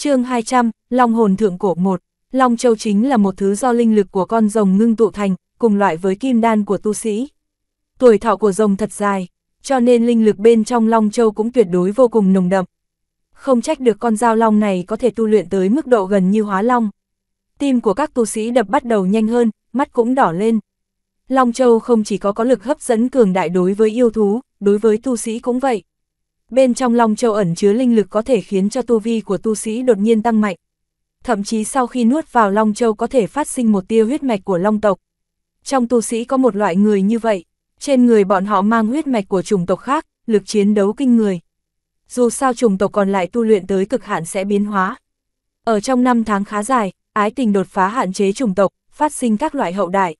chương 200, Long hồn thượng cổ 1, Long châu chính là một thứ do linh lực của con rồng ngưng tụ thành, cùng loại với kim đan của tu sĩ. Tuổi thọ của rồng thật dài, cho nên linh lực bên trong Long châu cũng tuyệt đối vô cùng nồng đậm. Không trách được con dao long này có thể tu luyện tới mức độ gần như hóa long. Tim của các tu sĩ đập bắt đầu nhanh hơn, mắt cũng đỏ lên. Long châu không chỉ có có lực hấp dẫn cường đại đối với yêu thú, đối với tu sĩ cũng vậy. Bên trong Long Châu ẩn chứa linh lực có thể khiến cho tu vi của tu sĩ đột nhiên tăng mạnh. Thậm chí sau khi nuốt vào Long Châu có thể phát sinh một tia huyết mạch của Long tộc. Trong tu sĩ có một loại người như vậy, trên người bọn họ mang huyết mạch của chủng tộc khác, lực chiến đấu kinh người. Dù sao chủng tộc còn lại tu luyện tới cực hạn sẽ biến hóa. Ở trong năm tháng khá dài, ái tình đột phá hạn chế chủng tộc, phát sinh các loại hậu đại.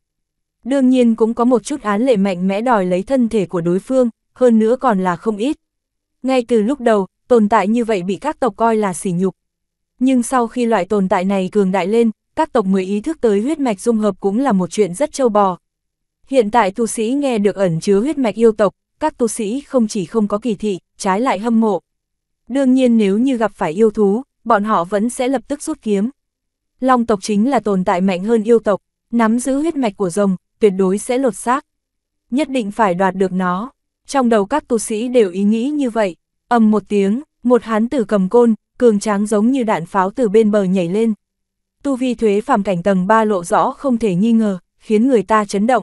Đương nhiên cũng có một chút án lệ mạnh mẽ đòi lấy thân thể của đối phương, hơn nữa còn là không ít. Ngay từ lúc đầu, tồn tại như vậy bị các tộc coi là sỉ nhục. Nhưng sau khi loại tồn tại này cường đại lên, các tộc mới ý thức tới huyết mạch dung hợp cũng là một chuyện rất châu bò. Hiện tại tu sĩ nghe được ẩn chứa huyết mạch yêu tộc, các tu sĩ không chỉ không có kỳ thị, trái lại hâm mộ. Đương nhiên nếu như gặp phải yêu thú, bọn họ vẫn sẽ lập tức rút kiếm. Long tộc chính là tồn tại mạnh hơn yêu tộc, nắm giữ huyết mạch của rồng, tuyệt đối sẽ lột xác. Nhất định phải đoạt được nó. Trong đầu các tu sĩ đều ý nghĩ như vậy, ầm một tiếng, một hán tử cầm côn, cường tráng giống như đạn pháo từ bên bờ nhảy lên. Tu vi thuế phàm cảnh tầng 3 lộ rõ không thể nghi ngờ, khiến người ta chấn động.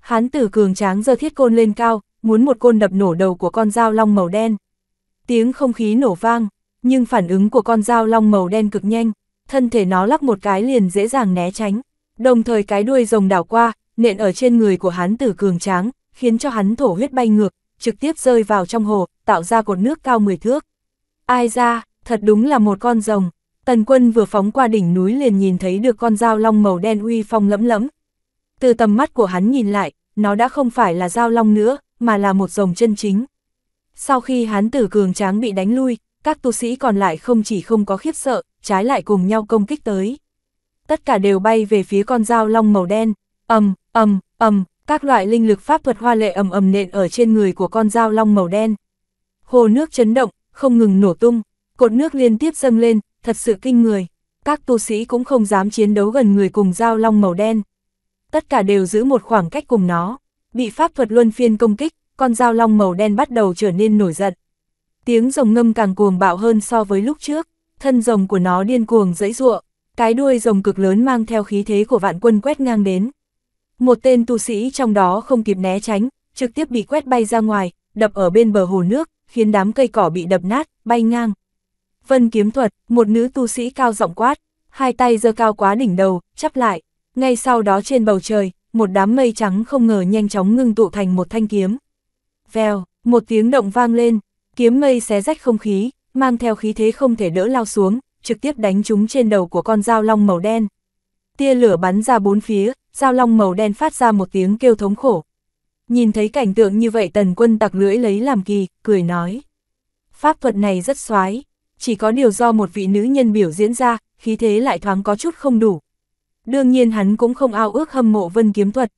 Hán tử cường tráng giơ thiết côn lên cao, muốn một côn đập nổ đầu của con dao long màu đen. Tiếng không khí nổ vang, nhưng phản ứng của con dao long màu đen cực nhanh, thân thể nó lắc một cái liền dễ dàng né tránh. Đồng thời cái đuôi rồng đảo qua, nện ở trên người của hán tử cường tráng, khiến cho hắn thổ huyết bay ngược, trực tiếp rơi vào trong hồ, tạo ra cột nước cao 10 thước. Ai ra, thật đúng là một con rồng. Tần quân vừa phóng qua đỉnh núi liền nhìn thấy được con dao long màu đen uy phong lẫm lẫm. Từ tầm mắt của hắn nhìn lại, nó đã không phải là dao long nữa, mà là một rồng chân chính. Sau khi hắn tử cường tráng bị đánh lui, các tu sĩ còn lại không chỉ không có khiếp sợ, trái lại cùng nhau công kích tới. Tất cả đều bay về phía con dao long màu đen, ầm, ầm, ầm, các loại linh lực pháp thuật hoa lệ ầm ầm nện ở trên người của con dao long màu đen. Hồ nước chấn động, không ngừng nổ tung, cột nước liên tiếp dâng lên, thật sự kinh người. Các tu sĩ cũng không dám chiến đấu gần người cùng dao long màu đen. Tất cả đều giữ một khoảng cách cùng nó. Bị pháp thuật luân phiên công kích, con dao long màu đen bắt đầu trở nên nổi giận. Tiếng rồng ngâm càng cuồng bạo hơn so với lúc trước, thân rồng của nó điên cuồng dẫy ruộng, cái đuôi rồng cực lớn mang theo khí thế của vạn quân quét ngang đến. Một tên tu sĩ trong đó không kịp né tránh, trực tiếp bị quét bay ra ngoài, đập ở bên bờ hồ nước, khiến đám cây cỏ bị đập nát, bay ngang. Vân kiếm thuật, một nữ tu sĩ cao giọng quát, hai tay giơ cao quá đỉnh đầu, chắp lại. Ngay sau đó trên bầu trời, một đám mây trắng không ngờ nhanh chóng ngưng tụ thành một thanh kiếm. Vèo, một tiếng động vang lên, kiếm mây xé rách không khí, mang theo khí thế không thể đỡ lao xuống, trực tiếp đánh trúng trên đầu của con dao long màu đen. Tia lửa bắn ra bốn phía, giao long màu đen phát ra một tiếng kêu thống khổ. Nhìn thấy cảnh tượng như vậy tần quân tặc lưỡi lấy làm kỳ, cười nói. Pháp thuật này rất xoái, chỉ có điều do một vị nữ nhân biểu diễn ra, khí thế lại thoáng có chút không đủ. Đương nhiên hắn cũng không ao ước hâm mộ vân kiếm thuật.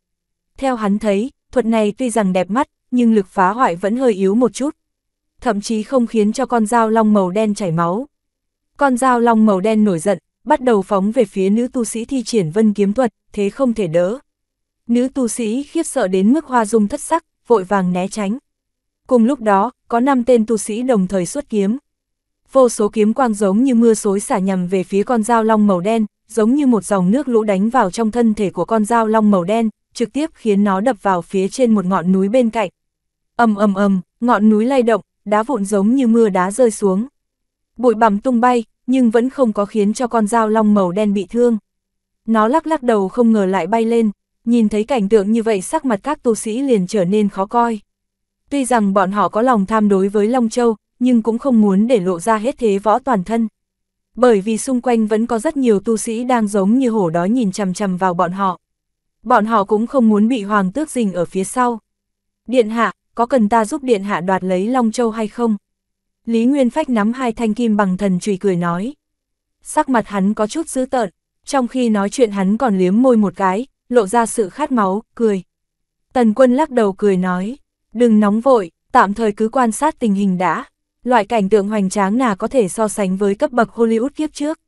Theo hắn thấy, thuật này tuy rằng đẹp mắt, nhưng lực phá hoại vẫn hơi yếu một chút. Thậm chí không khiến cho con dao long màu đen chảy máu. Con dao long màu đen nổi giận, bắt đầu phóng về phía nữ tu sĩ thi triển vân kiếm thuật, thế không thể đỡ. Nữ tu sĩ khiếp sợ đến mức hoa dung thất sắc, vội vàng né tránh. Cùng lúc đó, có 5 tên tu sĩ đồng thời xuất kiếm. Vô số kiếm quang giống như mưa xối xả nhằm về phía con dao long màu đen, giống như một dòng nước lũ đánh vào trong thân thể của con dao long màu đen, trực tiếp khiến nó đập vào phía trên một ngọn núi bên cạnh. ầm ầm ầm, ngọn núi lay động, đá vụn giống như mưa đá rơi xuống. Bụi bằm tung bay, nhưng vẫn không có khiến cho con dao long màu đen bị thương. Nó lắc lắc đầu không ngờ lại bay lên, nhìn thấy cảnh tượng như vậy sắc mặt các tu sĩ liền trở nên khó coi. Tuy rằng bọn họ có lòng tham đối với Long Châu, nhưng cũng không muốn để lộ ra hết thế võ toàn thân. Bởi vì xung quanh vẫn có rất nhiều tu sĩ đang giống như hổ đói nhìn chằm chằm vào bọn họ. Bọn họ cũng không muốn bị hoàng tước rình ở phía sau. Điện hạ, có cần ta giúp điện hạ đoạt lấy Long Châu hay không? Lý Nguyên Phách nắm hai thanh kim bằng thần chùy cười nói. Sắc mặt hắn có chút dữ tợn, trong khi nói chuyện hắn còn liếm môi một cái, lộ ra sự khát máu, cười. Tần quân lắc đầu cười nói, đừng nóng vội, tạm thời cứ quan sát tình hình đã. Loại cảnh tượng hoành tráng nào có thể so sánh với cấp bậc Hollywood kiếp trước.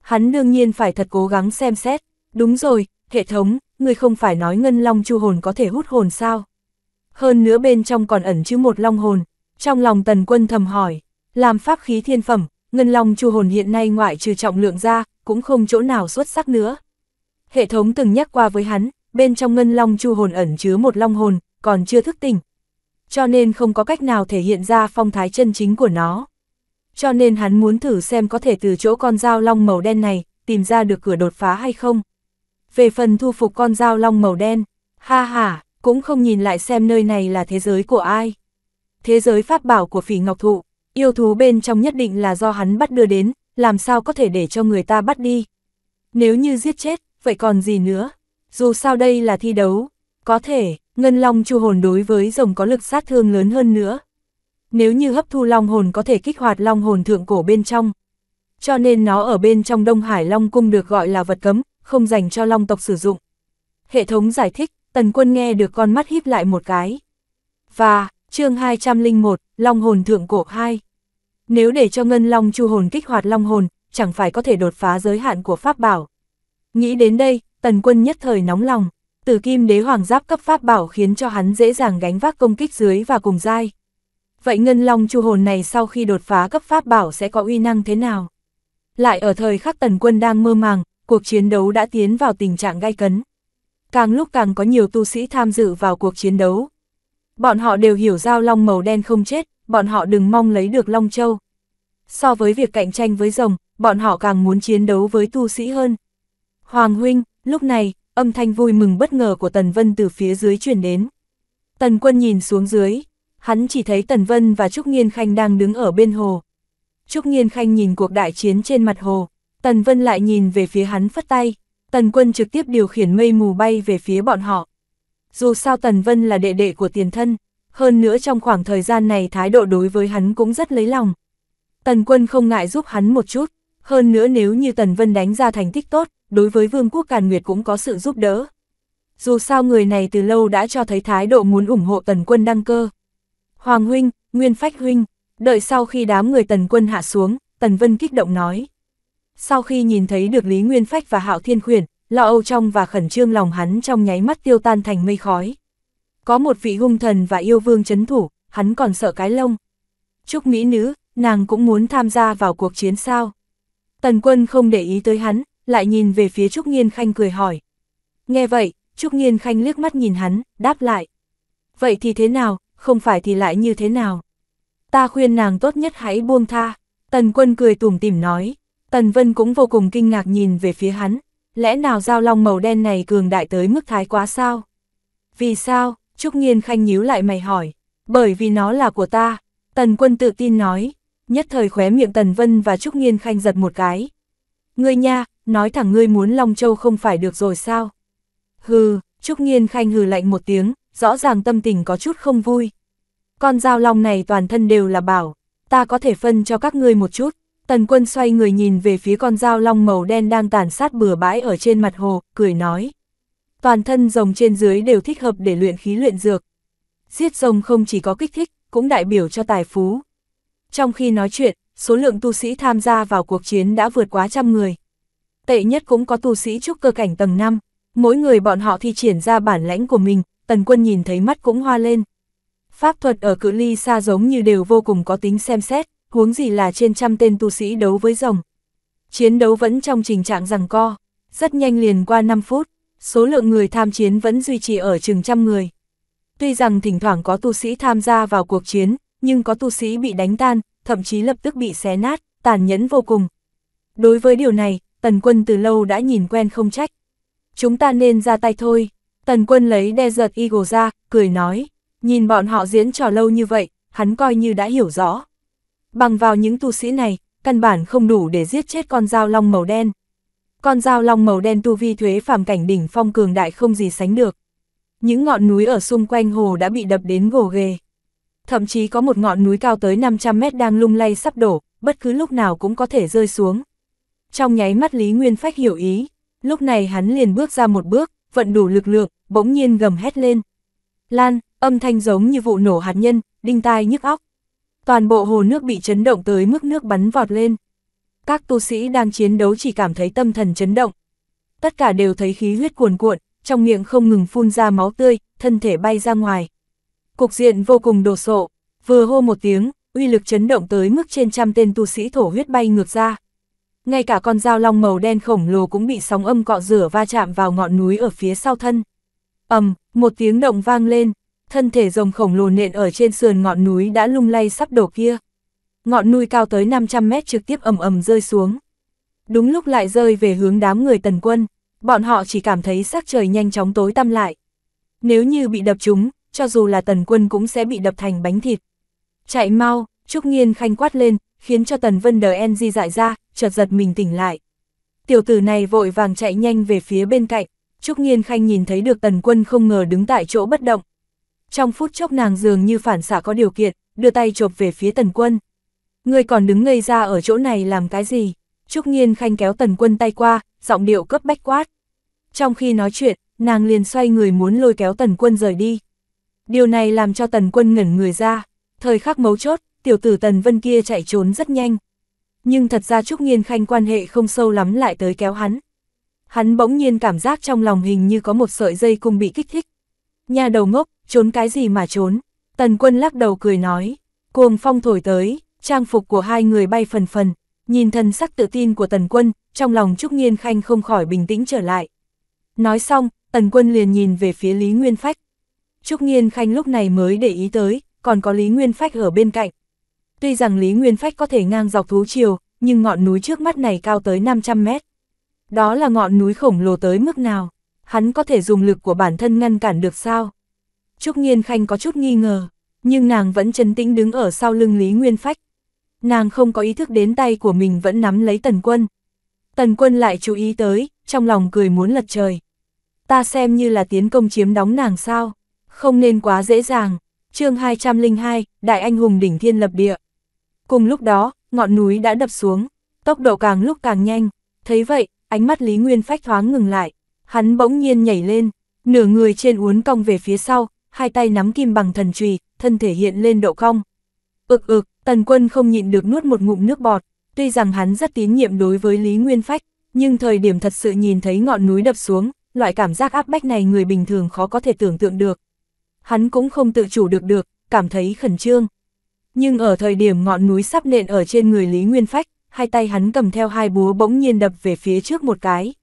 Hắn đương nhiên phải thật cố gắng xem xét. Đúng rồi, hệ thống, người không phải nói ngân long chu hồn có thể hút hồn sao. Hơn nữa bên trong còn ẩn chứa một long hồn, trong lòng tần quân thầm hỏi, làm pháp khí thiên phẩm, ngân long chu hồn hiện nay ngoại trừ trọng lượng ra, cũng không chỗ nào xuất sắc nữa. Hệ thống từng nhắc qua với hắn, bên trong ngân long chu hồn ẩn chứa một long hồn, còn chưa thức tỉnh. Cho nên không có cách nào thể hiện ra phong thái chân chính của nó. Cho nên hắn muốn thử xem có thể từ chỗ con dao long màu đen này, tìm ra được cửa đột phá hay không. Về phần thu phục con dao long màu đen, ha ha, cũng không nhìn lại xem nơi này là thế giới của ai thế giới pháp bảo của phỉ ngọc thụ, yêu thú bên trong nhất định là do hắn bắt đưa đến, làm sao có thể để cho người ta bắt đi. Nếu như giết chết, vậy còn gì nữa? Dù sao đây là thi đấu, có thể, ngân long chu hồn đối với rồng có lực sát thương lớn hơn nữa. Nếu như hấp thu long hồn có thể kích hoạt long hồn thượng cổ bên trong. Cho nên nó ở bên trong Đông Hải Long Cung được gọi là vật cấm, không dành cho long tộc sử dụng. Hệ thống giải thích, tần quân nghe được con mắt híp lại một cái. Và, chương 201, Long hồn thượng cổ 2. Nếu để cho Ngân Long Chu hồn kích hoạt Long hồn, chẳng phải có thể đột phá giới hạn của pháp bảo. Nghĩ đến đây, Tần Quân nhất thời nóng lòng, Tử Kim Đế Hoàng giáp cấp pháp bảo khiến cho hắn dễ dàng gánh vác công kích dưới và cùng giai. Vậy Ngân Long Chu hồn này sau khi đột phá cấp pháp bảo sẽ có uy năng thế nào? Lại ở thời khắc Tần Quân đang mơ màng, cuộc chiến đấu đã tiến vào tình trạng gai cấn. Càng lúc càng có nhiều tu sĩ tham dự vào cuộc chiến đấu, Bọn họ đều hiểu giao long màu đen không chết, bọn họ đừng mong lấy được long châu. So với việc cạnh tranh với rồng, bọn họ càng muốn chiến đấu với tu sĩ hơn. Hoàng huynh, lúc này, âm thanh vui mừng bất ngờ của Tần Vân từ phía dưới truyền đến. Tần quân nhìn xuống dưới, hắn chỉ thấy Tần Vân và Trúc Nghiên Khanh đang đứng ở bên hồ. Trúc Nghiên Khanh nhìn cuộc đại chiến trên mặt hồ, Tần Vân lại nhìn về phía hắn phất tay, Tần quân trực tiếp điều khiển mây mù bay về phía bọn họ dù sao Tần Vân là đệ đệ của tiền thân, hơn nữa trong khoảng thời gian này thái độ đối với hắn cũng rất lấy lòng. Tần Quân không ngại giúp hắn một chút, hơn nữa nếu như Tần Vân đánh ra thành tích tốt, đối với Vương quốc Càn Nguyệt cũng có sự giúp đỡ. Dù sao người này từ lâu đã cho thấy thái độ muốn ủng hộ Tần Quân đăng cơ. Hoàng Huynh, Nguyên Phách Huynh, đợi sau khi đám người Tần Quân hạ xuống, Tần Vân kích động nói. Sau khi nhìn thấy được Lý Nguyên Phách và Hạo Thiên Khuyển, lo âu trong và khẩn trương lòng hắn trong nháy mắt tiêu tan thành mây khói. Có một vị hung thần và yêu vương chấn thủ, hắn còn sợ cái lông. Trúc Mỹ Nữ, nàng cũng muốn tham gia vào cuộc chiến sao. Tần quân không để ý tới hắn, lại nhìn về phía Trúc Nghiên Khanh cười hỏi. Nghe vậy, Trúc Nghiên Khanh liếc mắt nhìn hắn, đáp lại. Vậy thì thế nào, không phải thì lại như thế nào? Ta khuyên nàng tốt nhất hãy buông tha. Tần quân cười tủm tỉm nói. Tần Vân cũng vô cùng kinh ngạc nhìn về phía hắn, lẽ nào dao long màu đen này cường đại tới mức thái quá sao? Vì sao? Trúc Nghiên khanh nhíu lại mày hỏi. Bởi vì nó là của ta. Tần quân tự tin nói. Nhất thời khóe miệng Tần Vân và Trúc Nghiên khanh giật một cái. Ngươi nha, nói thẳng ngươi muốn Long Châu không phải được rồi sao? Hừ, Trúc Nghiên khanh hừ lạnh một tiếng, rõ ràng tâm tình có chút không vui. Con dao long này toàn thân đều là bảo, ta có thể phân cho các ngươi một chút. Tần quân xoay người nhìn về phía con dao long màu đen đang tàn sát bừa bãi ở trên mặt hồ, cười nói. Toàn thân rồng trên dưới đều thích hợp để luyện khí luyện dược. Giết rồng không chỉ có kích thích, cũng đại biểu cho tài phú. Trong khi nói chuyện, số lượng tu sĩ tham gia vào cuộc chiến đã vượt quá trăm người. Tệ nhất cũng có tu sĩ trúc cơ cảnh tầng 5, mỗi người bọn họ thi triển ra bản lãnh của mình, tần quân nhìn thấy mắt cũng hoa lên. Pháp thuật ở cự ly xa giống như đều vô cùng có tính xem xét, huống gì là trên trăm tên tu sĩ đấu với rồng. Chiến đấu vẫn trong tình trạng rằng co, rất nhanh liền qua 5 phút, số lượng người tham chiến vẫn duy trì ở chừng trăm người. Tuy rằng thỉnh thoảng có tu sĩ tham gia vào cuộc chiến, nhưng có tu sĩ bị đánh tan, thậm chí lập tức bị xé nát, tàn nhẫn vô cùng. Đối với điều này, Tần Quân từ lâu đã nhìn quen không trách. Chúng ta nên ra tay thôi. Tần Quân lấy Desert Eagle ra, cười nói. Nhìn bọn họ diễn trò lâu như vậy, hắn coi như đã hiểu rõ. Bằng vào những tu sĩ này, căn bản không đủ để giết chết con dao long màu đen. Con dao long màu đen tu vi thuế phàm cảnh đỉnh phong cường đại không gì sánh được. Những ngọn núi ở xung quanh hồ đã bị đập đến gồ ghề. Thậm chí có một ngọn núi cao tới 500 mét đang lung lay sắp đổ, bất cứ lúc nào cũng có thể rơi xuống. Trong nháy mắt Lý Nguyên Phách hiểu ý, lúc này hắn liền bước ra một bước, vận đủ lực lượng, bỗng nhiên gầm hét lên. Lan, âm thanh giống như vụ nổ hạt nhân, đinh tai nhức óc. Toàn bộ hồ nước bị chấn động tới mức nước bắn vọt lên. Các tu sĩ đang chiến đấu chỉ cảm thấy tâm thần chấn động. Tất cả đều thấy khí huyết cuồn cuộn, trong miệng không ngừng phun ra máu tươi, thân thể bay ra ngoài. Cục diện vô cùng đồ sộ, vừa hô một tiếng, uy lực chấn động tới mức trên trăm tên tu sĩ thổ huyết bay ngược ra. Ngay cả con dao long màu đen khổng lồ cũng bị sóng âm cọ rửa va chạm vào ngọn núi ở phía sau thân. ầm, một tiếng động vang lên, thân thể rồng khổng lồ nện ở trên sườn ngọn núi đã lung lay sắp đổ kia. Ngọn núi cao tới 500 mét trực tiếp ầm ầm rơi xuống. Đúng lúc lại rơi về hướng đám người tần quân, bọn họ chỉ cảm thấy sắc trời nhanh chóng tối tăm lại. Nếu như bị đập chúng, cho dù là tần quân cũng sẽ bị đập thành bánh thịt. Chạy mau, Trúc Nghiên khanh quát lên, khiến cho tần vân đờ NG dại ra, chợt giật mình tỉnh lại. Tiểu tử này vội vàng chạy nhanh về phía bên cạnh, Trúc Nghiên khanh nhìn thấy được tần quân không ngờ đứng tại chỗ bất động, trong phút chốc nàng dường như phản xạ có điều kiện, đưa tay chộp về phía tần quân. người còn đứng ngây ra ở chỗ này làm cái gì? Trúc Nhiên Khanh kéo tần quân tay qua, giọng điệu cấp bách quát. Trong khi nói chuyện, nàng liền xoay người muốn lôi kéo tần quân rời đi. Điều này làm cho tần quân ngẩn người ra. Thời khắc mấu chốt, tiểu tử tần vân kia chạy trốn rất nhanh. Nhưng thật ra Trúc Nhiên Khanh quan hệ không sâu lắm lại tới kéo hắn. Hắn bỗng nhiên cảm giác trong lòng hình như có một sợi dây cung bị kích thích. Nhà đầu ngốc, trốn cái gì mà trốn, tần quân lắc đầu cười nói, cuồng phong thổi tới, trang phục của hai người bay phần phần, nhìn thần sắc tự tin của tần quân, trong lòng Trúc Nghiên Khanh không khỏi bình tĩnh trở lại. Nói xong, tần quân liền nhìn về phía Lý Nguyên Phách. Trúc Nghiên Khanh lúc này mới để ý tới, còn có Lý Nguyên Phách ở bên cạnh. Tuy rằng Lý Nguyên Phách có thể ngang dọc thú chiều, nhưng ngọn núi trước mắt này cao tới 500 mét. Đó là ngọn núi khổng lồ tới mức nào? Hắn có thể dùng lực của bản thân ngăn cản được sao? Trúc nhiên Khanh có chút nghi ngờ, nhưng nàng vẫn trấn tĩnh đứng ở sau lưng Lý Nguyên Phách. Nàng không có ý thức đến tay của mình vẫn nắm lấy Tần Quân. Tần Quân lại chú ý tới, trong lòng cười muốn lật trời. Ta xem như là tiến công chiếm đóng nàng sao, không nên quá dễ dàng. chương 202, Đại Anh Hùng Đỉnh Thiên Lập Địa. Cùng lúc đó, ngọn núi đã đập xuống, tốc độ càng lúc càng nhanh. Thấy vậy, ánh mắt Lý Nguyên Phách thoáng ngừng lại, hắn bỗng nhiên nhảy lên, nửa người trên uốn cong về phía sau, hai tay nắm kim bằng thần trùy, thân thể hiện lên độ cong. Ực ực, tần quân không nhịn được nuốt một ngụm nước bọt, tuy rằng hắn rất tín nhiệm đối với Lý Nguyên Phách, nhưng thời điểm thật sự nhìn thấy ngọn núi đập xuống, loại cảm giác áp bách này người bình thường khó có thể tưởng tượng được. Hắn cũng không tự chủ được được, cảm thấy khẩn trương. Nhưng ở thời điểm ngọn núi sắp nện ở trên người Lý Nguyên Phách, hai tay hắn cầm theo hai búa bỗng nhiên đập về phía trước một cái.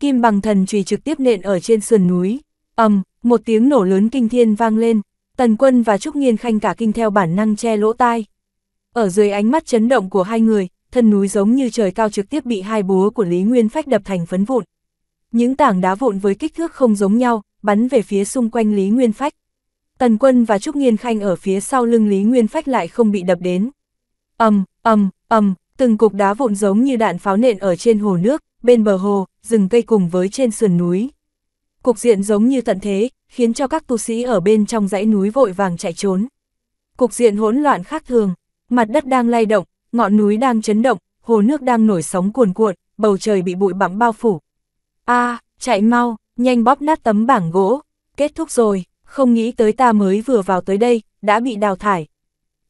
Kim bằng thần chùy trực tiếp nện ở trên sườn núi, ầm, một tiếng nổ lớn kinh thiên vang lên, Tần Quân và Trúc Nghiên Khanh cả kinh theo bản năng che lỗ tai. Ở dưới ánh mắt chấn động của hai người, thân núi giống như trời cao trực tiếp bị hai búa của Lý Nguyên Phách đập thành phấn vụn. Những tảng đá vụn với kích thước không giống nhau, bắn về phía xung quanh Lý Nguyên Phách. Tần Quân và Trúc Nghiên Khanh ở phía sau lưng Lý Nguyên Phách lại không bị đập đến. Ầm, um, ầm, ầm, từng cục đá vụn giống như đạn pháo nện ở trên hồ nước, bên bờ hồ, rừng cây cùng với trên sườn núi. Cục diện giống như tận thế, khiến cho các tu sĩ ở bên trong dãy núi vội vàng chạy trốn. Cục diện hỗn loạn khác thường, mặt đất đang lay động, ngọn núi đang chấn động, hồ nước đang nổi sóng cuồn cuộn, bầu trời bị bụi bặm bao phủ. A, chạy mau, nhanh bóp nát tấm bảng gỗ, kết thúc rồi, không nghĩ tới ta mới vừa vào tới đây, đã bị đào thải.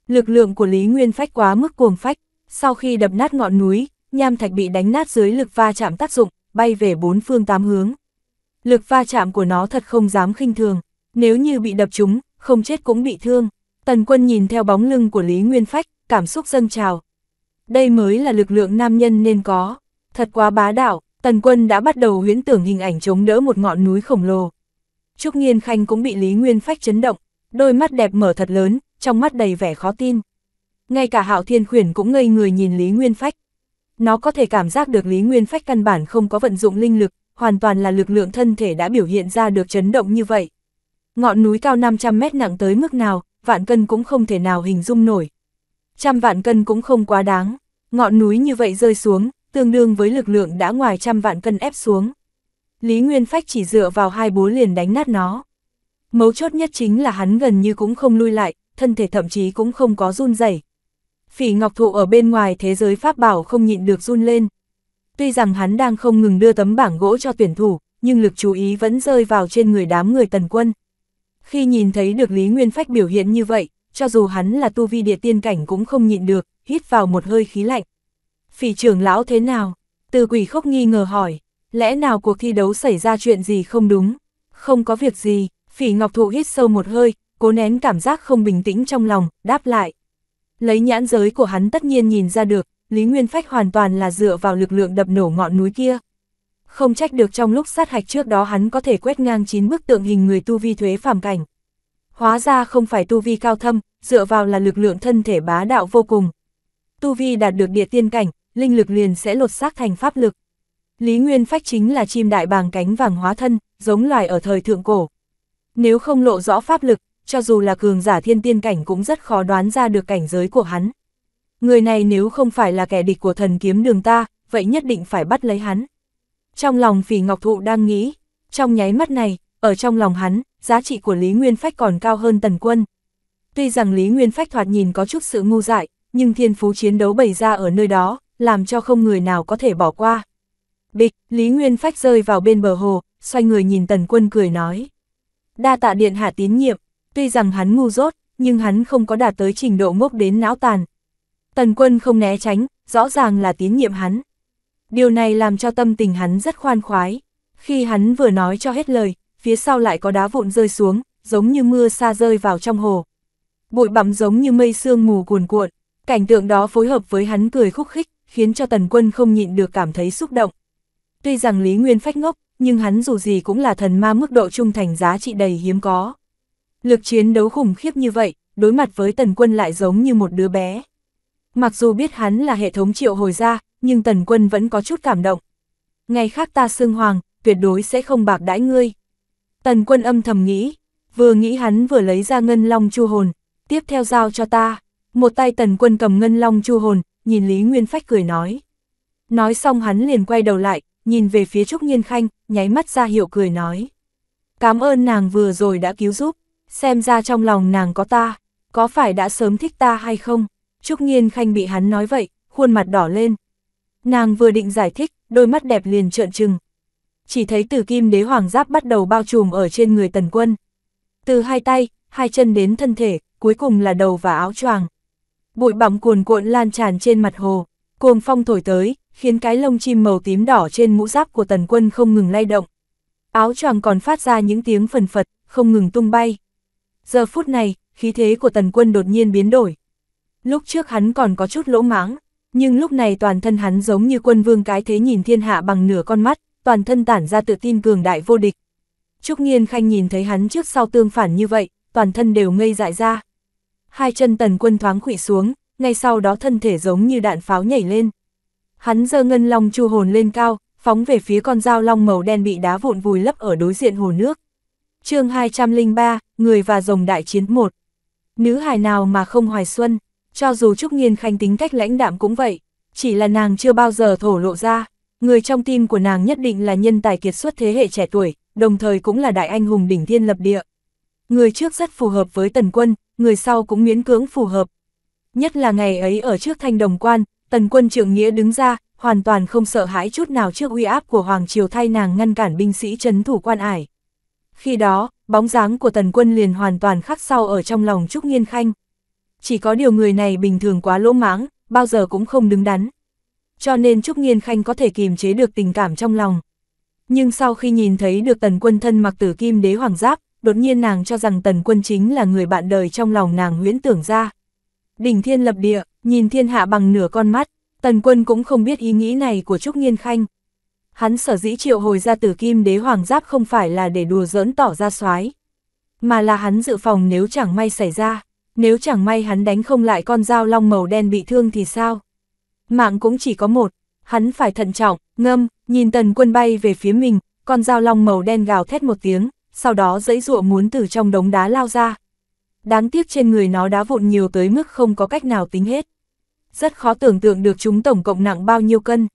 Lực lượng của Lý Nguyên Phách quá mức cuồng phách, sau khi đập nát ngọn núi, nham thạch bị đánh nát dưới lực va chạm tác dụng, bay về bốn phương tám hướng lực va chạm của nó thật không dám khinh thường, nếu như bị đập trúng, không chết cũng bị thương. Tần quân nhìn theo bóng lưng của Lý Nguyên Phách, cảm xúc dâng trào. Đây mới là lực lượng nam nhân nên có, thật quá bá đạo, tần quân đã bắt đầu huyễn tưởng hình ảnh chống đỡ một ngọn núi khổng lồ. Trúc Nghiên Khanh cũng bị Lý Nguyên Phách chấn động, đôi mắt đẹp mở thật lớn, trong mắt đầy vẻ khó tin. Ngay cả Hạo Thiên Khuyển cũng ngây người nhìn Lý Nguyên Phách. Nó có thể cảm giác được Lý Nguyên Phách căn bản không có vận dụng linh lực, hoàn toàn là lực lượng thân thể đã biểu hiện ra được chấn động như vậy. Ngọn núi cao 500 mét nặng tới mức nào, vạn cân cũng không thể nào hình dung nổi. Trăm vạn cân cũng không quá đáng, ngọn núi như vậy rơi xuống, tương đương với lực lượng đã ngoài trăm vạn cân ép xuống. Lý Nguyên Phách chỉ dựa vào hai búa liền đánh nát nó. Mấu chốt nhất chính là hắn gần như cũng không lui lại, thân thể thậm chí cũng không có run rẩy. Phỉ Ngọc Thụ ở bên ngoài thế giới pháp bảo không nhịn được run lên. Tuy rằng hắn đang không ngừng đưa tấm bảng gỗ cho tuyển thủ, nhưng lực chú ý vẫn rơi vào trên người đám người tần quân. Khi nhìn thấy được Lý Nguyên Phách biểu hiện như vậy, cho dù hắn là tu vi địa tiên cảnh cũng không nhịn được, hít vào một hơi khí lạnh. Phỉ trưởng lão thế nào? Từ quỷ khốc nghi ngờ hỏi, lẽ nào cuộc thi đấu xảy ra chuyện gì không đúng? Không có việc gì, phỉ ngọc thụ hít sâu một hơi, cố nén cảm giác không bình tĩnh trong lòng, đáp lại. Lấy nhãn giới của hắn tất nhiên nhìn ra được, Lý Nguyên Phách hoàn toàn là dựa vào lực lượng đập nổ ngọn núi kia. Không trách được trong lúc sát hạch trước đó hắn có thể quét ngang chín bức tượng hình người tu vi thuế phàm cảnh. Hóa ra không phải tu vi cao thâm, dựa vào là lực lượng thân thể bá đạo vô cùng. Tu vi đạt được địa tiên cảnh, linh lực liền sẽ lột xác thành pháp lực. Lý Nguyên Phách chính là chim đại bàng cánh vàng hóa thân, giống loài ở thời thượng cổ. Nếu không lộ rõ pháp lực, cho dù là cường giả thiên tiên cảnh cũng rất khó đoán ra được cảnh giới của hắn. Người này nếu không phải là kẻ địch của thần kiếm đường ta, vậy nhất định phải bắt lấy hắn. Trong lòng phỉ ngọc thụ đang nghĩ, trong nháy mắt này, ở trong lòng hắn, giá trị của Lý Nguyên Phách còn cao hơn tần quân. Tuy rằng Lý Nguyên Phách thoạt nhìn có chút sự ngu dại, nhưng thiên phú chiến đấu bày ra ở nơi đó, làm cho không người nào có thể bỏ qua. Bịch, Lý Nguyên Phách rơi vào bên bờ hồ, xoay người nhìn tần quân cười nói. Đa tạ điện hạ tín nhiệm, tuy rằng hắn ngu dốt, nhưng hắn không có đạt tới trình độ ngốc đến não tàn, Tần quân không né tránh, rõ ràng là tín nhiệm hắn. Điều này làm cho tâm tình hắn rất khoan khoái. Khi hắn vừa nói cho hết lời, phía sau lại có đá vụn rơi xuống, giống như mưa sa rơi vào trong hồ. Bụi bặm giống như mây sương mù cuồn cuộn, cảnh tượng đó phối hợp với hắn cười khúc khích, khiến cho tần quân không nhịn được cảm thấy xúc động. Tuy rằng Lý Nguyên phách ngốc, nhưng hắn dù gì cũng là thần ma mức độ trung thành giá trị đầy hiếm có. Lực chiến đấu khủng khiếp như vậy, đối mặt với tần quân lại giống như một đứa bé. Mặc dù biết hắn là hệ thống triệu hồi ra, nhưng tần quân vẫn có chút cảm động. Ngày khác ta xương hoàng, tuyệt đối sẽ không bạc đãi ngươi. Tần quân âm thầm nghĩ, vừa nghĩ hắn vừa lấy ra ngân long chu hồn, tiếp theo giao cho ta. Một tay tần quân cầm ngân long chu hồn, nhìn Lý Nguyên Phách cười nói. Nói xong hắn liền quay đầu lại, nhìn về phía Trúc Nhiên Khanh, nháy mắt ra hiệu cười nói. Cảm ơn nàng vừa rồi đã cứu giúp, xem ra trong lòng nàng có ta, có phải đã sớm thích ta hay không? Trúc nhiên Khanh bị hắn nói vậy, khuôn mặt đỏ lên. Nàng vừa định giải thích, đôi mắt đẹp liền trợn trừng. Chỉ thấy từ kim đế hoàng giáp bắt đầu bao trùm ở trên người tần quân. Từ hai tay, hai chân đến thân thể, cuối cùng là đầu và áo choàng. Bụi bặm cuồn cuộn lan tràn trên mặt hồ, cuồng phong thổi tới, khiến cái lông chim màu tím đỏ trên mũ giáp của tần quân không ngừng lay động. Áo choàng còn phát ra những tiếng phần phật, không ngừng tung bay. Giờ phút này, khí thế của tần quân đột nhiên biến đổi, Lúc trước hắn còn có chút lỗ mãng, nhưng lúc này toàn thân hắn giống như quân vương cái thế nhìn thiên hạ bằng nửa con mắt, toàn thân tản ra tự tin cường đại vô địch. Trúc Nghiên Khanh nhìn thấy hắn trước sau tương phản như vậy, toàn thân đều ngây dại ra. Hai chân tần quân thoáng khủy xuống, ngay sau đó thân thể giống như đạn pháo nhảy lên. Hắn dơ ngân long chu hồn lên cao, phóng về phía con dao long màu đen bị đá vụn vùi lấp ở đối diện hồ nước. chương 203, Người và Rồng Đại Chiến 1 Nữ hài nào mà không hoài xuân cho dù Trúc Nghiên Khanh tính cách lãnh đạm cũng vậy, chỉ là nàng chưa bao giờ thổ lộ ra, người trong tim của nàng nhất định là nhân tài kiệt xuất thế hệ trẻ tuổi, đồng thời cũng là đại anh hùng đỉnh thiên lập địa. Người trước rất phù hợp với Tần Quân, người sau cũng miễn cưỡng phù hợp. Nhất là ngày ấy ở trước thanh đồng quan, Tần Quân trượng nghĩa đứng ra, hoàn toàn không sợ hãi chút nào trước uy áp của Hoàng Triều thay nàng ngăn cản binh sĩ chấn thủ quan ải. Khi đó, bóng dáng của Tần Quân liền hoàn toàn khắc sau ở trong lòng Trúc Nghiên Khanh chỉ có điều người này bình thường quá lỗ mãng, bao giờ cũng không đứng đắn. Cho nên Trúc Nghiên Khanh có thể kìm chế được tình cảm trong lòng. Nhưng sau khi nhìn thấy được tần quân thân mặc tử kim đế hoàng giáp, đột nhiên nàng cho rằng tần quân chính là người bạn đời trong lòng nàng huyễn tưởng ra. Đỉnh thiên lập địa, nhìn thiên hạ bằng nửa con mắt, tần quân cũng không biết ý nghĩ này của Trúc Nghiên Khanh. Hắn sở dĩ triệu hồi ra tử kim đế hoàng giáp không phải là để đùa giỡn tỏ ra soái mà là hắn dự phòng nếu chẳng may xảy ra nếu chẳng may hắn đánh không lại con dao long màu đen bị thương thì sao? Mạng cũng chỉ có một, hắn phải thận trọng, ngâm, nhìn tần quân bay về phía mình, con dao long màu đen gào thét một tiếng, sau đó dãy dụa muốn từ trong đống đá lao ra. Đáng tiếc trên người nó đá vụn nhiều tới mức không có cách nào tính hết. Rất khó tưởng tượng được chúng tổng cộng nặng bao nhiêu cân.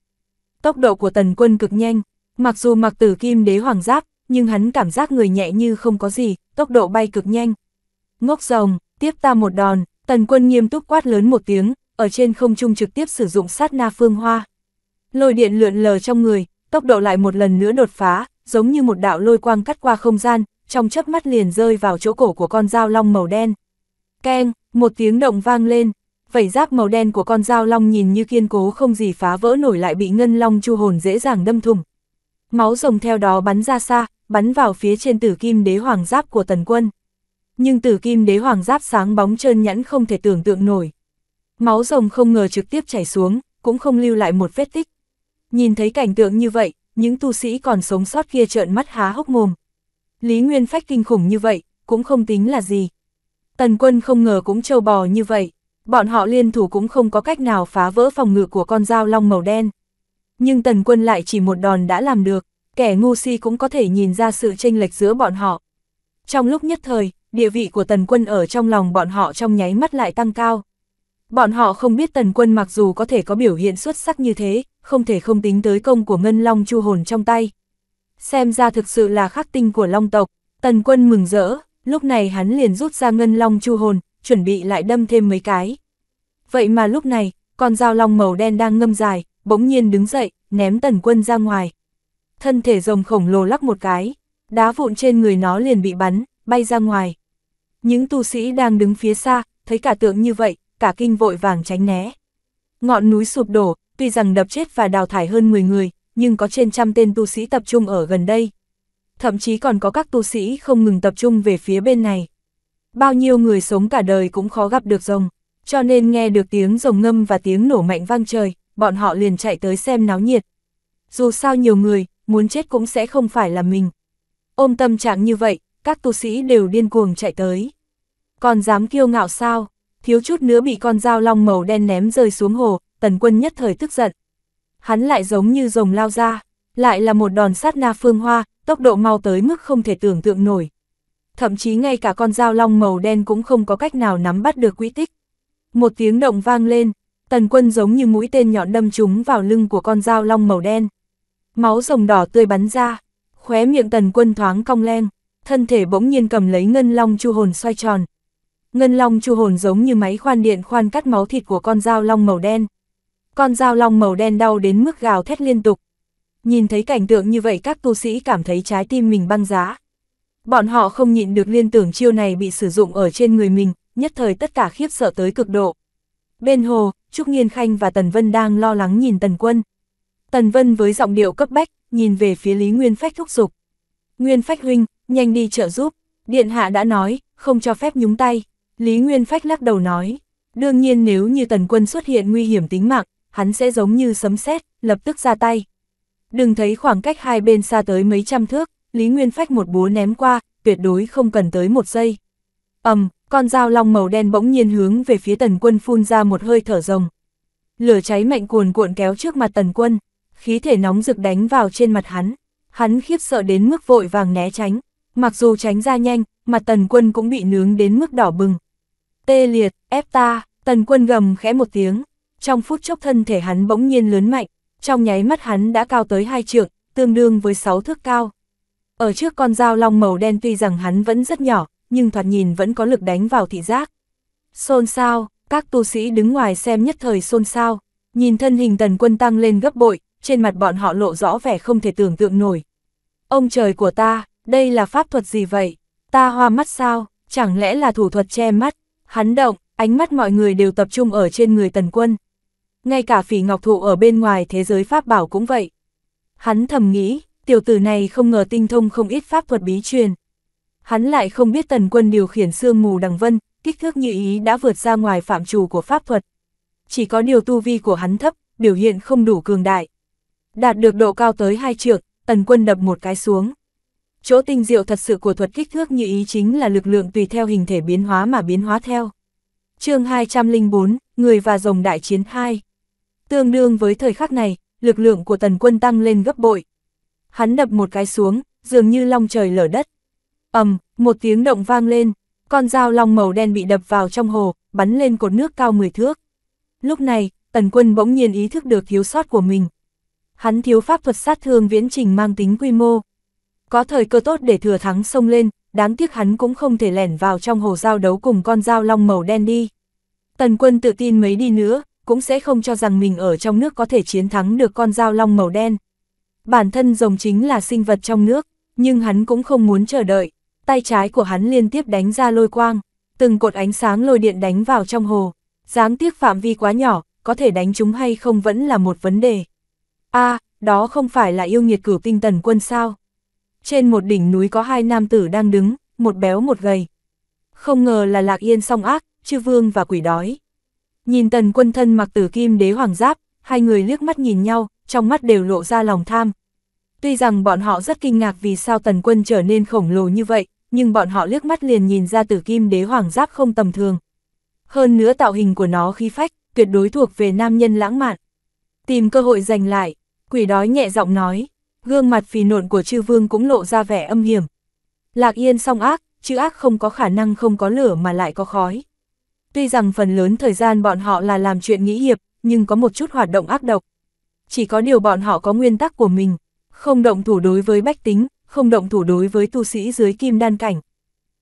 Tốc độ của tần quân cực nhanh, mặc dù mặc tử kim đế hoàng giáp, nhưng hắn cảm giác người nhẹ như không có gì, tốc độ bay cực nhanh. Ngốc rồng, tiếp ta một đòn, tần quân nghiêm túc quát lớn một tiếng, ở trên không trung trực tiếp sử dụng sát na phương hoa. Lôi điện lượn lờ trong người, tốc độ lại một lần nữa đột phá, giống như một đạo lôi quang cắt qua không gian, trong chớp mắt liền rơi vào chỗ cổ của con dao long màu đen. Keng, một tiếng động vang lên, vảy giáp màu đen của con dao long nhìn như kiên cố không gì phá vỡ nổi lại bị ngân long chu hồn dễ dàng đâm thủng. Máu rồng theo đó bắn ra xa, bắn vào phía trên tử kim đế hoàng giáp của tần quân nhưng tử kim đế hoàng giáp sáng bóng trơn nhẵn không thể tưởng tượng nổi. Máu rồng không ngờ trực tiếp chảy xuống, cũng không lưu lại một vết tích. Nhìn thấy cảnh tượng như vậy, những tu sĩ còn sống sót kia trợn mắt há hốc mồm. Lý Nguyên Phách kinh khủng như vậy, cũng không tính là gì. Tần quân không ngờ cũng trâu bò như vậy, bọn họ liên thủ cũng không có cách nào phá vỡ phòng ngự của con dao long màu đen. Nhưng tần quân lại chỉ một đòn đã làm được, kẻ ngu si cũng có thể nhìn ra sự chênh lệch giữa bọn họ. Trong lúc nhất thời, địa vị của tần quân ở trong lòng bọn họ trong nháy mắt lại tăng cao. Bọn họ không biết tần quân mặc dù có thể có biểu hiện xuất sắc như thế, không thể không tính tới công của Ngân Long Chu Hồn trong tay. Xem ra thực sự là khắc tinh của Long tộc, tần quân mừng rỡ, lúc này hắn liền rút ra Ngân Long Chu Hồn, chuẩn bị lại đâm thêm mấy cái. Vậy mà lúc này, con dao long màu đen đang ngâm dài, bỗng nhiên đứng dậy, ném tần quân ra ngoài. Thân thể rồng khổng lồ lắc một cái, đá vụn trên người nó liền bị bắn, bay ra ngoài. Những tu sĩ đang đứng phía xa, thấy cả tượng như vậy, cả kinh vội vàng tránh né. Ngọn núi sụp đổ, tuy rằng đập chết và đào thải hơn 10 người, nhưng có trên trăm tên tu sĩ tập trung ở gần đây. Thậm chí còn có các tu sĩ không ngừng tập trung về phía bên này. Bao nhiêu người sống cả đời cũng khó gặp được rồng, cho nên nghe được tiếng rồng ngâm và tiếng nổ mạnh vang trời, bọn họ liền chạy tới xem náo nhiệt. Dù sao nhiều người, muốn chết cũng sẽ không phải là mình. Ôm tâm trạng như vậy, các tu sĩ đều điên cuồng chạy tới. Còn dám kiêu ngạo sao, thiếu chút nữa bị con dao long màu đen ném rơi xuống hồ, tần quân nhất thời tức giận. Hắn lại giống như rồng lao ra, lại là một đòn sát na phương hoa, tốc độ mau tới mức không thể tưởng tượng nổi. Thậm chí ngay cả con dao long màu đen cũng không có cách nào nắm bắt được quỹ tích. Một tiếng động vang lên, tần quân giống như mũi tên nhọn đâm trúng vào lưng của con dao long màu đen. Máu rồng đỏ tươi bắn ra, khóe miệng tần quân thoáng cong len thân thể bỗng nhiên cầm lấy ngân long chu hồn xoay tròn. Ngân long chu hồn giống như máy khoan điện khoan cắt máu thịt của con dao long màu đen. Con dao long màu đen đau đến mức gào thét liên tục. Nhìn thấy cảnh tượng như vậy các tu sĩ cảm thấy trái tim mình băng giá. Bọn họ không nhịn được liên tưởng chiêu này bị sử dụng ở trên người mình, nhất thời tất cả khiếp sợ tới cực độ. Bên hồ, Trúc Nghiên Khanh và Tần Vân đang lo lắng nhìn Tần Quân. Tần Vân với giọng điệu cấp bách, nhìn về phía Lý Nguyên Phách thúc giục. Nguyên Phách huynh, nhanh đi trợ giúp, Điện Hạ đã nói, không cho phép nhúng tay, Lý Nguyên Phách lắc đầu nói, đương nhiên nếu như tần quân xuất hiện nguy hiểm tính mạng, hắn sẽ giống như sấm sét lập tức ra tay. Đừng thấy khoảng cách hai bên xa tới mấy trăm thước, Lý Nguyên Phách một búa ném qua, tuyệt đối không cần tới một giây. ầm con dao long màu đen bỗng nhiên hướng về phía tần quân phun ra một hơi thở rồng. Lửa cháy mạnh cuồn cuộn kéo trước mặt tần quân, khí thể nóng rực đánh vào trên mặt hắn. Hắn khiếp sợ đến mức vội vàng né tránh, Mặc dù tránh ra nhanh, mặt tần quân cũng bị nướng đến mức đỏ bừng. Tê liệt, ép ta, tần quân gầm khẽ một tiếng. Trong phút chốc thân thể hắn bỗng nhiên lớn mạnh, trong nháy mắt hắn đã cao tới hai trượng, tương đương với sáu thước cao. Ở trước con dao long màu đen tuy rằng hắn vẫn rất nhỏ, nhưng thoạt nhìn vẫn có lực đánh vào thị giác. Xôn sao, các tu sĩ đứng ngoài xem nhất thời xôn sao, nhìn thân hình tần quân tăng lên gấp bội, trên mặt bọn họ lộ rõ vẻ không thể tưởng tượng nổi. Ông trời của ta, đây là pháp thuật gì vậy? Ta hoa mắt sao? Chẳng lẽ là thủ thuật che mắt? Hắn động, ánh mắt mọi người đều tập trung ở trên người tần quân. Ngay cả phỉ ngọc thụ ở bên ngoài thế giới pháp bảo cũng vậy. Hắn thầm nghĩ, tiểu tử này không ngờ tinh thông không ít pháp thuật bí truyền. Hắn lại không biết tần quân điều khiển sương mù đằng vân, kích thước như ý đã vượt ra ngoài phạm trù của pháp thuật. Chỉ có điều tu vi của hắn thấp, biểu hiện không đủ cường đại. Đạt được độ cao tới hai trượng, tần quân đập một cái xuống chỗ tinh diệu thật sự của thuật kích thước như ý chính là lực lượng tùy theo hình thể biến hóa mà biến hóa theo. chương 204, Người và Rồng Đại Chiến 2 Tương đương với thời khắc này, lực lượng của tần quân tăng lên gấp bội. Hắn đập một cái xuống, dường như long trời lở đất. ầm, một tiếng động vang lên, con dao long màu đen bị đập vào trong hồ, bắn lên cột nước cao 10 thước. Lúc này, tần quân bỗng nhiên ý thức được thiếu sót của mình. Hắn thiếu pháp thuật sát thương viễn trình mang tính quy mô, có thời cơ tốt để thừa thắng xông lên, đáng tiếc hắn cũng không thể lẻn vào trong hồ giao đấu cùng con dao long màu đen đi. Tần quân tự tin mấy đi nữa, cũng sẽ không cho rằng mình ở trong nước có thể chiến thắng được con dao long màu đen. Bản thân rồng chính là sinh vật trong nước, nhưng hắn cũng không muốn chờ đợi, tay trái của hắn liên tiếp đánh ra lôi quang, từng cột ánh sáng lôi điện đánh vào trong hồ, dáng tiếc phạm vi quá nhỏ, có thể đánh chúng hay không vẫn là một vấn đề. a đó không phải là yêu nghiệt cửu tinh tần quân sao? Trên một đỉnh núi có hai nam tử đang đứng, một béo một gầy. Không ngờ là Lạc Yên song ác, chư vương và quỷ đói. Nhìn tần quân thân mặc tử kim đế hoàng giáp, hai người liếc mắt nhìn nhau, trong mắt đều lộ ra lòng tham. Tuy rằng bọn họ rất kinh ngạc vì sao tần quân trở nên khổng lồ như vậy, nhưng bọn họ liếc mắt liền nhìn ra tử kim đế hoàng giáp không tầm thường. Hơn nữa tạo hình của nó khi phách, tuyệt đối thuộc về nam nhân lãng mạn. Tìm cơ hội giành lại, quỷ đói nhẹ giọng nói. Gương mặt phì nộn của chư vương cũng lộ ra vẻ âm hiểm. Lạc Yên song ác, chữ ác không có khả năng không có lửa mà lại có khói. Tuy rằng phần lớn thời gian bọn họ là làm chuyện nghĩ hiệp, nhưng có một chút hoạt động ác độc. Chỉ có điều bọn họ có nguyên tắc của mình, không động thủ đối với bách tính, không động thủ đối với tu sĩ dưới kim đan cảnh.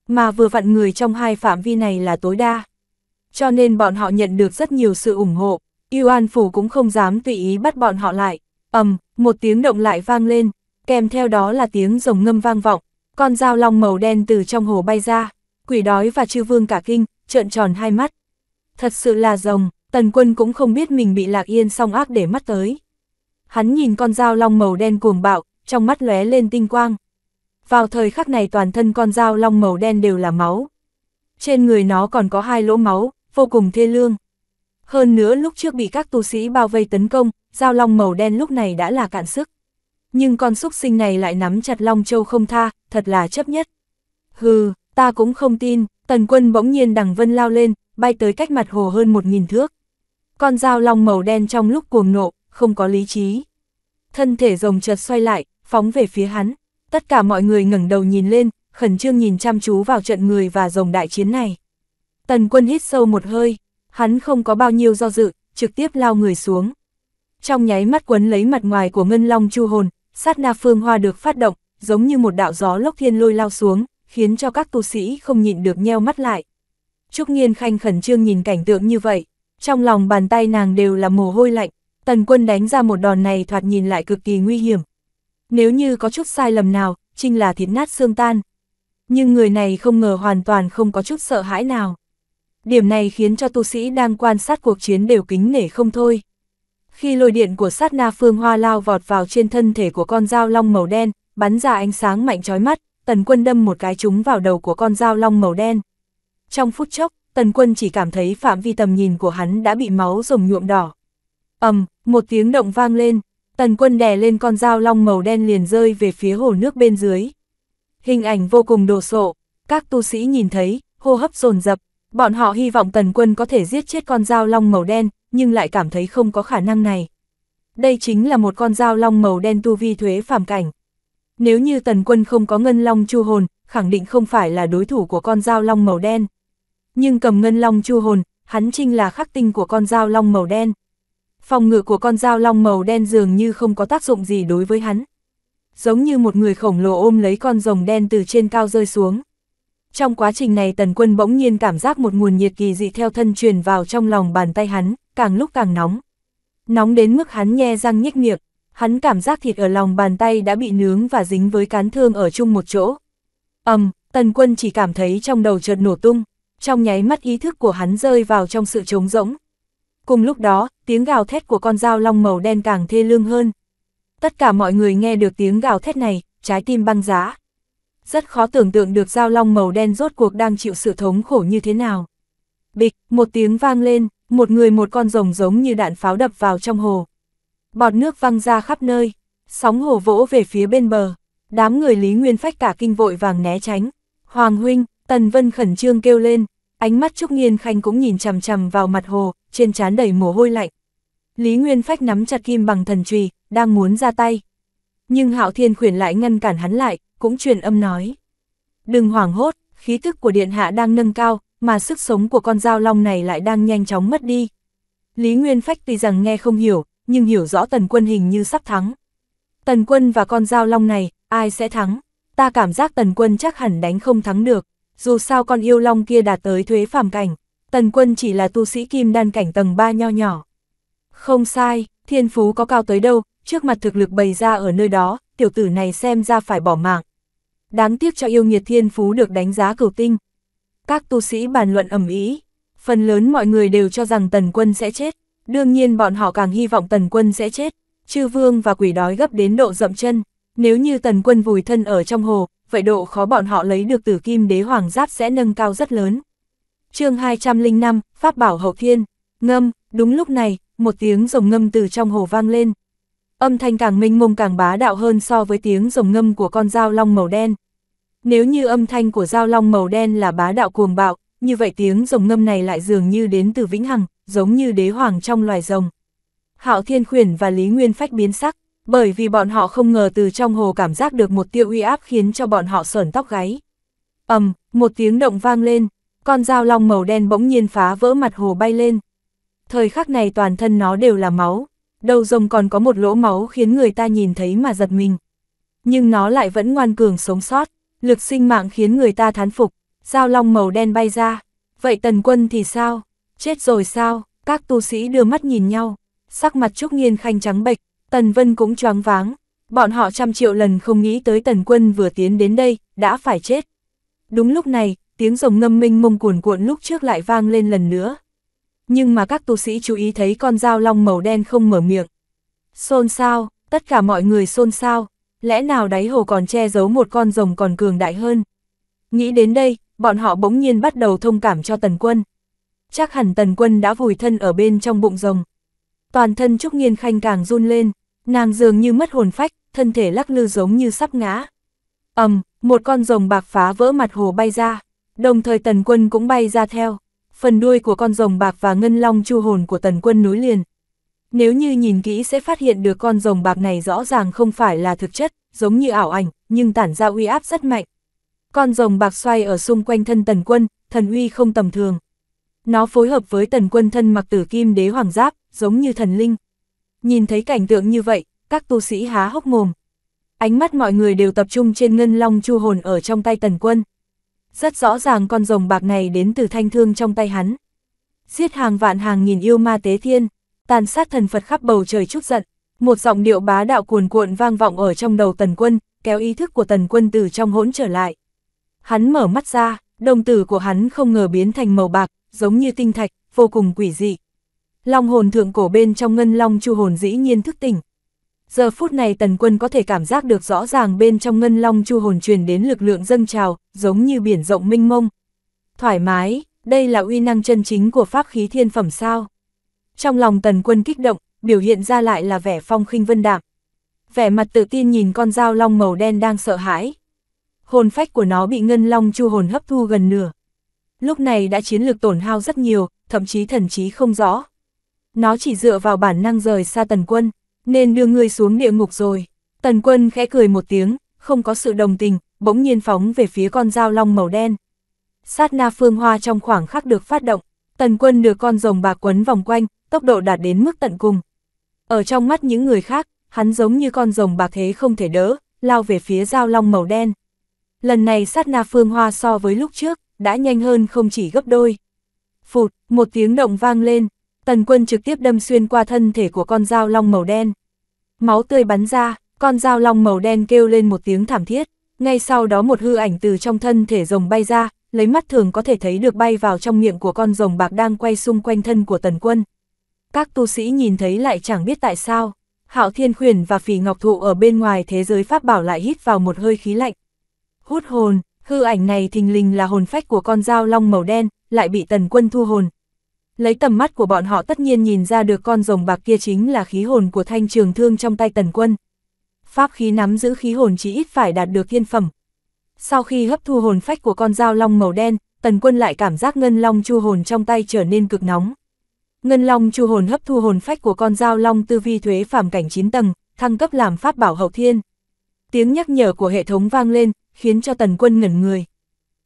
Mà vừa vặn người trong hai phạm vi này là tối đa. Cho nên bọn họ nhận được rất nhiều sự ủng hộ, Yêu An Phủ cũng không dám tùy ý bắt bọn họ lại. ầm, một tiếng động lại vang lên, kèm theo đó là tiếng rồng ngâm vang vọng, con dao long màu đen từ trong hồ bay ra, quỷ đói và chư vương cả kinh, trợn tròn hai mắt. Thật sự là rồng, tần quân cũng không biết mình bị lạc yên song ác để mắt tới. Hắn nhìn con dao long màu đen cuồng bạo, trong mắt lóe lên tinh quang. Vào thời khắc này toàn thân con dao long màu đen đều là máu. Trên người nó còn có hai lỗ máu, vô cùng thê lương. Hơn nữa lúc trước bị các tu sĩ bao vây tấn công, giao long màu đen lúc này đã là cạn sức. Nhưng con xúc sinh này lại nắm chặt long châu không tha, thật là chấp nhất. Hừ, ta cũng không tin, tần quân bỗng nhiên đằng vân lao lên, bay tới cách mặt hồ hơn một nghìn thước. Con dao long màu đen trong lúc cuồng nộ, không có lý trí. Thân thể rồng chợt xoay lại, phóng về phía hắn. Tất cả mọi người ngẩng đầu nhìn lên, khẩn trương nhìn chăm chú vào trận người và rồng đại chiến này. Tần quân hít sâu một hơi, hắn không có bao nhiêu do dự, trực tiếp lao người xuống trong nháy mắt quấn lấy mặt ngoài của Ngân Long Chu Hồn, sát na phương hoa được phát động, giống như một đạo gió lốc thiên lôi lao xuống, khiến cho các tu sĩ không nhịn được nheo mắt lại. Trúc Nghiên Khanh khẩn trương nhìn cảnh tượng như vậy, trong lòng bàn tay nàng đều là mồ hôi lạnh, tần quân đánh ra một đòn này thoạt nhìn lại cực kỳ nguy hiểm. Nếu như có chút sai lầm nào, chính là thịt nát xương tan. Nhưng người này không ngờ hoàn toàn không có chút sợ hãi nào. Điểm này khiến cho tu sĩ đang quan sát cuộc chiến đều kính nể không thôi. Khi lôi điện của sát na phương hoa lao vọt vào trên thân thể của con dao long màu đen, bắn ra ánh sáng mạnh chói mắt, tần quân đâm một cái trúng vào đầu của con dao long màu đen. Trong phút chốc, tần quân chỉ cảm thấy phạm vi tầm nhìn của hắn đã bị máu rồng nhuộm đỏ. ầm, một tiếng động vang lên, tần quân đè lên con dao long màu đen liền rơi về phía hồ nước bên dưới. Hình ảnh vô cùng đồ sộ, các tu sĩ nhìn thấy, hô hấp dồn dập Bọn họ hy vọng tần quân có thể giết chết con dao long màu đen, nhưng lại cảm thấy không có khả năng này. Đây chính là một con dao long màu đen tu vi thuế phàm cảnh. Nếu như tần quân không có ngân long chu hồn, khẳng định không phải là đối thủ của con dao long màu đen. Nhưng cầm ngân long chu hồn, hắn trinh là khắc tinh của con dao long màu đen. Phòng ngự của con dao long màu đen dường như không có tác dụng gì đối với hắn. Giống như một người khổng lồ ôm lấy con rồng đen từ trên cao rơi xuống. Trong quá trình này tần quân bỗng nhiên cảm giác một nguồn nhiệt kỳ dị theo thân truyền vào trong lòng bàn tay hắn, càng lúc càng nóng. Nóng đến mức hắn nhe răng nhếch miệng, hắn cảm giác thịt ở lòng bàn tay đã bị nướng và dính với cán thương ở chung một chỗ. ầm, um, tần quân chỉ cảm thấy trong đầu chợt nổ tung, trong nháy mắt ý thức của hắn rơi vào trong sự trống rỗng. Cùng lúc đó, tiếng gào thét của con dao long màu đen càng thê lương hơn. Tất cả mọi người nghe được tiếng gào thét này, trái tim băng giá rất khó tưởng tượng được dao long màu đen rốt cuộc đang chịu sự thống khổ như thế nào. Bịch, một tiếng vang lên, một người một con rồng giống như đạn pháo đập vào trong hồ. Bọt nước văng ra khắp nơi, sóng hồ vỗ về phía bên bờ, đám người Lý Nguyên Phách cả kinh vội vàng né tránh. Hoàng huynh, Tần Vân khẩn trương kêu lên, ánh mắt Trúc Nghiên Khanh cũng nhìn chằm chằm vào mặt hồ, trên trán đầy mồ hôi lạnh. Lý Nguyên Phách nắm chặt kim bằng thần chùy, đang muốn ra tay. Nhưng Hạo Thiên khuyển lại ngăn cản hắn lại, cũng truyền âm nói. Đừng hoảng hốt, khí tức của điện hạ đang nâng cao, mà sức sống của con dao long này lại đang nhanh chóng mất đi. Lý Nguyên Phách tuy rằng nghe không hiểu, nhưng hiểu rõ tần quân hình như sắp thắng. Tần quân và con dao long này, ai sẽ thắng? Ta cảm giác tần quân chắc hẳn đánh không thắng được, dù sao con yêu long kia đạt tới thuế phàm cảnh, tần quân chỉ là tu sĩ kim đan cảnh tầng 3 nho nhỏ. Không sai, thiên phú có cao tới đâu, trước mặt thực lực bày ra ở nơi đó, tiểu tử này xem ra phải bỏ mạng đáng tiếc cho yêu nghiệt thiên phú được đánh giá cửu tinh. Các tu sĩ bàn luận ẩm ý, phần lớn mọi người đều cho rằng tần quân sẽ chết, đương nhiên bọn họ càng hy vọng tần quân sẽ chết, chư vương và quỷ đói gấp đến độ rậm chân, nếu như tần quân vùi thân ở trong hồ, vậy độ khó bọn họ lấy được tử kim đế hoàng giáp sẽ nâng cao rất lớn. chương 205, Pháp bảo hậu thiên, ngâm, đúng lúc này, một tiếng rồng ngâm từ trong hồ vang lên, Âm thanh càng minh mông càng bá đạo hơn so với tiếng rồng ngâm của con dao long màu đen. Nếu như âm thanh của dao long màu đen là bá đạo cuồng bạo, như vậy tiếng rồng ngâm này lại dường như đến từ vĩnh hằng, giống như đế hoàng trong loài rồng. Hạo Thiên Khuyển và Lý Nguyên Phách biến sắc, bởi vì bọn họ không ngờ từ trong hồ cảm giác được một tiêu uy áp khiến cho bọn họ sởn tóc gáy. ầm, một tiếng động vang lên, con dao long màu đen bỗng nhiên phá vỡ mặt hồ bay lên. Thời khắc này toàn thân nó đều là máu, đầu rồng còn có một lỗ máu khiến người ta nhìn thấy mà giật mình. Nhưng nó lại vẫn ngoan cường sống sót, lực sinh mạng khiến người ta thán phục, dao long màu đen bay ra. Vậy tần quân thì sao? Chết rồi sao? Các tu sĩ đưa mắt nhìn nhau, sắc mặt Trúc Nghiên khanh trắng bệch, Tần Vân cũng choáng váng. Bọn họ trăm triệu lần không nghĩ tới Tần Quân vừa tiến đến đây, đã phải chết. Đúng lúc này, tiếng rồng ngâm minh mông cuồn cuộn lúc trước lại vang lên lần nữa nhưng mà các tu sĩ chú ý thấy con dao long màu đen không mở miệng. Xôn xao, tất cả mọi người xôn xao, lẽ nào đáy hồ còn che giấu một con rồng còn cường đại hơn. Nghĩ đến đây, bọn họ bỗng nhiên bắt đầu thông cảm cho tần quân. Chắc hẳn tần quân đã vùi thân ở bên trong bụng rồng. Toàn thân Trúc Nghiên Khanh càng run lên, nàng dường như mất hồn phách, thân thể lắc lư giống như sắp ngã. ầm, um, một con rồng bạc phá vỡ mặt hồ bay ra, đồng thời tần quân cũng bay ra theo phần đuôi của con rồng bạc và ngân long chu hồn của tần quân núi liền. Nếu như nhìn kỹ sẽ phát hiện được con rồng bạc này rõ ràng không phải là thực chất, giống như ảo ảnh, nhưng tản ra uy áp rất mạnh. Con rồng bạc xoay ở xung quanh thân tần quân, thần uy không tầm thường. Nó phối hợp với tần quân thân mặc tử kim đế hoàng giáp, giống như thần linh. Nhìn thấy cảnh tượng như vậy, các tu sĩ há hốc mồm. Ánh mắt mọi người đều tập trung trên ngân long chu hồn ở trong tay tần quân. Rất rõ ràng con rồng bạc này đến từ thanh thương trong tay hắn. Giết hàng vạn hàng nghìn yêu ma tế thiên, tàn sát thần Phật khắp bầu trời chút giận, một giọng điệu bá đạo cuồn cuộn vang vọng ở trong đầu tần quân, kéo ý thức của tần quân từ trong hỗn trở lại. Hắn mở mắt ra, đồng tử của hắn không ngờ biến thành màu bạc, giống như tinh thạch, vô cùng quỷ dị. Long hồn thượng cổ bên trong ngân long chu hồn dĩ nhiên thức tỉnh, giờ phút này tần quân có thể cảm giác được rõ ràng bên trong ngân long chu hồn truyền đến lực lượng dâng trào, giống như biển rộng minh mông. Thoải mái, đây là uy năng chân chính của pháp khí thiên phẩm sao. Trong lòng tần quân kích động, biểu hiện ra lại là vẻ phong khinh vân đạm. Vẻ mặt tự tin nhìn con dao long màu đen đang sợ hãi. Hồn phách của nó bị ngân long chu hồn hấp thu gần nửa. Lúc này đã chiến lược tổn hao rất nhiều, thậm chí thần trí không rõ. Nó chỉ dựa vào bản năng rời xa tần quân nên đưa ngươi xuống địa ngục rồi. Tần quân khẽ cười một tiếng, không có sự đồng tình, bỗng nhiên phóng về phía con dao long màu đen. Sát na phương hoa trong khoảng khắc được phát động, tần quân được con rồng bạc quấn vòng quanh, tốc độ đạt đến mức tận cùng. Ở trong mắt những người khác, hắn giống như con rồng bạc thế không thể đỡ, lao về phía dao long màu đen. Lần này sát na phương hoa so với lúc trước, đã nhanh hơn không chỉ gấp đôi. Phụt, một tiếng động vang lên, Tần quân trực tiếp đâm xuyên qua thân thể của con dao long màu đen. Máu tươi bắn ra, con dao long màu đen kêu lên một tiếng thảm thiết, ngay sau đó một hư ảnh từ trong thân thể rồng bay ra, lấy mắt thường có thể thấy được bay vào trong miệng của con rồng bạc đang quay xung quanh thân của tần quân. Các tu sĩ nhìn thấy lại chẳng biết tại sao, hạo thiên khuyển và phỉ ngọc thụ ở bên ngoài thế giới pháp bảo lại hít vào một hơi khí lạnh. Hút hồn, hư ảnh này thình lình là hồn phách của con dao long màu đen, lại bị tần quân thu hồn, Lấy tầm mắt của bọn họ tất nhiên nhìn ra được con rồng bạc kia chính là khí hồn của thanh trường thương trong tay tần quân. Pháp khí nắm giữ khí hồn chỉ ít phải đạt được thiên phẩm. Sau khi hấp thu hồn phách của con dao long màu đen, tần quân lại cảm giác ngân long chu hồn trong tay trở nên cực nóng. Ngân long chu hồn hấp thu hồn phách của con dao long tư vi thuế phàm cảnh 9 tầng, thăng cấp làm pháp bảo hậu thiên. Tiếng nhắc nhở của hệ thống vang lên, khiến cho tần quân ngẩn người.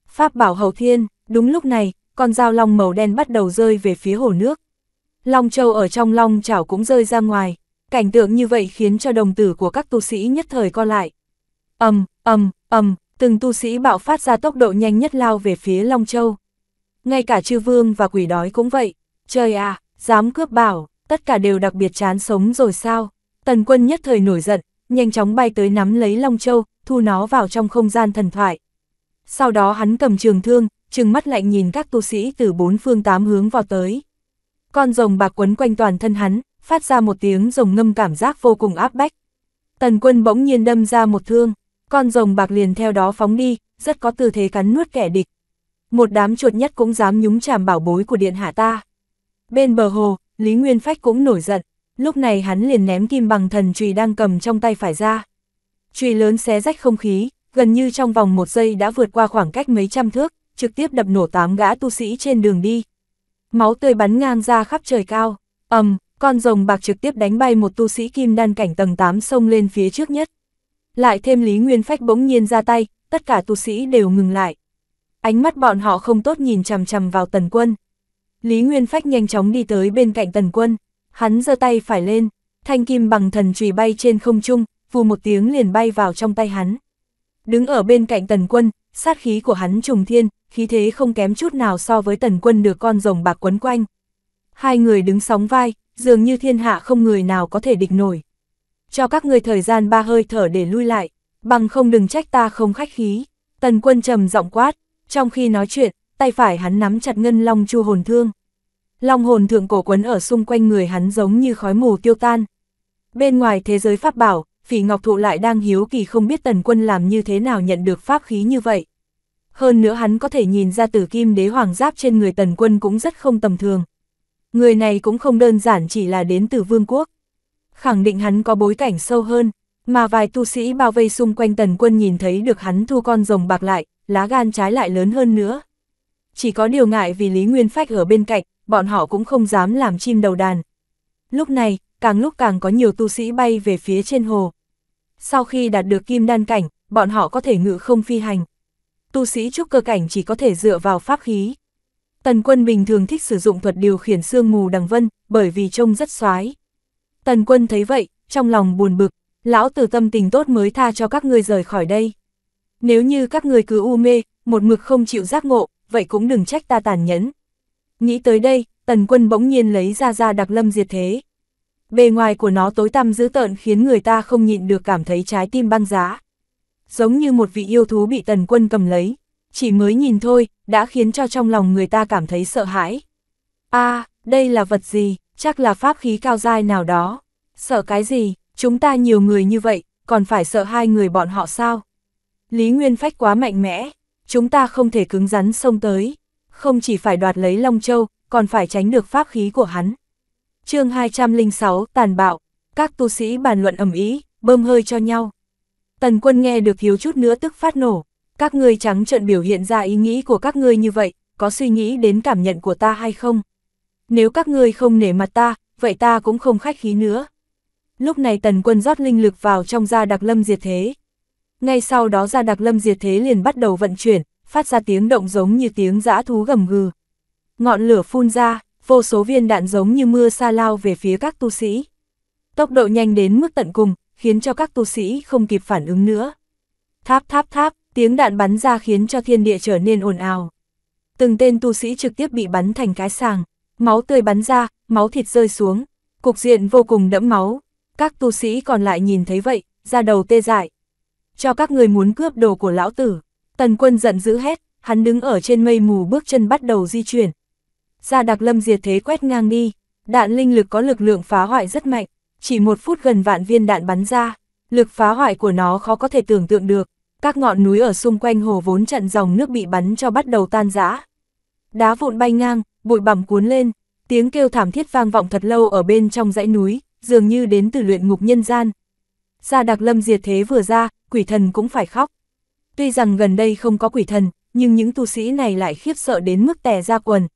Pháp bảo hậu thiên, đúng lúc này, con dao long màu đen bắt đầu rơi về phía hồ nước. Long châu ở trong long chảo cũng rơi ra ngoài, cảnh tượng như vậy khiến cho đồng tử của các tu sĩ nhất thời co lại. Ầm, ầm, ầm, từng tu sĩ bạo phát ra tốc độ nhanh nhất lao về phía long châu. Ngay cả chư vương và quỷ đói cũng vậy, trời à, dám cướp bảo, tất cả đều đặc biệt chán sống rồi sao. Tần quân nhất thời nổi giận, nhanh chóng bay tới nắm lấy long châu, thu nó vào trong không gian thần thoại. Sau đó hắn cầm trường thương, trừng mắt lạnh nhìn các tu sĩ từ bốn phương tám hướng vào tới. Con rồng bạc quấn quanh toàn thân hắn, phát ra một tiếng rồng ngâm cảm giác vô cùng áp bách. Tần quân bỗng nhiên đâm ra một thương, con rồng bạc liền theo đó phóng đi, rất có tư thế cắn nuốt kẻ địch. Một đám chuột nhất cũng dám nhúng chàm bảo bối của điện hạ ta. Bên bờ hồ, Lý Nguyên Phách cũng nổi giận, lúc này hắn liền ném kim bằng thần chùy đang cầm trong tay phải ra. Chùy lớn xé rách không khí, gần như trong vòng một giây đã vượt qua khoảng cách mấy trăm thước, trực tiếp đập nổ tám gã tu sĩ trên đường đi. Máu tươi bắn ngang ra khắp trời cao, ầm, con rồng bạc trực tiếp đánh bay một tu sĩ kim đan cảnh tầng 8 xông lên phía trước nhất. Lại thêm Lý Nguyên Phách bỗng nhiên ra tay, tất cả tu sĩ đều ngừng lại. Ánh mắt bọn họ không tốt nhìn chằm chằm vào tần quân. Lý Nguyên Phách nhanh chóng đi tới bên cạnh tần quân, hắn giơ tay phải lên, thanh kim bằng thần chùy bay trên không trung, vù một tiếng liền bay vào trong tay hắn. Đứng ở bên cạnh tần quân, sát khí của hắn trùng thiên, khí thế không kém chút nào so với tần quân được con rồng bạc quấn quanh. Hai người đứng sóng vai, dường như thiên hạ không người nào có thể địch nổi. Cho các người thời gian ba hơi thở để lui lại, bằng không đừng trách ta không khách khí. Tần quân trầm giọng quát, trong khi nói chuyện, tay phải hắn nắm chặt ngân long chu hồn thương. Long hồn thượng cổ quấn ở xung quanh người hắn giống như khói mù tiêu tan. Bên ngoài thế giới pháp bảo, Phỉ Ngọc Thụ lại đang hiếu kỳ không biết tần quân làm như thế nào nhận được pháp khí như vậy. Hơn nữa hắn có thể nhìn ra tử kim đế hoàng giáp trên người tần quân cũng rất không tầm thường. Người này cũng không đơn giản chỉ là đến từ vương quốc. Khẳng định hắn có bối cảnh sâu hơn, mà vài tu sĩ bao vây xung quanh tần quân nhìn thấy được hắn thu con rồng bạc lại, lá gan trái lại lớn hơn nữa. Chỉ có điều ngại vì Lý Nguyên Phách ở bên cạnh, bọn họ cũng không dám làm chim đầu đàn. Lúc này, càng lúc càng có nhiều tu sĩ bay về phía trên hồ. Sau khi đạt được kim đan cảnh, bọn họ có thể ngự không phi hành. Tu sĩ trúc cơ cảnh chỉ có thể dựa vào pháp khí. Tần quân bình thường thích sử dụng thuật điều khiển sương mù đằng vân, bởi vì trông rất xoái. Tần quân thấy vậy, trong lòng buồn bực, lão từ tâm tình tốt mới tha cho các ngươi rời khỏi đây. Nếu như các ngươi cứ u mê, một mực không chịu giác ngộ, vậy cũng đừng trách ta tàn nhẫn. Nghĩ tới đây, tần quân bỗng nhiên lấy ra ra đặc lâm diệt thế, Bề ngoài của nó tối tăm dữ tợn khiến người ta không nhịn được cảm thấy trái tim băng giá. Giống như một vị yêu thú bị tần quân cầm lấy, chỉ mới nhìn thôi, đã khiến cho trong lòng người ta cảm thấy sợ hãi. a à, đây là vật gì, chắc là pháp khí cao dai nào đó. Sợ cái gì, chúng ta nhiều người như vậy, còn phải sợ hai người bọn họ sao? Lý Nguyên Phách quá mạnh mẽ, chúng ta không thể cứng rắn xông tới. Không chỉ phải đoạt lấy Long Châu, còn phải tránh được pháp khí của hắn chương 206, tàn bạo, các tu sĩ bàn luận ẩm ý, bơm hơi cho nhau. Tần quân nghe được thiếu chút nữa tức phát nổ, các ngươi trắng trợn biểu hiện ra ý nghĩ của các ngươi như vậy, có suy nghĩ đến cảm nhận của ta hay không? Nếu các ngươi không nể mặt ta, vậy ta cũng không khách khí nữa. Lúc này tần quân rót linh lực vào trong gia đặc lâm diệt thế. Ngay sau đó gia đặc lâm diệt thế liền bắt đầu vận chuyển, phát ra tiếng động giống như tiếng dã thú gầm gừ. Ngọn lửa phun ra, vô số viên đạn giống như mưa sa lao về phía các tu sĩ. Tốc độ nhanh đến mức tận cùng, khiến cho các tu sĩ không kịp phản ứng nữa. Tháp tháp tháp, tiếng đạn bắn ra khiến cho thiên địa trở nên ồn ào. Từng tên tu sĩ trực tiếp bị bắn thành cái sàng, máu tươi bắn ra, máu thịt rơi xuống, cục diện vô cùng đẫm máu. Các tu sĩ còn lại nhìn thấy vậy, ra đầu tê dại. Cho các người muốn cướp đồ của lão tử, tần quân giận dữ hét, hắn đứng ở trên mây mù bước chân bắt đầu di chuyển, ra đặc lâm diệt thế quét ngang đi, đạn linh lực có lực lượng phá hoại rất mạnh, chỉ một phút gần vạn viên đạn bắn ra, lực phá hoại của nó khó có thể tưởng tượng được, các ngọn núi ở xung quanh hồ vốn chặn dòng nước bị bắn cho bắt đầu tan rã. Đá vụn bay ngang, bụi bặm cuốn lên, tiếng kêu thảm thiết vang vọng thật lâu ở bên trong dãy núi, dường như đến từ luyện ngục nhân gian. Gia Đặc Lâm diệt thế vừa ra, quỷ thần cũng phải khóc. Tuy rằng gần đây không có quỷ thần, nhưng những tu sĩ này lại khiếp sợ đến mức tè ra quần,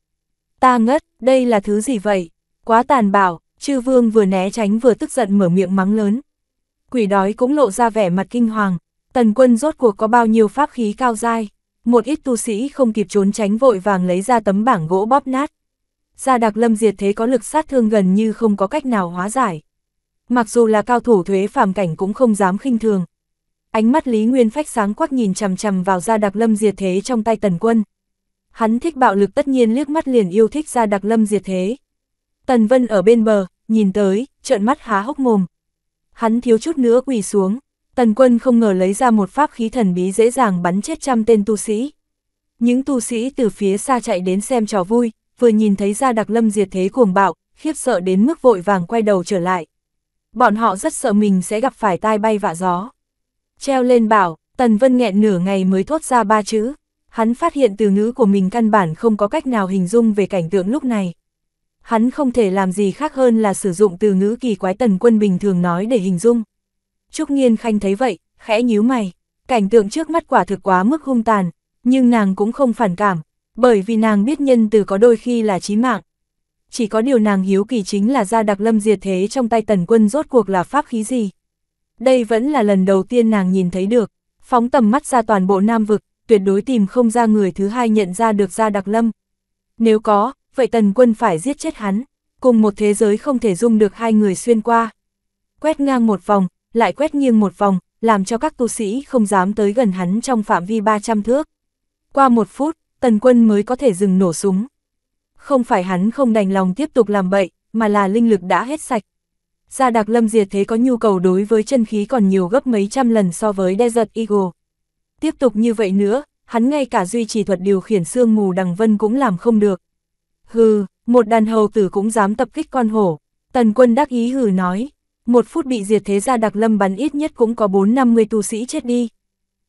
Ta ngất, đây là thứ gì vậy? Quá tàn bạo, chư vương vừa né tránh vừa tức giận mở miệng mắng lớn. Quỷ đói cũng lộ ra vẻ mặt kinh hoàng, tần quân rốt cuộc có bao nhiêu pháp khí cao dai. Một ít tu sĩ không kịp trốn tránh vội vàng lấy ra tấm bảng gỗ bóp nát. Gia đặc lâm diệt thế có lực sát thương gần như không có cách nào hóa giải. Mặc dù là cao thủ thuế phàm cảnh cũng không dám khinh thường. Ánh mắt Lý Nguyên Phách sáng quắc nhìn chằm chằm vào gia đặc lâm diệt thế trong tay tần quân, Hắn thích bạo lực tất nhiên liếc mắt liền yêu thích ra đặc lâm diệt thế. Tần Vân ở bên bờ, nhìn tới, trợn mắt há hốc mồm. Hắn thiếu chút nữa quỳ xuống, Tần Quân không ngờ lấy ra một pháp khí thần bí dễ dàng bắn chết trăm tên tu sĩ. Những tu sĩ từ phía xa chạy đến xem trò vui, vừa nhìn thấy ra đặc lâm diệt thế cuồng bạo, khiếp sợ đến mức vội vàng quay đầu trở lại. Bọn họ rất sợ mình sẽ gặp phải tai bay vạ gió. Treo lên bảo, Tần Vân nghẹn nửa ngày mới thốt ra ba chữ, Hắn phát hiện từ ngữ của mình căn bản không có cách nào hình dung về cảnh tượng lúc này. Hắn không thể làm gì khác hơn là sử dụng từ ngữ kỳ quái tần quân bình thường nói để hình dung. Trúc Nghiên Khanh thấy vậy, khẽ nhíu mày. Cảnh tượng trước mắt quả thực quá mức hung tàn, nhưng nàng cũng không phản cảm, bởi vì nàng biết nhân từ có đôi khi là chí mạng. Chỉ có điều nàng hiếu kỳ chính là ra đặc lâm diệt thế trong tay tần quân rốt cuộc là pháp khí gì. Đây vẫn là lần đầu tiên nàng nhìn thấy được, phóng tầm mắt ra toàn bộ nam vực, tuyệt đối tìm không ra người thứ hai nhận ra được ra đặc lâm. Nếu có, vậy tần quân phải giết chết hắn, cùng một thế giới không thể dung được hai người xuyên qua. Quét ngang một vòng, lại quét nghiêng một vòng, làm cho các tu sĩ không dám tới gần hắn trong phạm vi 300 thước. Qua một phút, tần quân mới có thể dừng nổ súng. Không phải hắn không đành lòng tiếp tục làm bậy, mà là linh lực đã hết sạch. Gia Đạc Lâm Diệt thế có nhu cầu đối với chân khí còn nhiều gấp mấy trăm lần so với Desert Eagle. Tiếp tục như vậy nữa, hắn ngay cả duy trì thuật điều khiển sương mù đằng vân cũng làm không được. Hừ, một đàn hầu tử cũng dám tập kích con hổ. Tần quân đắc ý hừ nói, một phút bị diệt thế gia đặc lâm bắn ít nhất cũng có 4-50 tu sĩ chết đi.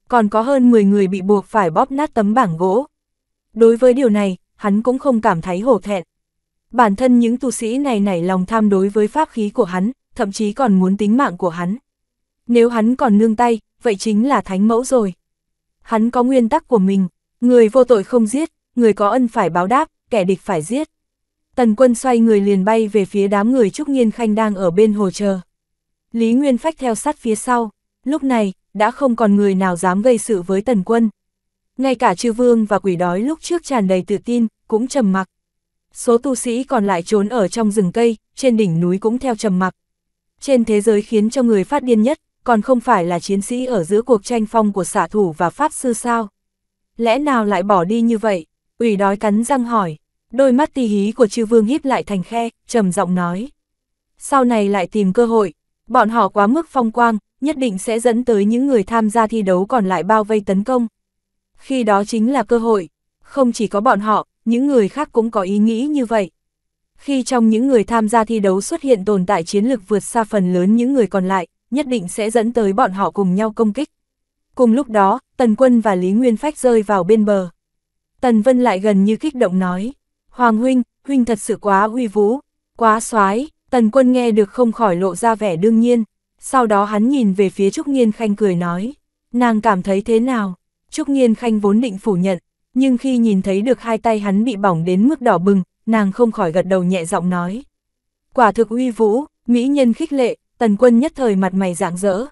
Còn có hơn 10 người bị buộc phải bóp nát tấm bảng gỗ. Đối với điều này, hắn cũng không cảm thấy hổ thẹn. Bản thân những tu sĩ này nảy lòng tham đối với pháp khí của hắn, thậm chí còn muốn tính mạng của hắn. Nếu hắn còn nương tay, vậy chính là thánh mẫu rồi. Hắn có nguyên tắc của mình, người vô tội không giết, người có ân phải báo đáp, kẻ địch phải giết. Tần quân xoay người liền bay về phía đám người Trúc Nghiên Khanh đang ở bên hồ chờ. Lý Nguyên Phách theo sát phía sau, lúc này, đã không còn người nào dám gây sự với tần quân. Ngay cả chư vương và quỷ đói lúc trước tràn đầy tự tin, cũng trầm mặc. Số tu sĩ còn lại trốn ở trong rừng cây, trên đỉnh núi cũng theo trầm mặc. Trên thế giới khiến cho người phát điên nhất, còn không phải là chiến sĩ ở giữa cuộc tranh phong của xạ thủ và pháp sư sao. Lẽ nào lại bỏ đi như vậy? Ủy đói cắn răng hỏi, đôi mắt tì hí của chư vương híp lại thành khe, trầm giọng nói. Sau này lại tìm cơ hội, bọn họ quá mức phong quang, nhất định sẽ dẫn tới những người tham gia thi đấu còn lại bao vây tấn công. Khi đó chính là cơ hội, không chỉ có bọn họ, những người khác cũng có ý nghĩ như vậy. Khi trong những người tham gia thi đấu xuất hiện tồn tại chiến lực vượt xa phần lớn những người còn lại, nhất định sẽ dẫn tới bọn họ cùng nhau công kích. Cùng lúc đó, Tần Quân và Lý Nguyên Phách rơi vào bên bờ. Tần Vân lại gần như kích động nói, Hoàng Huynh, Huynh thật sự quá uy vũ, quá soái Tần Quân nghe được không khỏi lộ ra vẻ đương nhiên, sau đó hắn nhìn về phía Trúc Nghiên Khanh cười nói, nàng cảm thấy thế nào? Trúc Nghiên Khanh vốn định phủ nhận, nhưng khi nhìn thấy được hai tay hắn bị bỏng đến mức đỏ bừng, nàng không khỏi gật đầu nhẹ giọng nói. Quả thực uy vũ, mỹ nhân khích lệ, tần quân nhất thời mặt mày rạng rỡ.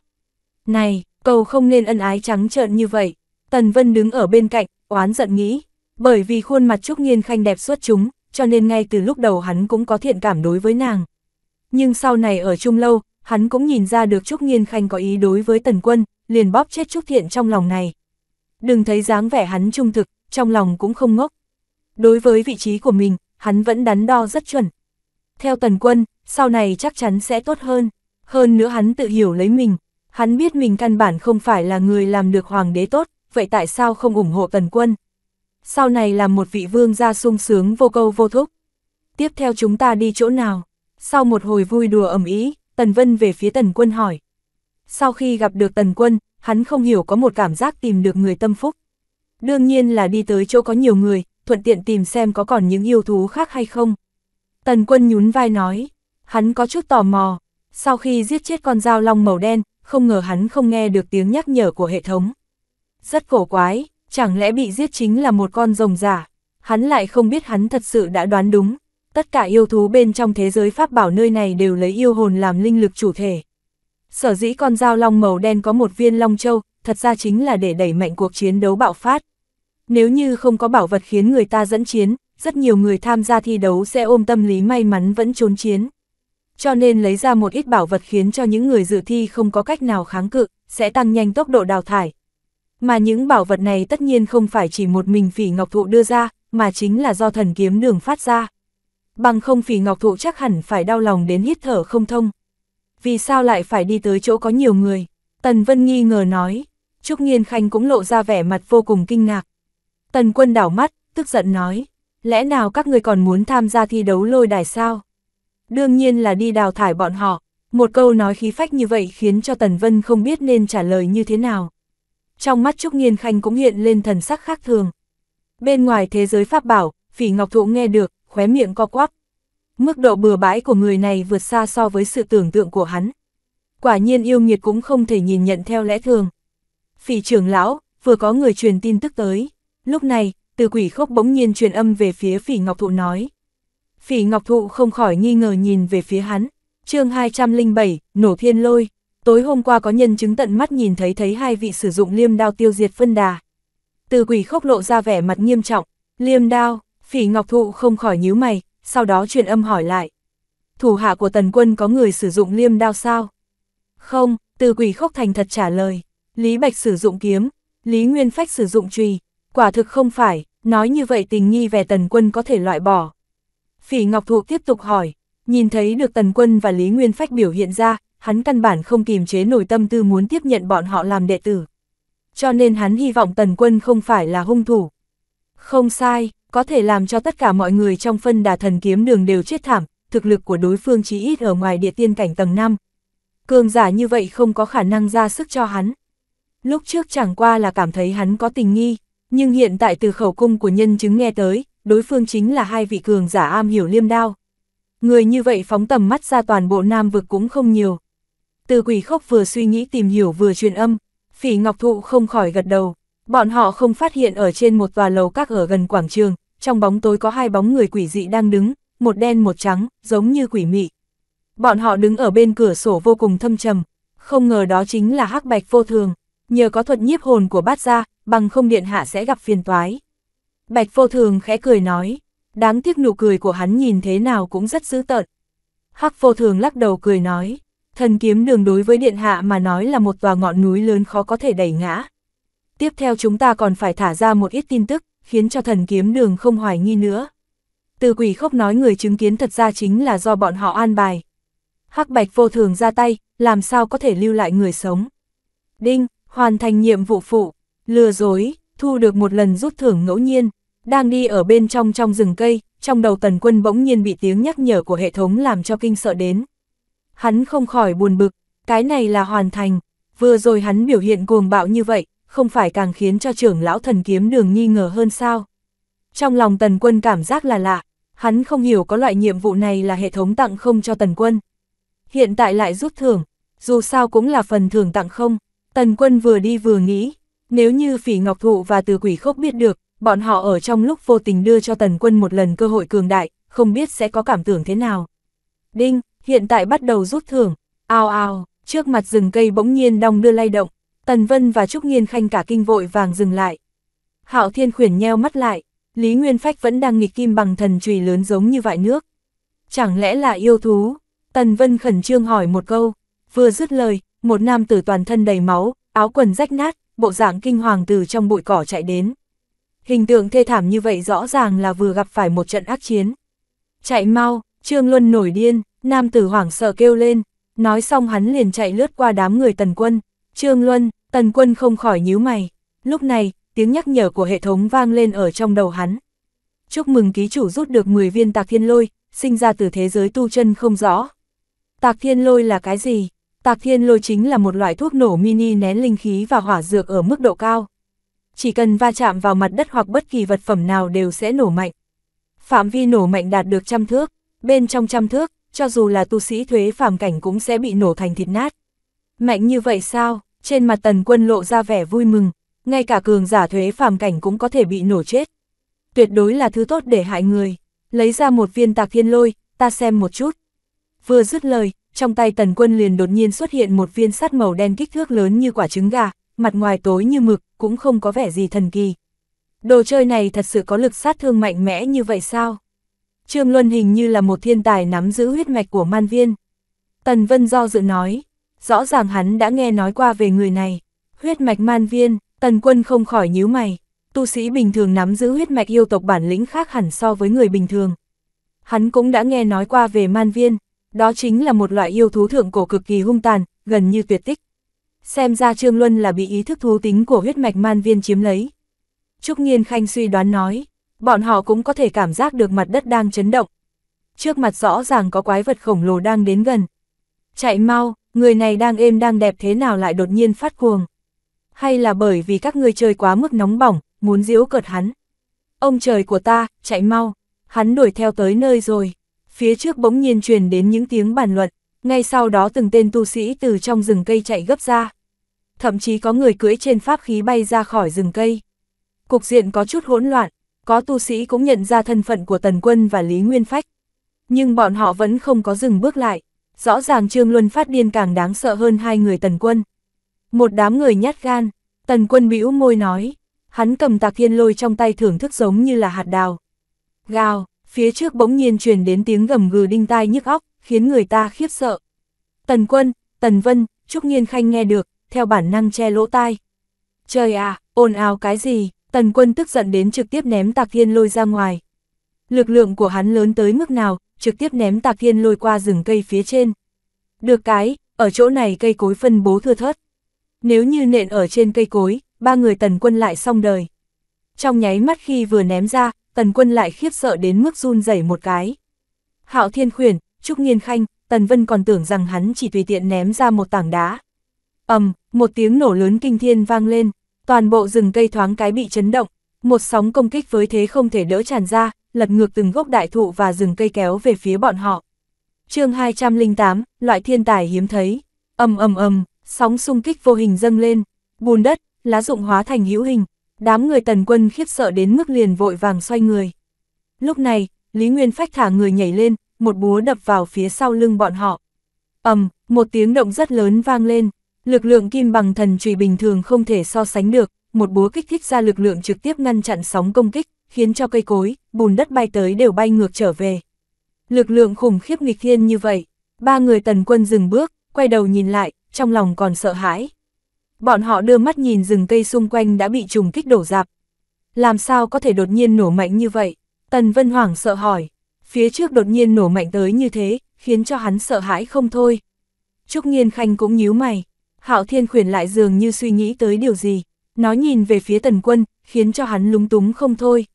Này, cầu không nên ân ái trắng trợn như vậy. Tần Vân đứng ở bên cạnh, oán giận nghĩ, bởi vì khuôn mặt Trúc Nghiên khanh đẹp xuất chúng, cho nên ngay từ lúc đầu hắn cũng có thiện cảm đối với nàng. Nhưng sau này ở chung lâu, hắn cũng nhìn ra được Trúc Nghiên khanh có ý đối với Tần Quân, liền bóp chết Trúc Thiện trong lòng này. Đừng thấy dáng vẻ hắn trung thực, trong lòng cũng không ngốc. Đối với vị trí của mình, hắn vẫn đắn đo rất chuẩn. Theo Tần Quân, sau này chắc chắn sẽ tốt hơn. Hơn nữa hắn tự hiểu lấy mình, hắn biết mình căn bản không phải là người làm được hoàng đế tốt, vậy tại sao không ủng hộ tần quân? Sau này làm một vị vương gia sung sướng vô câu vô thúc. Tiếp theo chúng ta đi chỗ nào? Sau một hồi vui đùa ầm ý, Tần Vân về phía Tần Quân hỏi. Sau khi gặp được Tần Quân, hắn không hiểu có một cảm giác tìm được người tâm phúc. Đương nhiên là đi tới chỗ có nhiều người, thuận tiện tìm xem có còn những yêu thú khác hay không. Tần Quân nhún vai nói, hắn có chút tò mò, sau khi giết chết con dao long màu đen, không ngờ hắn không nghe được tiếng nhắc nhở của hệ thống. Rất cổ quái, chẳng lẽ bị giết chính là một con rồng giả? Hắn lại không biết hắn thật sự đã đoán đúng. Tất cả yêu thú bên trong thế giới pháp bảo nơi này đều lấy yêu hồn làm linh lực chủ thể. Sở dĩ con dao long màu đen có một viên long châu, thật ra chính là để đẩy mạnh cuộc chiến đấu bạo phát. Nếu như không có bảo vật khiến người ta dẫn chiến, rất nhiều người tham gia thi đấu sẽ ôm tâm lý may mắn vẫn trốn chiến cho nên lấy ra một ít bảo vật khiến cho những người dự thi không có cách nào kháng cự, sẽ tăng nhanh tốc độ đào thải. Mà những bảo vật này tất nhiên không phải chỉ một mình phỉ ngọc thụ đưa ra, mà chính là do thần kiếm đường phát ra. Bằng không phỉ ngọc thụ chắc hẳn phải đau lòng đến hít thở không thông. Vì sao lại phải đi tới chỗ có nhiều người? Tần Vân nghi ngờ nói. Trúc Nghiên Khanh cũng lộ ra vẻ mặt vô cùng kinh ngạc. Tần quân đảo mắt, tức giận nói. Lẽ nào các người còn muốn tham gia thi đấu lôi đài sao? đương nhiên là đi đào thải bọn họ. Một câu nói khí phách như vậy khiến cho Tần Vân không biết nên trả lời như thế nào. Trong mắt Trúc Nghiên Khanh cũng hiện lên thần sắc khác thường. Bên ngoài thế giới pháp bảo, Phỉ Ngọc Thụ nghe được, khóe miệng co quắp. Mức độ bừa bãi của người này vượt xa so với sự tưởng tượng của hắn. Quả nhiên yêu nghiệt cũng không thể nhìn nhận theo lẽ thường. Phỉ trưởng lão, vừa có người truyền tin tức tới. Lúc này, từ quỷ khốc bỗng nhiên truyền âm về phía Phỉ Ngọc Thụ nói. Phỉ Ngọc Thụ không khỏi nghi ngờ nhìn về phía hắn. chương 207, Nổ Thiên Lôi. Tối hôm qua có nhân chứng tận mắt nhìn thấy thấy hai vị sử dụng liêm đao tiêu diệt phân đà. Từ quỷ khốc lộ ra vẻ mặt nghiêm trọng, liêm đao, phỉ ngọc thụ không khỏi nhíu mày, sau đó truyền âm hỏi lại. Thủ hạ của tần quân có người sử dụng liêm đao sao? Không, từ quỷ khốc thành thật trả lời. Lý Bạch sử dụng kiếm, Lý Nguyên Phách sử dụng trùy. Quả thực không phải, nói như vậy tình nghi về tần quân có thể loại bỏ. Phỉ Ngọc Thụ tiếp tục hỏi, nhìn thấy được Tần Quân và Lý Nguyên Phách biểu hiện ra, hắn căn bản không kìm chế nổi tâm tư muốn tiếp nhận bọn họ làm đệ tử. Cho nên hắn hy vọng Tần Quân không phải là hung thủ. Không sai, có thể làm cho tất cả mọi người trong phân đà thần kiếm đường đều chết thảm, thực lực của đối phương chỉ ít ở ngoài địa tiên cảnh tầng 5. Cường giả như vậy không có khả năng ra sức cho hắn. Lúc trước chẳng qua là cảm thấy hắn có tình nghi, nhưng hiện tại từ khẩu cung của nhân chứng nghe tới, đối phương chính là hai vị cường giả am hiểu liêm đao. Người như vậy phóng tầm mắt ra toàn bộ nam vực cũng không nhiều. Từ quỷ khốc vừa suy nghĩ tìm hiểu vừa truyền âm, phỉ ngọc thụ không khỏi gật đầu. Bọn họ không phát hiện ở trên một tòa lầu các ở gần quảng trường, trong bóng tối có hai bóng người quỷ dị đang đứng, một đen một trắng, giống như quỷ mị. Bọn họ đứng ở bên cửa sổ vô cùng thâm trầm, không ngờ đó chính là hắc bạch vô thường, nhờ có thuật nhiếp hồn của bát gia, bằng không điện hạ sẽ gặp phiền toái. Bạch vô thường khẽ cười nói, đáng tiếc nụ cười của hắn nhìn thế nào cũng rất dữ tợn. Hắc vô thường lắc đầu cười nói, thần kiếm đường đối với điện hạ mà nói là một tòa ngọn núi lớn khó có thể đẩy ngã. Tiếp theo chúng ta còn phải thả ra một ít tin tức, khiến cho thần kiếm đường không hoài nghi nữa. Từ quỷ khốc nói người chứng kiến thật ra chính là do bọn họ an bài. Hắc bạch vô thường ra tay, làm sao có thể lưu lại người sống. Đinh, hoàn thành nhiệm vụ phụ, lừa dối, thu được một lần rút thưởng ngẫu nhiên, đang đi ở bên trong trong rừng cây, trong đầu tần quân bỗng nhiên bị tiếng nhắc nhở của hệ thống làm cho kinh sợ đến. Hắn không khỏi buồn bực, cái này là hoàn thành, vừa rồi hắn biểu hiện cuồng bạo như vậy, không phải càng khiến cho trưởng lão thần kiếm đường nghi ngờ hơn sao. Trong lòng tần quân cảm giác là lạ, hắn không hiểu có loại nhiệm vụ này là hệ thống tặng không cho tần quân. Hiện tại lại rút thưởng, dù sao cũng là phần thưởng tặng không, tần quân vừa đi vừa nghĩ, nếu như phỉ ngọc thụ và từ quỷ khốc biết được, bọn họ ở trong lúc vô tình đưa cho tần quân một lần cơ hội cường đại, không biết sẽ có cảm tưởng thế nào. Đinh, hiện tại bắt đầu rút thưởng, ao ao, trước mặt rừng cây bỗng nhiên đong đưa lay động, Tần Vân và Trúc Nghiên Khanh cả kinh vội vàng dừng lại. Hạo Thiên khuyển nheo mắt lại, Lý Nguyên Phách vẫn đang nghịch kim bằng thần chùy lớn giống như vại nước. Chẳng lẽ là yêu thú? Tần Vân khẩn trương hỏi một câu, vừa dứt lời, một nam tử toàn thân đầy máu, áo quần rách nát, bộ dạng kinh hoàng từ trong bụi cỏ chạy đến. Hình tượng thê thảm như vậy rõ ràng là vừa gặp phải một trận ác chiến. Chạy mau, Trương Luân nổi điên, nam tử hoảng sợ kêu lên, nói xong hắn liền chạy lướt qua đám người tần quân. Trương Luân, tần quân không khỏi nhíu mày. Lúc này, tiếng nhắc nhở của hệ thống vang lên ở trong đầu hắn. Chúc mừng ký chủ rút được 10 viên tạc thiên lôi, sinh ra từ thế giới tu chân không rõ. Tạc thiên lôi là cái gì? Tạc thiên lôi chính là một loại thuốc nổ mini nén linh khí và hỏa dược ở mức độ cao chỉ cần va chạm vào mặt đất hoặc bất kỳ vật phẩm nào đều sẽ nổ mạnh. Phạm vi nổ mạnh đạt được trăm thước, bên trong trăm thước, cho dù là tu sĩ thuế phàm cảnh cũng sẽ bị nổ thành thịt nát. Mạnh như vậy sao? Trên mặt tần quân lộ ra vẻ vui mừng, ngay cả cường giả thuế phàm cảnh cũng có thể bị nổ chết. Tuyệt đối là thứ tốt để hại người. Lấy ra một viên tạc thiên lôi, ta xem một chút. Vừa dứt lời, trong tay tần quân liền đột nhiên xuất hiện một viên sắt màu đen kích thước lớn như quả trứng gà, mặt ngoài tối như mực, cũng không có vẻ gì thần kỳ. Đồ chơi này thật sự có lực sát thương mạnh mẽ như vậy sao? Trương Luân hình như là một thiên tài nắm giữ huyết mạch của man viên. Tần Vân do dự nói, rõ ràng hắn đã nghe nói qua về người này. Huyết mạch man viên, Tần Quân không khỏi nhíu mày. Tu sĩ bình thường nắm giữ huyết mạch yêu tộc bản lĩnh khác hẳn so với người bình thường. Hắn cũng đã nghe nói qua về man viên, đó chính là một loại yêu thú thượng cổ cực kỳ hung tàn, gần như tuyệt tích xem ra Trương Luân là bị ý thức thú tính của huyết mạch man viên chiếm lấy. Trúc Nhiên Khanh suy đoán nói, bọn họ cũng có thể cảm giác được mặt đất đang chấn động. Trước mặt rõ ràng có quái vật khổng lồ đang đến gần. Chạy mau, người này đang êm đang đẹp thế nào lại đột nhiên phát cuồng. Hay là bởi vì các người chơi quá mức nóng bỏng, muốn diễu cợt hắn. Ông trời của ta, chạy mau, hắn đuổi theo tới nơi rồi. Phía trước bỗng nhiên truyền đến những tiếng bàn luận, ngay sau đó từng tên tu sĩ từ trong rừng cây chạy gấp ra thậm chí có người cưỡi trên pháp khí bay ra khỏi rừng cây. Cục diện có chút hỗn loạn, có tu sĩ cũng nhận ra thân phận của Tần Quân và Lý Nguyên Phách. Nhưng bọn họ vẫn không có dừng bước lại, rõ ràng Trương Luân phát điên càng đáng sợ hơn hai người Tần Quân. Một đám người nhát gan, Tần Quân bĩu môi nói, hắn cầm tạc thiên lôi trong tay thưởng thức giống như là hạt đào. Gào, phía trước bỗng nhiên truyền đến tiếng gầm gừ đinh tai nhức óc, khiến người ta khiếp sợ. Tần Quân, Tần Vân, Trúc Nhiên Khanh nghe được, theo bản năng che lỗ tai. Trời à, ồn ào cái gì, tần quân tức giận đến trực tiếp ném tạc thiên lôi ra ngoài. Lực lượng của hắn lớn tới mức nào, trực tiếp ném tạc thiên lôi qua rừng cây phía trên. Được cái, ở chỗ này cây cối phân bố thưa thớt. Nếu như nện ở trên cây cối, ba người tần quân lại xong đời. Trong nháy mắt khi vừa ném ra, tần quân lại khiếp sợ đến mức run rẩy một cái. Hạo thiên khuyển, Trúc Nghiên Khanh, Tần Vân còn tưởng rằng hắn chỉ tùy tiện ném ra một tảng đá, ầm, một tiếng nổ lớn kinh thiên vang lên, toàn bộ rừng cây thoáng cái bị chấn động, một sóng công kích với thế không thể đỡ tràn ra, lật ngược từng gốc đại thụ và rừng cây kéo về phía bọn họ. chương 208, loại thiên tài hiếm thấy, ầm ầm ầm, sóng xung kích vô hình dâng lên, bùn đất, lá rụng hóa thành hữu hình, đám người tần quân khiếp sợ đến mức liền vội vàng xoay người. Lúc này, Lý Nguyên Phách thả người nhảy lên, một búa đập vào phía sau lưng bọn họ. ầm, một tiếng động rất lớn vang lên, Lực lượng kim bằng thần trùy bình thường không thể so sánh được, một búa kích thích ra lực lượng trực tiếp ngăn chặn sóng công kích, khiến cho cây cối, bùn đất bay tới đều bay ngược trở về. Lực lượng khủng khiếp nghịch thiên như vậy, ba người tần quân dừng bước, quay đầu nhìn lại, trong lòng còn sợ hãi. Bọn họ đưa mắt nhìn rừng cây xung quanh đã bị trùng kích đổ dạp. Làm sao có thể đột nhiên nổ mạnh như vậy? Tần Vân Hoàng sợ hỏi. Phía trước đột nhiên nổ mạnh tới như thế, khiến cho hắn sợ hãi không thôi. Trúc Nghiên Khanh cũng nhíu mày, Hạo Thiên khuyển lại dường như suy nghĩ tới điều gì, nó nhìn về phía tần quân, khiến cho hắn lúng túng không thôi.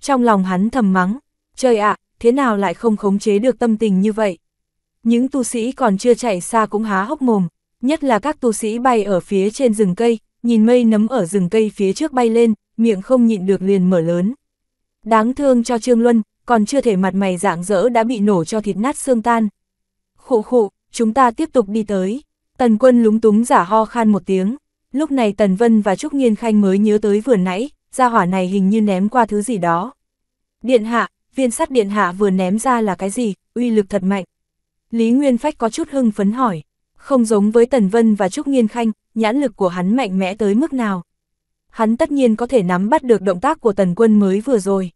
Trong lòng hắn thầm mắng, trời ạ, thế nào lại không khống chế được tâm tình như vậy? Những tu sĩ còn chưa chạy xa cũng há hốc mồm, nhất là các tu sĩ bay ở phía trên rừng cây, nhìn mây nấm ở rừng cây phía trước bay lên, miệng không nhịn được liền mở lớn. Đáng thương cho Trương Luân, còn chưa thể mặt mày dạng dỡ đã bị nổ cho thịt nát xương tan. Khụ khụ, chúng ta tiếp tục đi tới. Tần quân lúng túng giả ho khan một tiếng, lúc này Tần Vân và Trúc Nghiên Khanh mới nhớ tới vừa nãy, ra hỏa này hình như ném qua thứ gì đó. Điện hạ, viên sắt điện hạ vừa ném ra là cái gì, uy lực thật mạnh. Lý Nguyên Phách có chút hưng phấn hỏi, không giống với Tần Vân và Trúc Nghiên Khanh, nhãn lực của hắn mạnh mẽ tới mức nào. Hắn tất nhiên có thể nắm bắt được động tác của Tần Quân mới vừa rồi.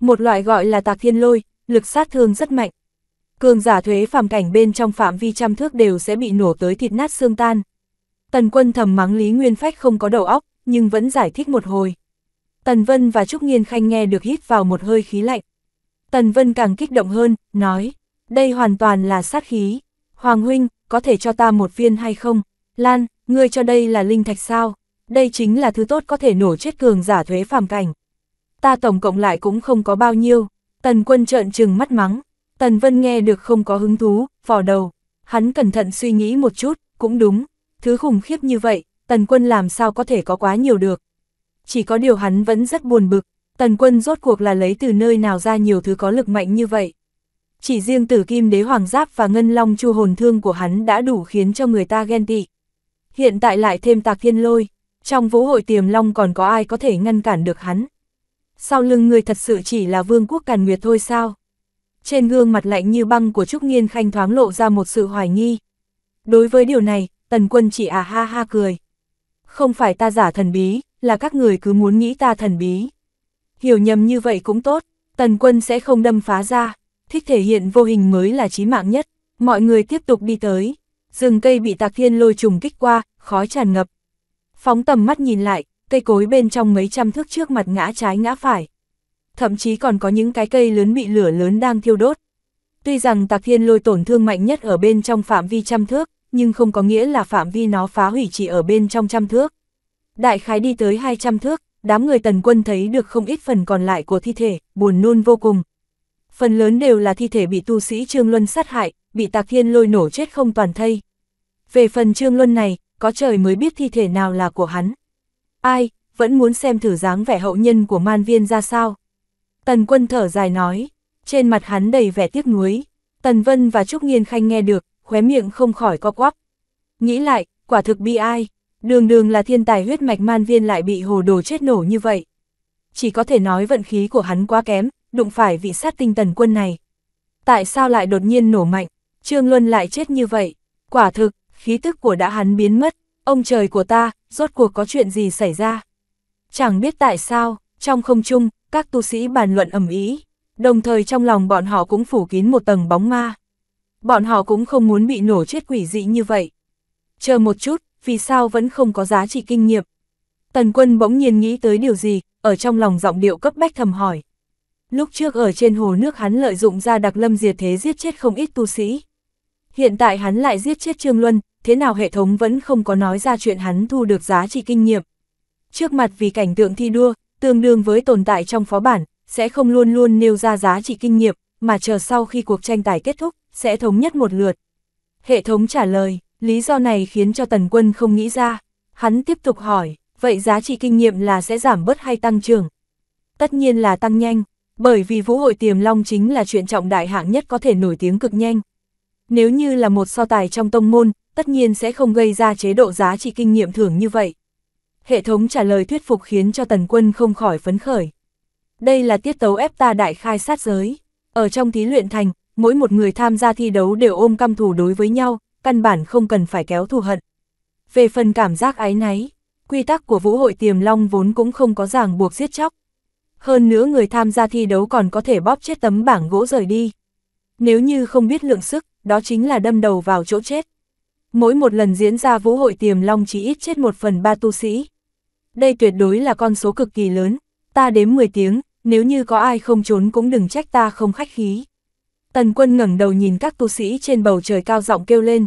Một loại gọi là tạc thiên lôi, lực sát thương rất mạnh, cường giả thuế phàm cảnh bên trong phạm vi trăm thước đều sẽ bị nổ tới thịt nát xương tan. Tần quân thầm mắng Lý Nguyên Phách không có đầu óc, nhưng vẫn giải thích một hồi. Tần Vân và Trúc Nghiên Khanh nghe được hít vào một hơi khí lạnh. Tần Vân càng kích động hơn, nói, đây hoàn toàn là sát khí. Hoàng Huynh, có thể cho ta một viên hay không? Lan, ngươi cho đây là linh thạch sao? Đây chính là thứ tốt có thể nổ chết cường giả thuế phàm cảnh. Ta tổng cộng lại cũng không có bao nhiêu. Tần quân trợn trừng mắt mắng, Tần Vân nghe được không có hứng thú, vỏ đầu. Hắn cẩn thận suy nghĩ một chút, cũng đúng. Thứ khủng khiếp như vậy, Tần Quân làm sao có thể có quá nhiều được. Chỉ có điều hắn vẫn rất buồn bực, Tần Quân rốt cuộc là lấy từ nơi nào ra nhiều thứ có lực mạnh như vậy. Chỉ riêng tử kim đế hoàng giáp và ngân long chu hồn thương của hắn đã đủ khiến cho người ta ghen tị. Hiện tại lại thêm tạc thiên lôi, trong vũ hội tiềm long còn có ai có thể ngăn cản được hắn. Sau lưng người thật sự chỉ là vương quốc càn nguyệt thôi sao? trên gương mặt lạnh như băng của Trúc Nghiên Khanh thoáng lộ ra một sự hoài nghi. Đối với điều này, Tần Quân chỉ à ha ha cười. Không phải ta giả thần bí, là các người cứ muốn nghĩ ta thần bí. Hiểu nhầm như vậy cũng tốt, Tần Quân sẽ không đâm phá ra, thích thể hiện vô hình mới là chí mạng nhất. Mọi người tiếp tục đi tới, rừng cây bị Tạc Thiên lôi trùng kích qua, khói tràn ngập. Phóng tầm mắt nhìn lại, cây cối bên trong mấy trăm thước trước mặt ngã trái ngã phải, thậm chí còn có những cái cây lớn bị lửa lớn đang thiêu đốt. Tuy rằng tạc thiên lôi tổn thương mạnh nhất ở bên trong phạm vi trăm thước, nhưng không có nghĩa là phạm vi nó phá hủy chỉ ở bên trong trăm thước. Đại khái đi tới 200 thước, đám người tần quân thấy được không ít phần còn lại của thi thể, buồn nôn vô cùng. Phần lớn đều là thi thể bị tu sĩ Trương Luân sát hại, bị tạc thiên lôi nổ chết không toàn thây. Về phần Trương Luân này, có trời mới biết thi thể nào là của hắn. Ai, vẫn muốn xem thử dáng vẻ hậu nhân của man viên ra sao. Tần quân thở dài nói, trên mặt hắn đầy vẻ tiếc nuối. Tần Vân và Trúc Nghiên Khanh nghe được, khóe miệng không khỏi co quắp. Nghĩ lại, quả thực bi ai, đường đường là thiên tài huyết mạch man viên lại bị hồ đồ chết nổ như vậy. Chỉ có thể nói vận khí của hắn quá kém, đụng phải vị sát tinh tần quân này. Tại sao lại đột nhiên nổ mạnh, Trương Luân lại chết như vậy? Quả thực, khí tức của đã hắn biến mất, ông trời của ta, rốt cuộc có chuyện gì xảy ra? Chẳng biết tại sao, trong không trung, các tu sĩ bàn luận ầm ý, đồng thời trong lòng bọn họ cũng phủ kín một tầng bóng ma. Bọn họ cũng không muốn bị nổ chết quỷ dị như vậy. Chờ một chút, vì sao vẫn không có giá trị kinh nghiệm? Tần quân bỗng nhiên nghĩ tới điều gì, ở trong lòng giọng điệu cấp bách thầm hỏi. Lúc trước ở trên hồ nước hắn lợi dụng ra đặc lâm diệt thế giết chết không ít tu sĩ. Hiện tại hắn lại giết chết Trương Luân, thế nào hệ thống vẫn không có nói ra chuyện hắn thu được giá trị kinh nghiệm. Trước mặt vì cảnh tượng thi đua, tương đương với tồn tại trong phó bản, sẽ không luôn luôn nêu ra giá trị kinh nghiệm, mà chờ sau khi cuộc tranh tài kết thúc, sẽ thống nhất một lượt. Hệ thống trả lời, lý do này khiến cho Tần Quân không nghĩ ra. Hắn tiếp tục hỏi, vậy giá trị kinh nghiệm là sẽ giảm bớt hay tăng trưởng? Tất nhiên là tăng nhanh, bởi vì vũ hội tiềm long chính là chuyện trọng đại hạng nhất có thể nổi tiếng cực nhanh. Nếu như là một so tài trong tông môn, tất nhiên sẽ không gây ra chế độ giá trị kinh nghiệm thưởng như vậy hệ thống trả lời thuyết phục khiến cho tần quân không khỏi phấn khởi. Đây là tiết tấu ép ta đại khai sát giới. Ở trong thí luyện thành, mỗi một người tham gia thi đấu đều ôm căm thù đối với nhau, căn bản không cần phải kéo thù hận. Về phần cảm giác ái náy, quy tắc của vũ hội tiềm long vốn cũng không có ràng buộc giết chóc. Hơn nữa người tham gia thi đấu còn có thể bóp chết tấm bảng gỗ rời đi. Nếu như không biết lượng sức, đó chính là đâm đầu vào chỗ chết. Mỗi một lần diễn ra vũ hội tiềm long chỉ ít chết một phần ba tu sĩ đây tuyệt đối là con số cực kỳ lớn, ta đếm 10 tiếng, nếu như có ai không trốn cũng đừng trách ta không khách khí. Tần quân ngẩng đầu nhìn các tu sĩ trên bầu trời cao giọng kêu lên.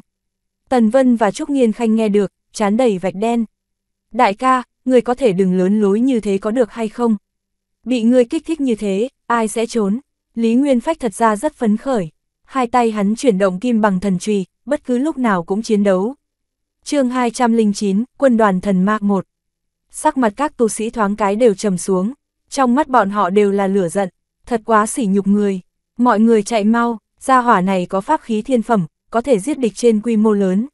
Tần Vân và Trúc Nghiên Khanh nghe được, chán đầy vạch đen. Đại ca, người có thể đừng lớn lối như thế có được hay không? Bị người kích thích như thế, ai sẽ trốn? Lý Nguyên Phách thật ra rất phấn khởi. Hai tay hắn chuyển động kim bằng thần trùy, bất cứ lúc nào cũng chiến đấu. chương 209, quân đoàn thần mạc 1 sắc mặt các tu sĩ thoáng cái đều trầm xuống, trong mắt bọn họ đều là lửa giận, thật quá sỉ nhục người. Mọi người chạy mau, gia hỏa này có pháp khí thiên phẩm, có thể giết địch trên quy mô lớn.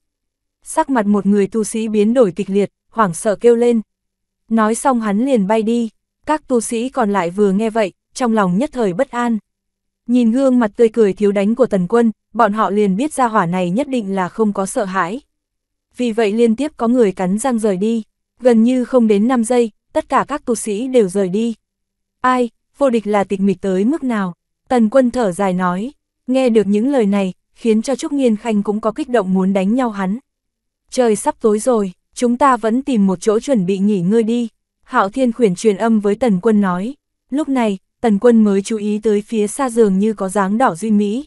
Sắc mặt một người tu sĩ biến đổi kịch liệt, hoảng sợ kêu lên. Nói xong hắn liền bay đi, các tu sĩ còn lại vừa nghe vậy, trong lòng nhất thời bất an. Nhìn gương mặt tươi cười thiếu đánh của tần quân, bọn họ liền biết gia hỏa này nhất định là không có sợ hãi. Vì vậy liên tiếp có người cắn răng rời đi. Gần như không đến 5 giây, tất cả các tu sĩ đều rời đi. Ai, vô địch là tịch mịch tới mức nào? Tần quân thở dài nói, nghe được những lời này, khiến cho Trúc Nghiên Khanh cũng có kích động muốn đánh nhau hắn. Trời sắp tối rồi, chúng ta vẫn tìm một chỗ chuẩn bị nghỉ ngơi đi. Hạo Thiên khuyển truyền âm với Tần Quân nói. Lúc này, Tần Quân mới chú ý tới phía xa giường như có dáng đỏ duy mỹ.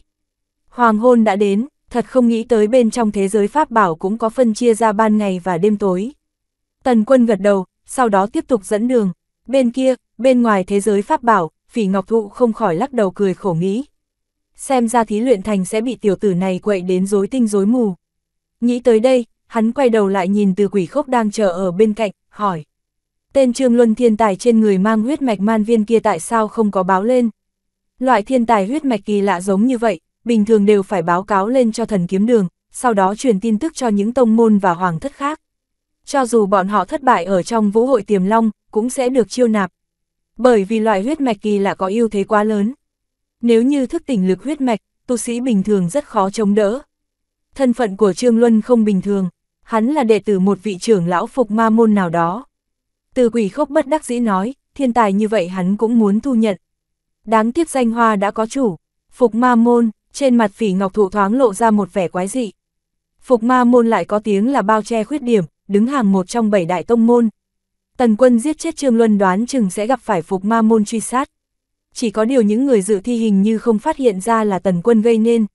Hoàng hôn đã đến, thật không nghĩ tới bên trong thế giới pháp bảo cũng có phân chia ra ban ngày và đêm tối. Tần quân gật đầu, sau đó tiếp tục dẫn đường. Bên kia, bên ngoài thế giới pháp bảo, phỉ ngọc thụ không khỏi lắc đầu cười khổ nghĩ. Xem ra thí luyện thành sẽ bị tiểu tử này quậy đến rối tinh rối mù. Nghĩ tới đây, hắn quay đầu lại nhìn từ quỷ khốc đang chờ ở bên cạnh, hỏi. Tên Trương Luân thiên tài trên người mang huyết mạch man viên kia tại sao không có báo lên? Loại thiên tài huyết mạch kỳ lạ giống như vậy, bình thường đều phải báo cáo lên cho thần kiếm đường, sau đó truyền tin tức cho những tông môn và hoàng thất khác cho dù bọn họ thất bại ở trong vũ hội tiềm long, cũng sẽ được chiêu nạp. Bởi vì loại huyết mạch kỳ lạ có ưu thế quá lớn. Nếu như thức tỉnh lực huyết mạch, tu sĩ bình thường rất khó chống đỡ. Thân phận của Trương Luân không bình thường, hắn là đệ tử một vị trưởng lão phục ma môn nào đó. Từ quỷ khốc bất đắc dĩ nói, thiên tài như vậy hắn cũng muốn thu nhận. Đáng tiếc danh hoa đã có chủ, phục ma môn, trên mặt phỉ ngọc thụ thoáng lộ ra một vẻ quái dị. Phục ma môn lại có tiếng là bao che khuyết điểm, đứng hàng một trong bảy đại tông môn. Tần quân giết chết Trương Luân đoán chừng sẽ gặp phải phục ma môn truy sát. Chỉ có điều những người dự thi hình như không phát hiện ra là tần quân gây nên.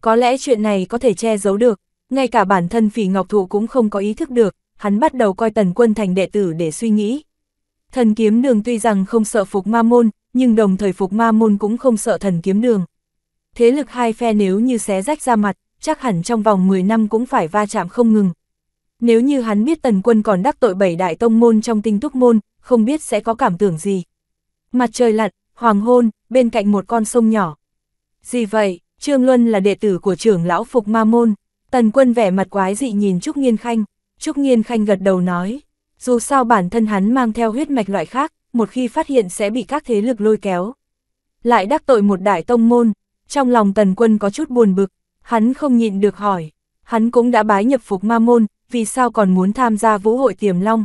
Có lẽ chuyện này có thể che giấu được, ngay cả bản thân phỉ ngọc thụ cũng không có ý thức được, hắn bắt đầu coi tần quân thành đệ tử để suy nghĩ. Thần kiếm đường tuy rằng không sợ phục ma môn, nhưng đồng thời phục ma môn cũng không sợ thần kiếm đường. Thế lực hai phe nếu như xé rách ra mặt, chắc hẳn trong vòng 10 năm cũng phải va chạm không ngừng, nếu như hắn biết tần quân còn đắc tội bảy đại tông môn trong tinh túc môn, không biết sẽ có cảm tưởng gì. Mặt trời lặn, hoàng hôn, bên cạnh một con sông nhỏ. Gì vậy, Trương Luân là đệ tử của trưởng lão Phục Ma Môn. Tần quân vẻ mặt quái dị nhìn Trúc Nghiên Khanh. Trúc Nghiên Khanh gật đầu nói. Dù sao bản thân hắn mang theo huyết mạch loại khác, một khi phát hiện sẽ bị các thế lực lôi kéo. Lại đắc tội một đại tông môn. Trong lòng tần quân có chút buồn bực, hắn không nhịn được hỏi, hắn cũng đã bái nhập phục ma môn, vì sao còn muốn tham gia vũ hội tiềm long.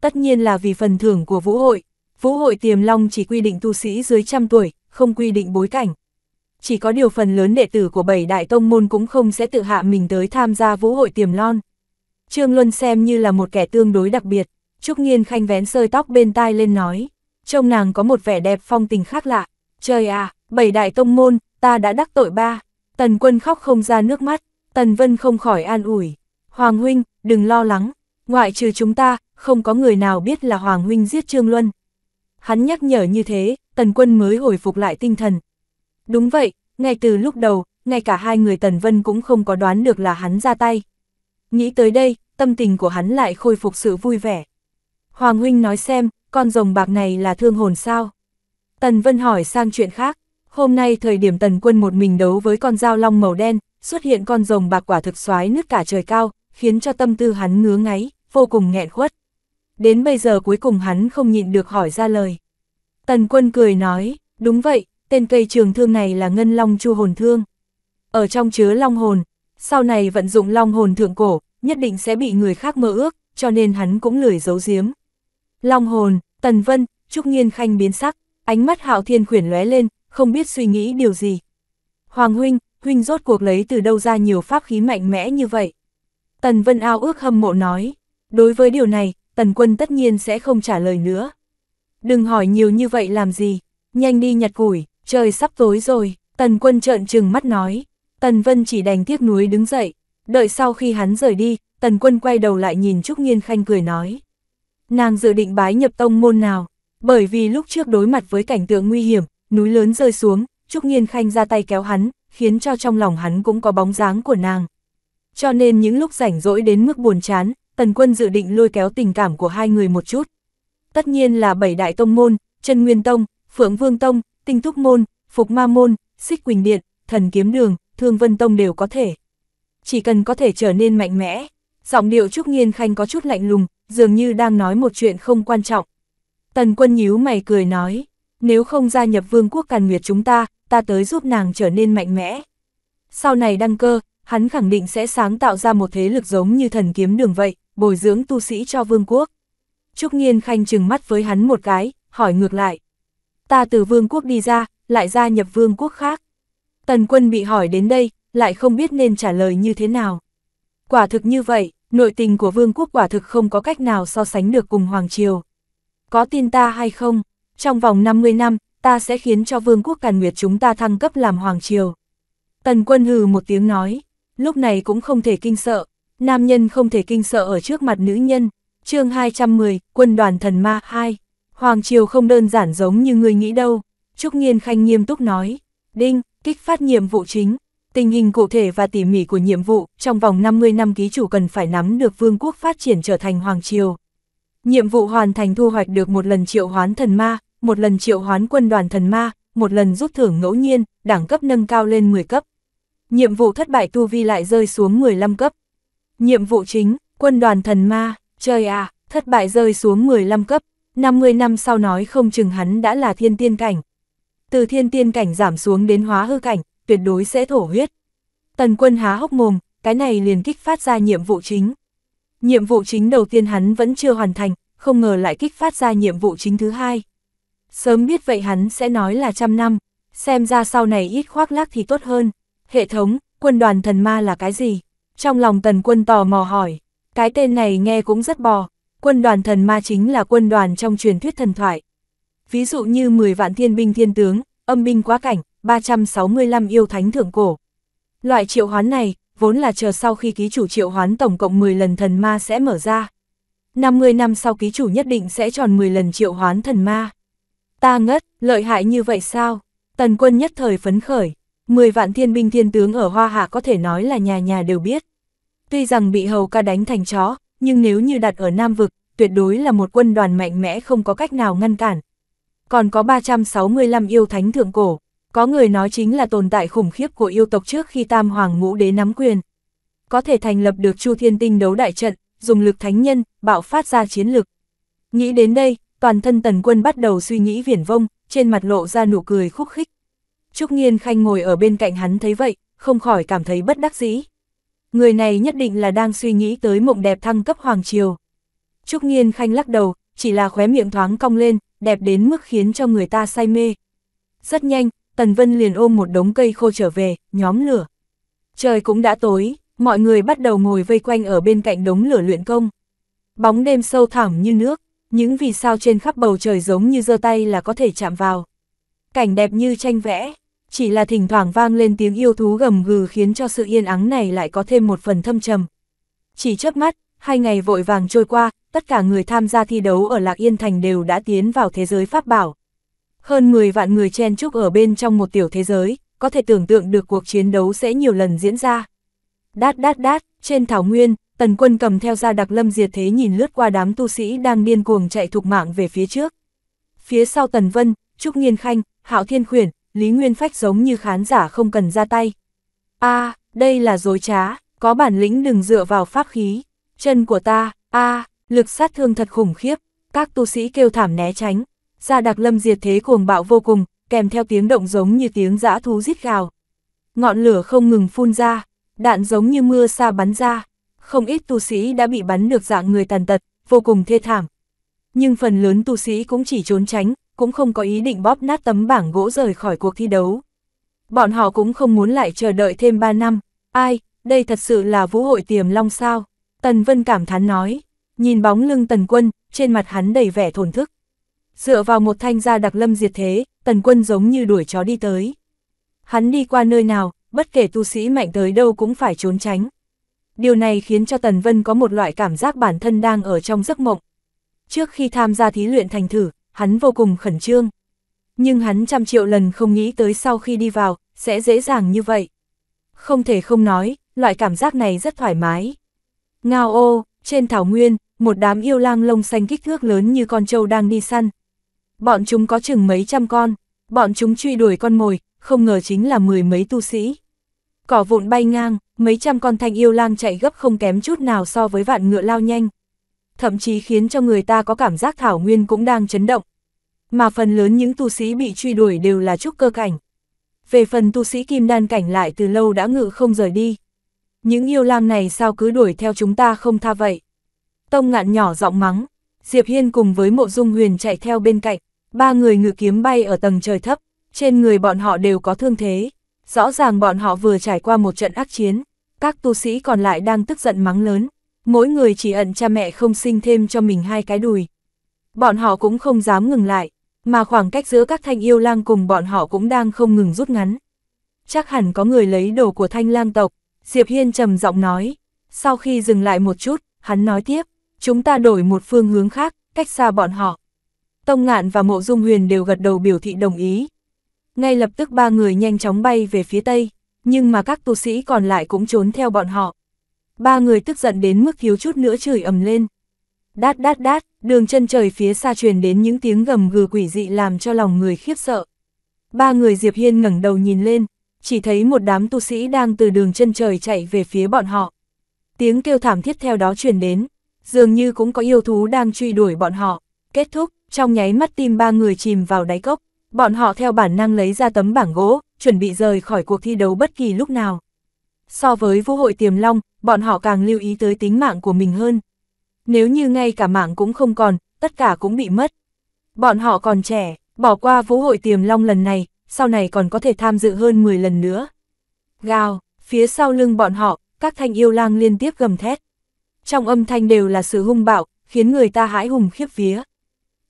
Tất nhiên là vì phần thưởng của vũ hội, vũ hội tiềm long chỉ quy định tu sĩ dưới trăm tuổi, không quy định bối cảnh. Chỉ có điều phần lớn đệ tử của bảy đại tông môn cũng không sẽ tự hạ mình tới tham gia vũ hội tiềm long Trương Luân xem như là một kẻ tương đối đặc biệt, Trúc Nghiên khanh vén sơi tóc bên tai lên nói, trông nàng có một vẻ đẹp phong tình khác lạ, trời à, bảy đại tông môn, ta đã đắc tội ba, tần quân khóc không ra nước mắt, Tần Vân không khỏi an ủi. Hoàng Huynh, đừng lo lắng, ngoại trừ chúng ta, không có người nào biết là Hoàng Huynh giết Trương Luân. Hắn nhắc nhở như thế, Tần Quân mới hồi phục lại tinh thần. Đúng vậy, ngay từ lúc đầu, ngay cả hai người Tần Vân cũng không có đoán được là hắn ra tay. Nghĩ tới đây, tâm tình của hắn lại khôi phục sự vui vẻ. Hoàng Huynh nói xem, con rồng bạc này là thương hồn sao? Tần Vân hỏi sang chuyện khác, hôm nay thời điểm Tần Quân một mình đấu với con dao long màu đen, xuất hiện con rồng bạc quả thực xoái nứt cả trời cao, khiến cho tâm tư hắn ngứa ngáy, vô cùng nghẹn khuất. Đến bây giờ cuối cùng hắn không nhịn được hỏi ra lời. Tần quân cười nói, đúng vậy, tên cây trường thương này là ngân long chu hồn thương. Ở trong chứa long hồn, sau này vận dụng long hồn thượng cổ, nhất định sẽ bị người khác mơ ước, cho nên hắn cũng lười giấu giếm. Long hồn, tần vân, trúc nghiên khanh biến sắc, ánh mắt hạo thiên khuyển lóe lên, không biết suy nghĩ điều gì. Hoàng huynh, huynh rốt cuộc lấy từ đâu ra nhiều pháp khí mạnh mẽ như vậy. Tần Vân ao ước hâm mộ nói, đối với điều này, Tần Quân tất nhiên sẽ không trả lời nữa. Đừng hỏi nhiều như vậy làm gì, nhanh đi nhặt củi, trời sắp tối rồi, Tần Quân trợn trừng mắt nói. Tần Vân chỉ đành tiếc nuối đứng dậy, đợi sau khi hắn rời đi, Tần Quân quay đầu lại nhìn Trúc Nghiên Khanh cười nói. Nàng dự định bái nhập tông môn nào, bởi vì lúc trước đối mặt với cảnh tượng nguy hiểm, núi lớn rơi xuống, Trúc Nhiên Khanh ra tay kéo hắn, khiến cho trong lòng hắn cũng có bóng dáng của nàng. Cho nên những lúc rảnh rỗi đến mức buồn chán, Tần Quân dự định lôi kéo tình cảm của hai người một chút. Tất nhiên là bảy đại tông môn, chân Nguyên Tông, Phượng Vương Tông, Tinh Túc Môn, Phục Ma Môn, Xích Quỳnh Điện, Thần Kiếm Đường, Thương Vân Tông đều có thể. Chỉ cần có thể trở nên mạnh mẽ, giọng điệu Trúc Nhiên Khanh có chút lạnh lùng, dường như đang nói một chuyện không quan trọng. Tần Quân nhíu mày cười nói, nếu không gia nhập vương quốc Càn Nguyệt chúng ta, ta tới giúp nàng trở nên mạnh mẽ. Sau này đăng cơ, hắn khẳng định sẽ sáng tạo ra một thế lực giống như thần kiếm đường vậy, bồi dưỡng tu sĩ cho vương quốc. Trúc Nhiên Khanh trừng mắt với hắn một cái, hỏi ngược lại. Ta từ vương quốc đi ra, lại ra nhập vương quốc khác. Tần quân bị hỏi đến đây, lại không biết nên trả lời như thế nào. Quả thực như vậy, nội tình của vương quốc quả thực không có cách nào so sánh được cùng Hoàng Triều. Có tin ta hay không? Trong vòng 50 năm, ta sẽ khiến cho vương quốc Càn Nguyệt chúng ta thăng cấp làm Hoàng Triều. Tần quân hừ một tiếng nói, lúc này cũng không thể kinh sợ, nam nhân không thể kinh sợ ở trước mặt nữ nhân. chương 210, quân đoàn thần ma 2, Hoàng Triều không đơn giản giống như người nghĩ đâu. Trúc nghiên Khanh nghiêm túc nói, Đinh, kích phát nhiệm vụ chính, tình hình cụ thể và tỉ mỉ của nhiệm vụ trong vòng 50 năm ký chủ cần phải nắm được vương quốc phát triển trở thành Hoàng Triều. Nhiệm vụ hoàn thành thu hoạch được một lần triệu hoán thần ma, một lần triệu hoán quân đoàn thần ma, một lần rút thưởng ngẫu nhiên, đẳng cấp nâng cao lên 10 cấp. Nhiệm vụ thất bại tu vi lại rơi xuống 15 cấp. Nhiệm vụ chính, quân đoàn thần ma, chơi à, thất bại rơi xuống 15 cấp, 50 năm sau nói không chừng hắn đã là thiên tiên cảnh. Từ thiên tiên cảnh giảm xuống đến hóa hư cảnh, tuyệt đối sẽ thổ huyết. Tần quân há hốc mồm, cái này liền kích phát ra nhiệm vụ chính. Nhiệm vụ chính đầu tiên hắn vẫn chưa hoàn thành, không ngờ lại kích phát ra nhiệm vụ chính thứ hai. Sớm biết vậy hắn sẽ nói là trăm năm, xem ra sau này ít khoác lác thì tốt hơn. Hệ thống, quân đoàn thần ma là cái gì? Trong lòng tần quân tò mò hỏi, cái tên này nghe cũng rất bò. Quân đoàn thần ma chính là quân đoàn trong truyền thuyết thần thoại. Ví dụ như 10 vạn thiên binh thiên tướng, âm binh quá cảnh, 365 yêu thánh thượng cổ. Loại triệu hoán này, vốn là chờ sau khi ký chủ triệu hoán tổng cộng 10 lần thần ma sẽ mở ra. 50 năm sau ký chủ nhất định sẽ tròn 10 lần triệu hoán thần ma. Ta ngất, lợi hại như vậy sao? Tần quân nhất thời phấn khởi. Mười vạn thiên binh thiên tướng ở Hoa Hạ có thể nói là nhà nhà đều biết. Tuy rằng bị hầu ca đánh thành chó, nhưng nếu như đặt ở Nam Vực, tuyệt đối là một quân đoàn mạnh mẽ không có cách nào ngăn cản. Còn có 365 yêu thánh thượng cổ, có người nói chính là tồn tại khủng khiếp của yêu tộc trước khi Tam Hoàng Ngũ Đế nắm quyền. Có thể thành lập được Chu Thiên Tinh đấu đại trận, dùng lực thánh nhân, bạo phát ra chiến lực. Nghĩ đến đây, toàn thân tần quân bắt đầu suy nghĩ viển vông, trên mặt lộ ra nụ cười khúc khích. Trúc Nghiên Khanh ngồi ở bên cạnh hắn thấy vậy, không khỏi cảm thấy bất đắc dĩ. Người này nhất định là đang suy nghĩ tới mộng đẹp thăng cấp Hoàng Triều. Trúc Nghiên Khanh lắc đầu, chỉ là khóe miệng thoáng cong lên, đẹp đến mức khiến cho người ta say mê. Rất nhanh, Tần Vân liền ôm một đống cây khô trở về, nhóm lửa. Trời cũng đã tối, mọi người bắt đầu ngồi vây quanh ở bên cạnh đống lửa luyện công. Bóng đêm sâu thẳm như nước, những vì sao trên khắp bầu trời giống như giơ tay là có thể chạm vào. Cảnh đẹp như tranh vẽ, chỉ là thỉnh thoảng vang lên tiếng yêu thú gầm gừ khiến cho sự yên ắng này lại có thêm một phần thâm trầm. Chỉ chớp mắt, hai ngày vội vàng trôi qua, tất cả người tham gia thi đấu ở Lạc Yên Thành đều đã tiến vào thế giới pháp bảo. Hơn 10 vạn người chen chúc ở bên trong một tiểu thế giới, có thể tưởng tượng được cuộc chiến đấu sẽ nhiều lần diễn ra. Đát đát đát, trên thảo nguyên, Tần quân cầm theo ra đặc lâm diệt thế nhìn lướt qua đám tu sĩ đang điên cuồng chạy thục mạng về phía trước. Phía sau Tần Vân, Trúc Nghiên Khanh, Hạo Thiên Khuyển, Lý Nguyên Phách giống như khán giả không cần ra tay. a đây là dối trá, có bản lĩnh đừng dựa vào pháp khí. Chân của ta, a lực sát thương thật khủng khiếp, các tu sĩ kêu thảm né tránh. Gia đặc lâm diệt thế cuồng bạo vô cùng, kèm theo tiếng động giống như tiếng dã thú rít gào. Ngọn lửa không ngừng phun ra, đạn giống như mưa sa bắn ra không ít tu sĩ đã bị bắn được dạng người tàn tật, vô cùng thê thảm. Nhưng phần lớn tu sĩ cũng chỉ trốn tránh, cũng không có ý định bóp nát tấm bảng gỗ rời khỏi cuộc thi đấu. Bọn họ cũng không muốn lại chờ đợi thêm 3 năm. Ai, đây thật sự là vũ hội tiềm long sao? Tần Vân cảm thán nói, nhìn bóng lưng Tần Quân, trên mặt hắn đầy vẻ thổn thức. Dựa vào một thanh gia đặc lâm diệt thế, Tần Quân giống như đuổi chó đi tới. Hắn đi qua nơi nào, bất kể tu sĩ mạnh tới đâu cũng phải trốn tránh điều này khiến cho Tần Vân có một loại cảm giác bản thân đang ở trong giấc mộng. Trước khi tham gia thí luyện thành thử, hắn vô cùng khẩn trương. Nhưng hắn trăm triệu lần không nghĩ tới sau khi đi vào, sẽ dễ dàng như vậy. Không thể không nói, loại cảm giác này rất thoải mái. Ngao ô, trên thảo nguyên, một đám yêu lang lông xanh kích thước lớn như con trâu đang đi săn. Bọn chúng có chừng mấy trăm con, bọn chúng truy đuổi con mồi, không ngờ chính là mười mấy tu sĩ. Cỏ vụn bay ngang, mấy trăm con thanh yêu lang chạy gấp không kém chút nào so với vạn ngựa lao nhanh. Thậm chí khiến cho người ta có cảm giác thảo nguyên cũng đang chấn động. Mà phần lớn những tu sĩ bị truy đuổi đều là trúc cơ cảnh. Về phần tu sĩ kim đan cảnh lại từ lâu đã ngự không rời đi. Những yêu lang này sao cứ đuổi theo chúng ta không tha vậy. Tông ngạn nhỏ giọng mắng, Diệp Hiên cùng với mộ dung huyền chạy theo bên cạnh, ba người ngự kiếm bay ở tầng trời thấp, trên người bọn họ đều có thương thế. Rõ ràng bọn họ vừa trải qua một trận ác chiến các tu sĩ còn lại đang tức giận mắng lớn, mỗi người chỉ ẩn cha mẹ không sinh thêm cho mình hai cái đùi. Bọn họ cũng không dám ngừng lại, mà khoảng cách giữa các thanh yêu lang cùng bọn họ cũng đang không ngừng rút ngắn. Chắc hẳn có người lấy đồ của thanh lang tộc, Diệp Hiên trầm giọng nói. Sau khi dừng lại một chút, hắn nói tiếp, chúng ta đổi một phương hướng khác, cách xa bọn họ. Tông Ngạn và Mộ Dung Huyền đều gật đầu biểu thị đồng ý. Ngay lập tức ba người nhanh chóng bay về phía Tây nhưng mà các tu sĩ còn lại cũng trốn theo bọn họ. Ba người tức giận đến mức thiếu chút nữa chửi ầm lên. Đát đát đát, đường chân trời phía xa truyền đến những tiếng gầm gừ quỷ dị làm cho lòng người khiếp sợ. Ba người Diệp Hiên ngẩng đầu nhìn lên, chỉ thấy một đám tu sĩ đang từ đường chân trời chạy về phía bọn họ. Tiếng kêu thảm thiết theo đó truyền đến, dường như cũng có yêu thú đang truy đuổi bọn họ. Kết thúc, trong nháy mắt tim ba người chìm vào đáy cốc, bọn họ theo bản năng lấy ra tấm bảng gỗ, chuẩn bị rời khỏi cuộc thi đấu bất kỳ lúc nào. So với vũ hội tiềm long, bọn họ càng lưu ý tới tính mạng của mình hơn. Nếu như ngay cả mạng cũng không còn, tất cả cũng bị mất. Bọn họ còn trẻ, bỏ qua vũ hội tiềm long lần này, sau này còn có thể tham dự hơn 10 lần nữa. Gào, phía sau lưng bọn họ, các thanh yêu lang liên tiếp gầm thét. Trong âm thanh đều là sự hung bạo, khiến người ta hãi hùng khiếp vía.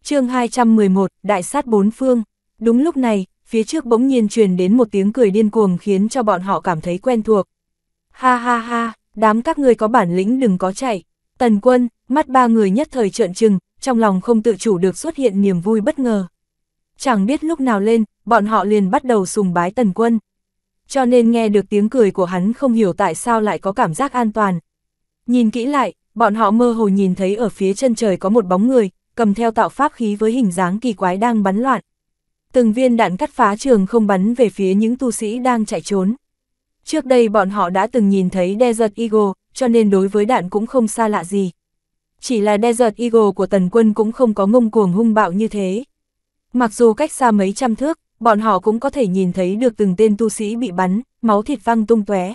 chương 211, Đại sát bốn phương. Đúng lúc này, phía trước bỗng nhiên truyền đến một tiếng cười điên cuồng khiến cho bọn họ cảm thấy quen thuộc. Ha ha ha, đám các người có bản lĩnh đừng có chạy. Tần quân, mắt ba người nhất thời trợn trừng, trong lòng không tự chủ được xuất hiện niềm vui bất ngờ. Chẳng biết lúc nào lên, bọn họ liền bắt đầu sùng bái tần quân. Cho nên nghe được tiếng cười của hắn không hiểu tại sao lại có cảm giác an toàn. Nhìn kỹ lại, bọn họ mơ hồ nhìn thấy ở phía chân trời có một bóng người, cầm theo tạo pháp khí với hình dáng kỳ quái đang bắn loạn. Từng viên đạn cắt phá trường không bắn về phía những tu sĩ đang chạy trốn. Trước đây bọn họ đã từng nhìn thấy Desert Eagle, cho nên đối với đạn cũng không xa lạ gì. Chỉ là Desert Eagle của tần quân cũng không có ngông cuồng hung bạo như thế. Mặc dù cách xa mấy trăm thước, bọn họ cũng có thể nhìn thấy được từng tên tu sĩ bị bắn, máu thịt văng tung tóe.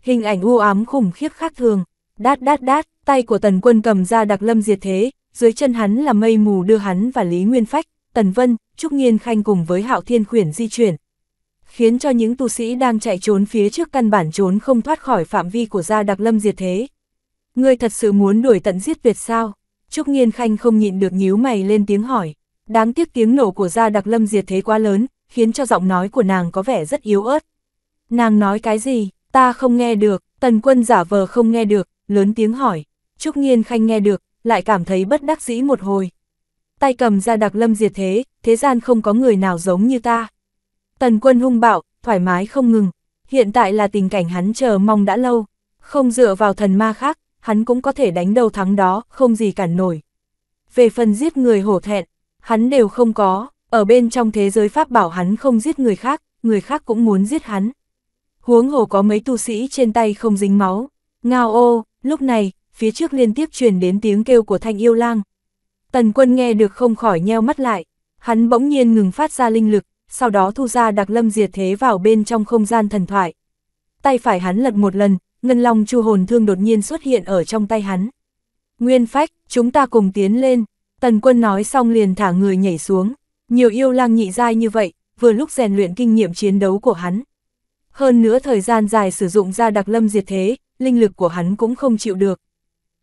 Hình ảnh u ám khủng khiếp khác thường, đát đát đát, tay của tần quân cầm ra đặc lâm diệt thế, dưới chân hắn là mây mù đưa hắn và Lý Nguyên Phách, Tần Vân, Trúc nhiên Khanh cùng với Hạo Thiên Khuyển di chuyển, khiến cho những tu sĩ đang chạy trốn phía trước căn bản trốn không thoát khỏi phạm vi của gia đặc lâm diệt thế. Ngươi thật sự muốn đuổi tận giết tuyệt sao? Trúc nhiên Khanh không nhịn được nhíu mày lên tiếng hỏi. Đáng tiếc tiếng nổ của gia đặc lâm diệt thế quá lớn, khiến cho giọng nói của nàng có vẻ rất yếu ớt. Nàng nói cái gì, ta không nghe được, tần quân giả vờ không nghe được, lớn tiếng hỏi. Trúc nhiên Khanh nghe được, lại cảm thấy bất đắc dĩ một hồi. Tay cầm gia đặc lâm diệt thế, thế gian không có người nào giống như ta. Tần quân hung bạo, thoải mái không ngừng, hiện tại là tình cảnh hắn chờ mong đã lâu, không dựa vào thần ma khác, hắn cũng có thể đánh đầu thắng đó, không gì cản nổi. Về phần giết người hổ thẹn, hắn đều không có, ở bên trong thế giới pháp bảo hắn không giết người khác, người khác cũng muốn giết hắn. Huống hồ có mấy tu sĩ trên tay không dính máu, ngao ô, lúc này, phía trước liên tiếp truyền đến tiếng kêu của thanh yêu lang. Tần quân nghe được không khỏi nheo mắt lại, Hắn bỗng nhiên ngừng phát ra linh lực, sau đó thu ra đặc lâm diệt thế vào bên trong không gian thần thoại. Tay phải hắn lật một lần, ngân long chu hồn thương đột nhiên xuất hiện ở trong tay hắn. Nguyên phách, chúng ta cùng tiến lên. Tần quân nói xong liền thả người nhảy xuống. Nhiều yêu lang nhị dai như vậy, vừa lúc rèn luyện kinh nghiệm chiến đấu của hắn. Hơn nữa thời gian dài sử dụng ra đặc lâm diệt thế, linh lực của hắn cũng không chịu được.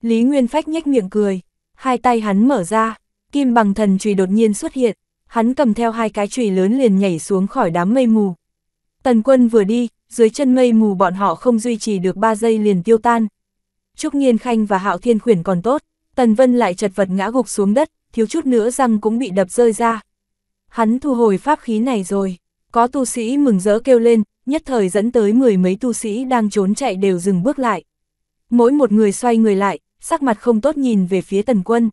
Lý Nguyên Phách nhếch miệng cười, hai tay hắn mở ra, kim bằng thần chùy đột nhiên xuất hiện, hắn cầm theo hai cái chùy lớn liền nhảy xuống khỏi đám mây mù. Tần quân vừa đi, dưới chân mây mù bọn họ không duy trì được ba giây liền tiêu tan. Trúc Nghiên Khanh và Hạo Thiên Khuyển còn tốt, Tần Vân lại chật vật ngã gục xuống đất, thiếu chút nữa răng cũng bị đập rơi ra. Hắn thu hồi pháp khí này rồi, có tu sĩ mừng rỡ kêu lên, nhất thời dẫn tới mười mấy tu sĩ đang trốn chạy đều dừng bước lại. Mỗi một người xoay người lại, sắc mặt không tốt nhìn về phía Tần Quân.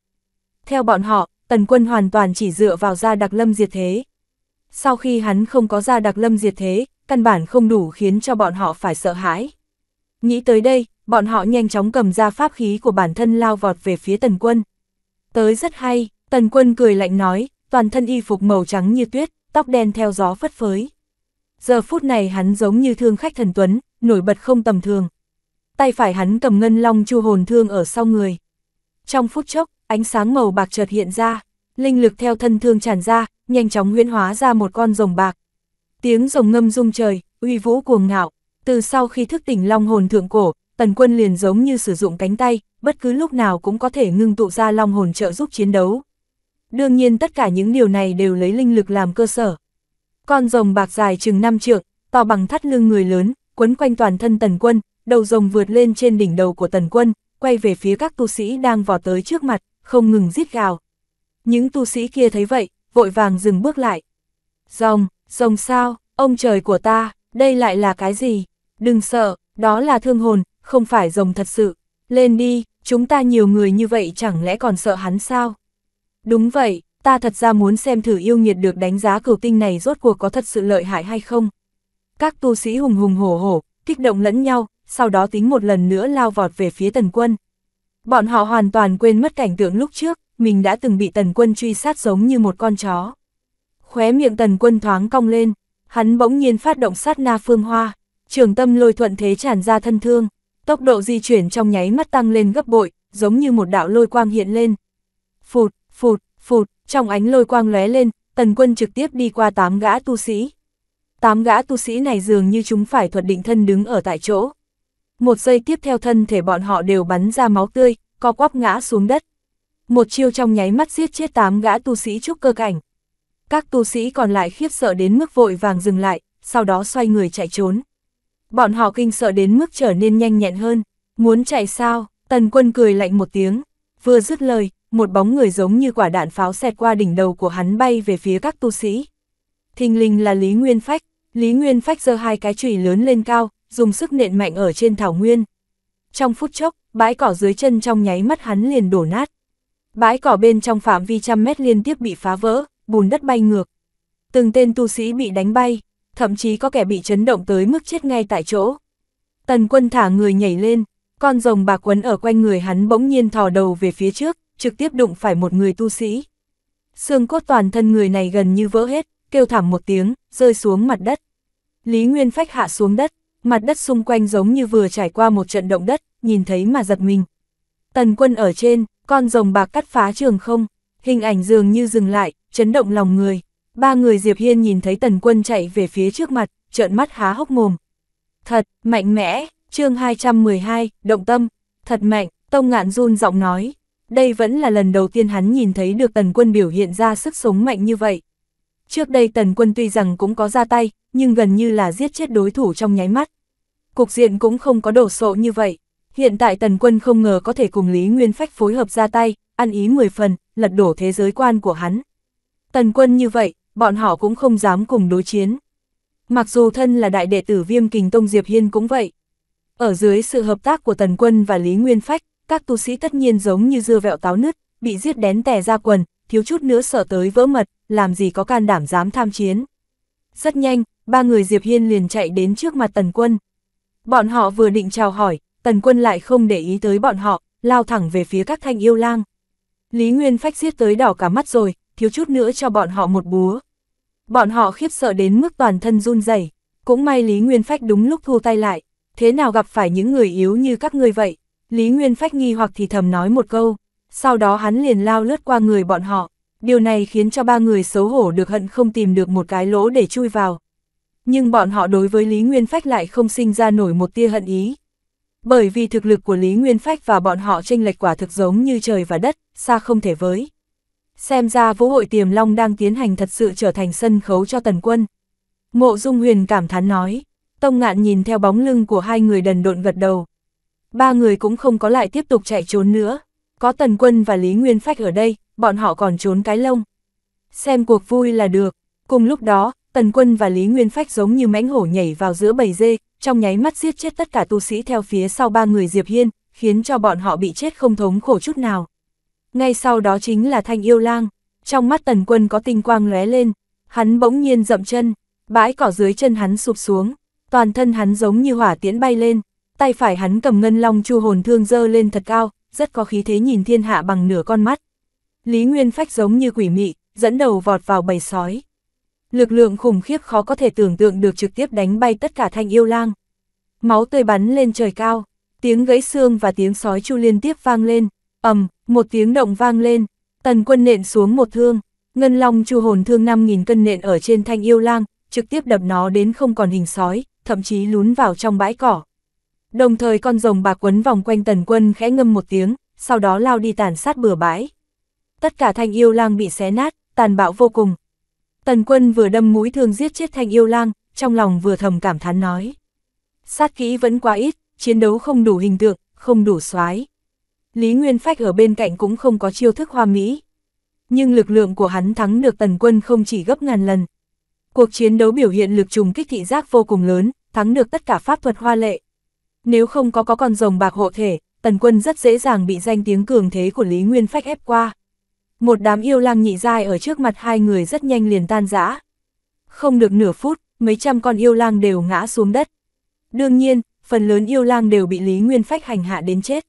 Theo bọn họ, tần quân hoàn toàn chỉ dựa vào gia đặc lâm diệt thế. Sau khi hắn không có gia đặc lâm diệt thế, căn bản không đủ khiến cho bọn họ phải sợ hãi. Nghĩ tới đây, bọn họ nhanh chóng cầm ra pháp khí của bản thân lao vọt về phía tần quân. Tới rất hay, tần quân cười lạnh nói, toàn thân y phục màu trắng như tuyết, tóc đen theo gió phất phới. Giờ phút này hắn giống như thương khách thần tuấn, nổi bật không tầm thường. Tay phải hắn cầm ngân long chu hồn thương ở sau người. Trong phút chốc, ánh sáng màu bạc chợt hiện ra, linh lực theo thân thương tràn ra, nhanh chóng huyễn hóa ra một con rồng bạc. Tiếng rồng ngâm rung trời, uy vũ cuồng ngạo, từ sau khi thức tỉnh long hồn thượng cổ, Tần Quân liền giống như sử dụng cánh tay, bất cứ lúc nào cũng có thể ngưng tụ ra long hồn trợ giúp chiến đấu. Đương nhiên tất cả những điều này đều lấy linh lực làm cơ sở. Con rồng bạc dài chừng 5 trượng, to bằng thắt lưng người lớn, quấn quanh toàn thân Tần Quân, đầu rồng vượt lên trên đỉnh đầu của Tần Quân, quay về phía các tu sĩ đang vò tới trước mặt không ngừng rít gào. Những tu sĩ kia thấy vậy, vội vàng dừng bước lại. Rồng, rồng sao, ông trời của ta, đây lại là cái gì? Đừng sợ, đó là thương hồn, không phải rồng thật sự. Lên đi, chúng ta nhiều người như vậy chẳng lẽ còn sợ hắn sao? Đúng vậy, ta thật ra muốn xem thử yêu nghiệt được đánh giá cửu tinh này rốt cuộc có thật sự lợi hại hay không. Các tu sĩ hùng hùng hổ hổ, kích động lẫn nhau, sau đó tính một lần nữa lao vọt về phía tần quân. Bọn họ hoàn toàn quên mất cảnh tượng lúc trước, mình đã từng bị tần quân truy sát giống như một con chó. Khóe miệng tần quân thoáng cong lên, hắn bỗng nhiên phát động sát na phương hoa, trường tâm lôi thuận thế tràn ra thân thương, tốc độ di chuyển trong nháy mắt tăng lên gấp bội, giống như một đạo lôi quang hiện lên. Phụt, phụt, phụt, trong ánh lôi quang lóe lên, tần quân trực tiếp đi qua tám gã tu sĩ. Tám gã tu sĩ này dường như chúng phải thuật định thân đứng ở tại chỗ một giây tiếp theo thân thể bọn họ đều bắn ra máu tươi, co quắp ngã xuống đất. Một chiêu trong nháy mắt giết chết tám gã tu sĩ trúc cơ cảnh. Các tu sĩ còn lại khiếp sợ đến mức vội vàng dừng lại, sau đó xoay người chạy trốn. Bọn họ kinh sợ đến mức trở nên nhanh nhẹn hơn, muốn chạy sao, tần quân cười lạnh một tiếng. Vừa dứt lời, một bóng người giống như quả đạn pháo xẹt qua đỉnh đầu của hắn bay về phía các tu sĩ. Thình lình là Lý Nguyên Phách, Lý Nguyên Phách giơ hai cái chùy lớn lên cao, dùng sức nện mạnh ở trên thảo nguyên. Trong phút chốc, bãi cỏ dưới chân trong nháy mắt hắn liền đổ nát. Bãi cỏ bên trong phạm vi trăm mét liên tiếp bị phá vỡ, bùn đất bay ngược. Từng tên tu sĩ bị đánh bay, thậm chí có kẻ bị chấn động tới mức chết ngay tại chỗ. Tần quân thả người nhảy lên, con rồng bạc quấn ở quanh người hắn bỗng nhiên thò đầu về phía trước, trực tiếp đụng phải một người tu sĩ. Xương cốt toàn thân người này gần như vỡ hết, kêu thảm một tiếng, rơi xuống mặt đất. Lý Nguyên Phách hạ xuống đất, mặt đất xung quanh giống như vừa trải qua một trận động đất, nhìn thấy mà giật mình. Tần quân ở trên, con rồng bạc cắt phá trường không, hình ảnh dường như dừng lại, chấn động lòng người. Ba người Diệp Hiên nhìn thấy tần quân chạy về phía trước mặt, trợn mắt há hốc mồm. Thật, mạnh mẽ, chương 212, động tâm, thật mạnh, Tông Ngạn run giọng nói. Đây vẫn là lần đầu tiên hắn nhìn thấy được tần quân biểu hiện ra sức sống mạnh như vậy. Trước đây tần quân tuy rằng cũng có ra tay, nhưng gần như là giết chết đối thủ trong nháy mắt. Cục diện cũng không có đổ sộ như vậy. Hiện tại tần quân không ngờ có thể cùng Lý Nguyên Phách phối hợp ra tay, ăn ý 10 phần, lật đổ thế giới quan của hắn. Tần quân như vậy, bọn họ cũng không dám cùng đối chiến. Mặc dù thân là đại đệ tử viêm kình Tông Diệp Hiên cũng vậy. Ở dưới sự hợp tác của Tần Quân và Lý Nguyên Phách, các tu sĩ tất nhiên giống như dưa vẹo táo nứt, bị giết đén tè ra quần, thiếu chút nữa sợ tới vỡ mật, làm gì có can đảm dám tham chiến. Rất nhanh, ba người Diệp Hiên liền chạy đến trước mặt Tần Quân. Bọn họ vừa định chào hỏi, Tần Quân lại không để ý tới bọn họ, lao thẳng về phía các thanh yêu lang. Lý Nguyên Phách giết tới đỏ cả mắt rồi, thiếu chút nữa cho bọn họ một búa. Bọn họ khiếp sợ đến mức toàn thân run rẩy. cũng may Lý Nguyên Phách đúng lúc thu tay lại, thế nào gặp phải những người yếu như các người vậy? Lý Nguyên Phách nghi hoặc thì thầm nói một câu sau đó hắn liền lao lướt qua người bọn họ. Điều này khiến cho ba người xấu hổ được hận không tìm được một cái lỗ để chui vào. Nhưng bọn họ đối với Lý Nguyên Phách lại không sinh ra nổi một tia hận ý. Bởi vì thực lực của Lý Nguyên Phách và bọn họ tranh lệch quả thực giống như trời và đất, xa không thể với. Xem ra vũ hội tiềm long đang tiến hành thật sự trở thành sân khấu cho tần quân. Mộ Dung Huyền cảm thán nói, Tông Ngạn nhìn theo bóng lưng của hai người đần độn gật đầu. Ba người cũng không có lại tiếp tục chạy trốn nữa, có Tần Quân và Lý Nguyên Phách ở đây, bọn họ còn trốn cái lông. Xem cuộc vui là được. Cùng lúc đó, Tần Quân và Lý Nguyên Phách giống như mãnh hổ nhảy vào giữa bầy dê, trong nháy mắt giết chết tất cả tu sĩ theo phía sau ba người Diệp Hiên, khiến cho bọn họ bị chết không thống khổ chút nào. Ngay sau đó chính là thanh yêu lang, trong mắt Tần Quân có tinh quang lóe lên, hắn bỗng nhiên dậm chân, bãi cỏ dưới chân hắn sụp xuống, toàn thân hắn giống như hỏa tiễn bay lên, tay phải hắn cầm ngân long chu hồn thương dơ lên thật cao, rất có khí thế nhìn thiên hạ bằng nửa con mắt. Lý Nguyên Phách giống như quỷ mị, dẫn đầu vọt vào bầy sói. Lực lượng khủng khiếp khó có thể tưởng tượng được trực tiếp đánh bay tất cả thanh yêu lang. Máu tươi bắn lên trời cao, tiếng gãy xương và tiếng sói chu liên tiếp vang lên, ầm, một tiếng động vang lên, tần quân nện xuống một thương, ngân long chu hồn thương 5.000 cân nện ở trên thanh yêu lang, trực tiếp đập nó đến không còn hình sói, thậm chí lún vào trong bãi cỏ. Đồng thời con rồng bạc quấn vòng quanh tần quân khẽ ngâm một tiếng, sau đó lao đi tàn sát bừa bãi. Tất cả thanh yêu lang bị xé nát, tàn bạo vô cùng. Tần quân vừa đâm mũi thương giết chết thanh yêu lang, trong lòng vừa thầm cảm thán nói. Sát kỹ vẫn quá ít, chiến đấu không đủ hình tượng, không đủ soái Lý Nguyên Phách ở bên cạnh cũng không có chiêu thức hoa mỹ. Nhưng lực lượng của hắn thắng được tần quân không chỉ gấp ngàn lần. Cuộc chiến đấu biểu hiện lực trùng kích thị giác vô cùng lớn, thắng được tất cả pháp thuật hoa lệ, nếu không có có con rồng bạc hộ thể, tần quân rất dễ dàng bị danh tiếng cường thế của Lý Nguyên Phách ép qua. Một đám yêu lang nhị dai ở trước mặt hai người rất nhanh liền tan rã. Không được nửa phút, mấy trăm con yêu lang đều ngã xuống đất. Đương nhiên, phần lớn yêu lang đều bị Lý Nguyên Phách hành hạ đến chết.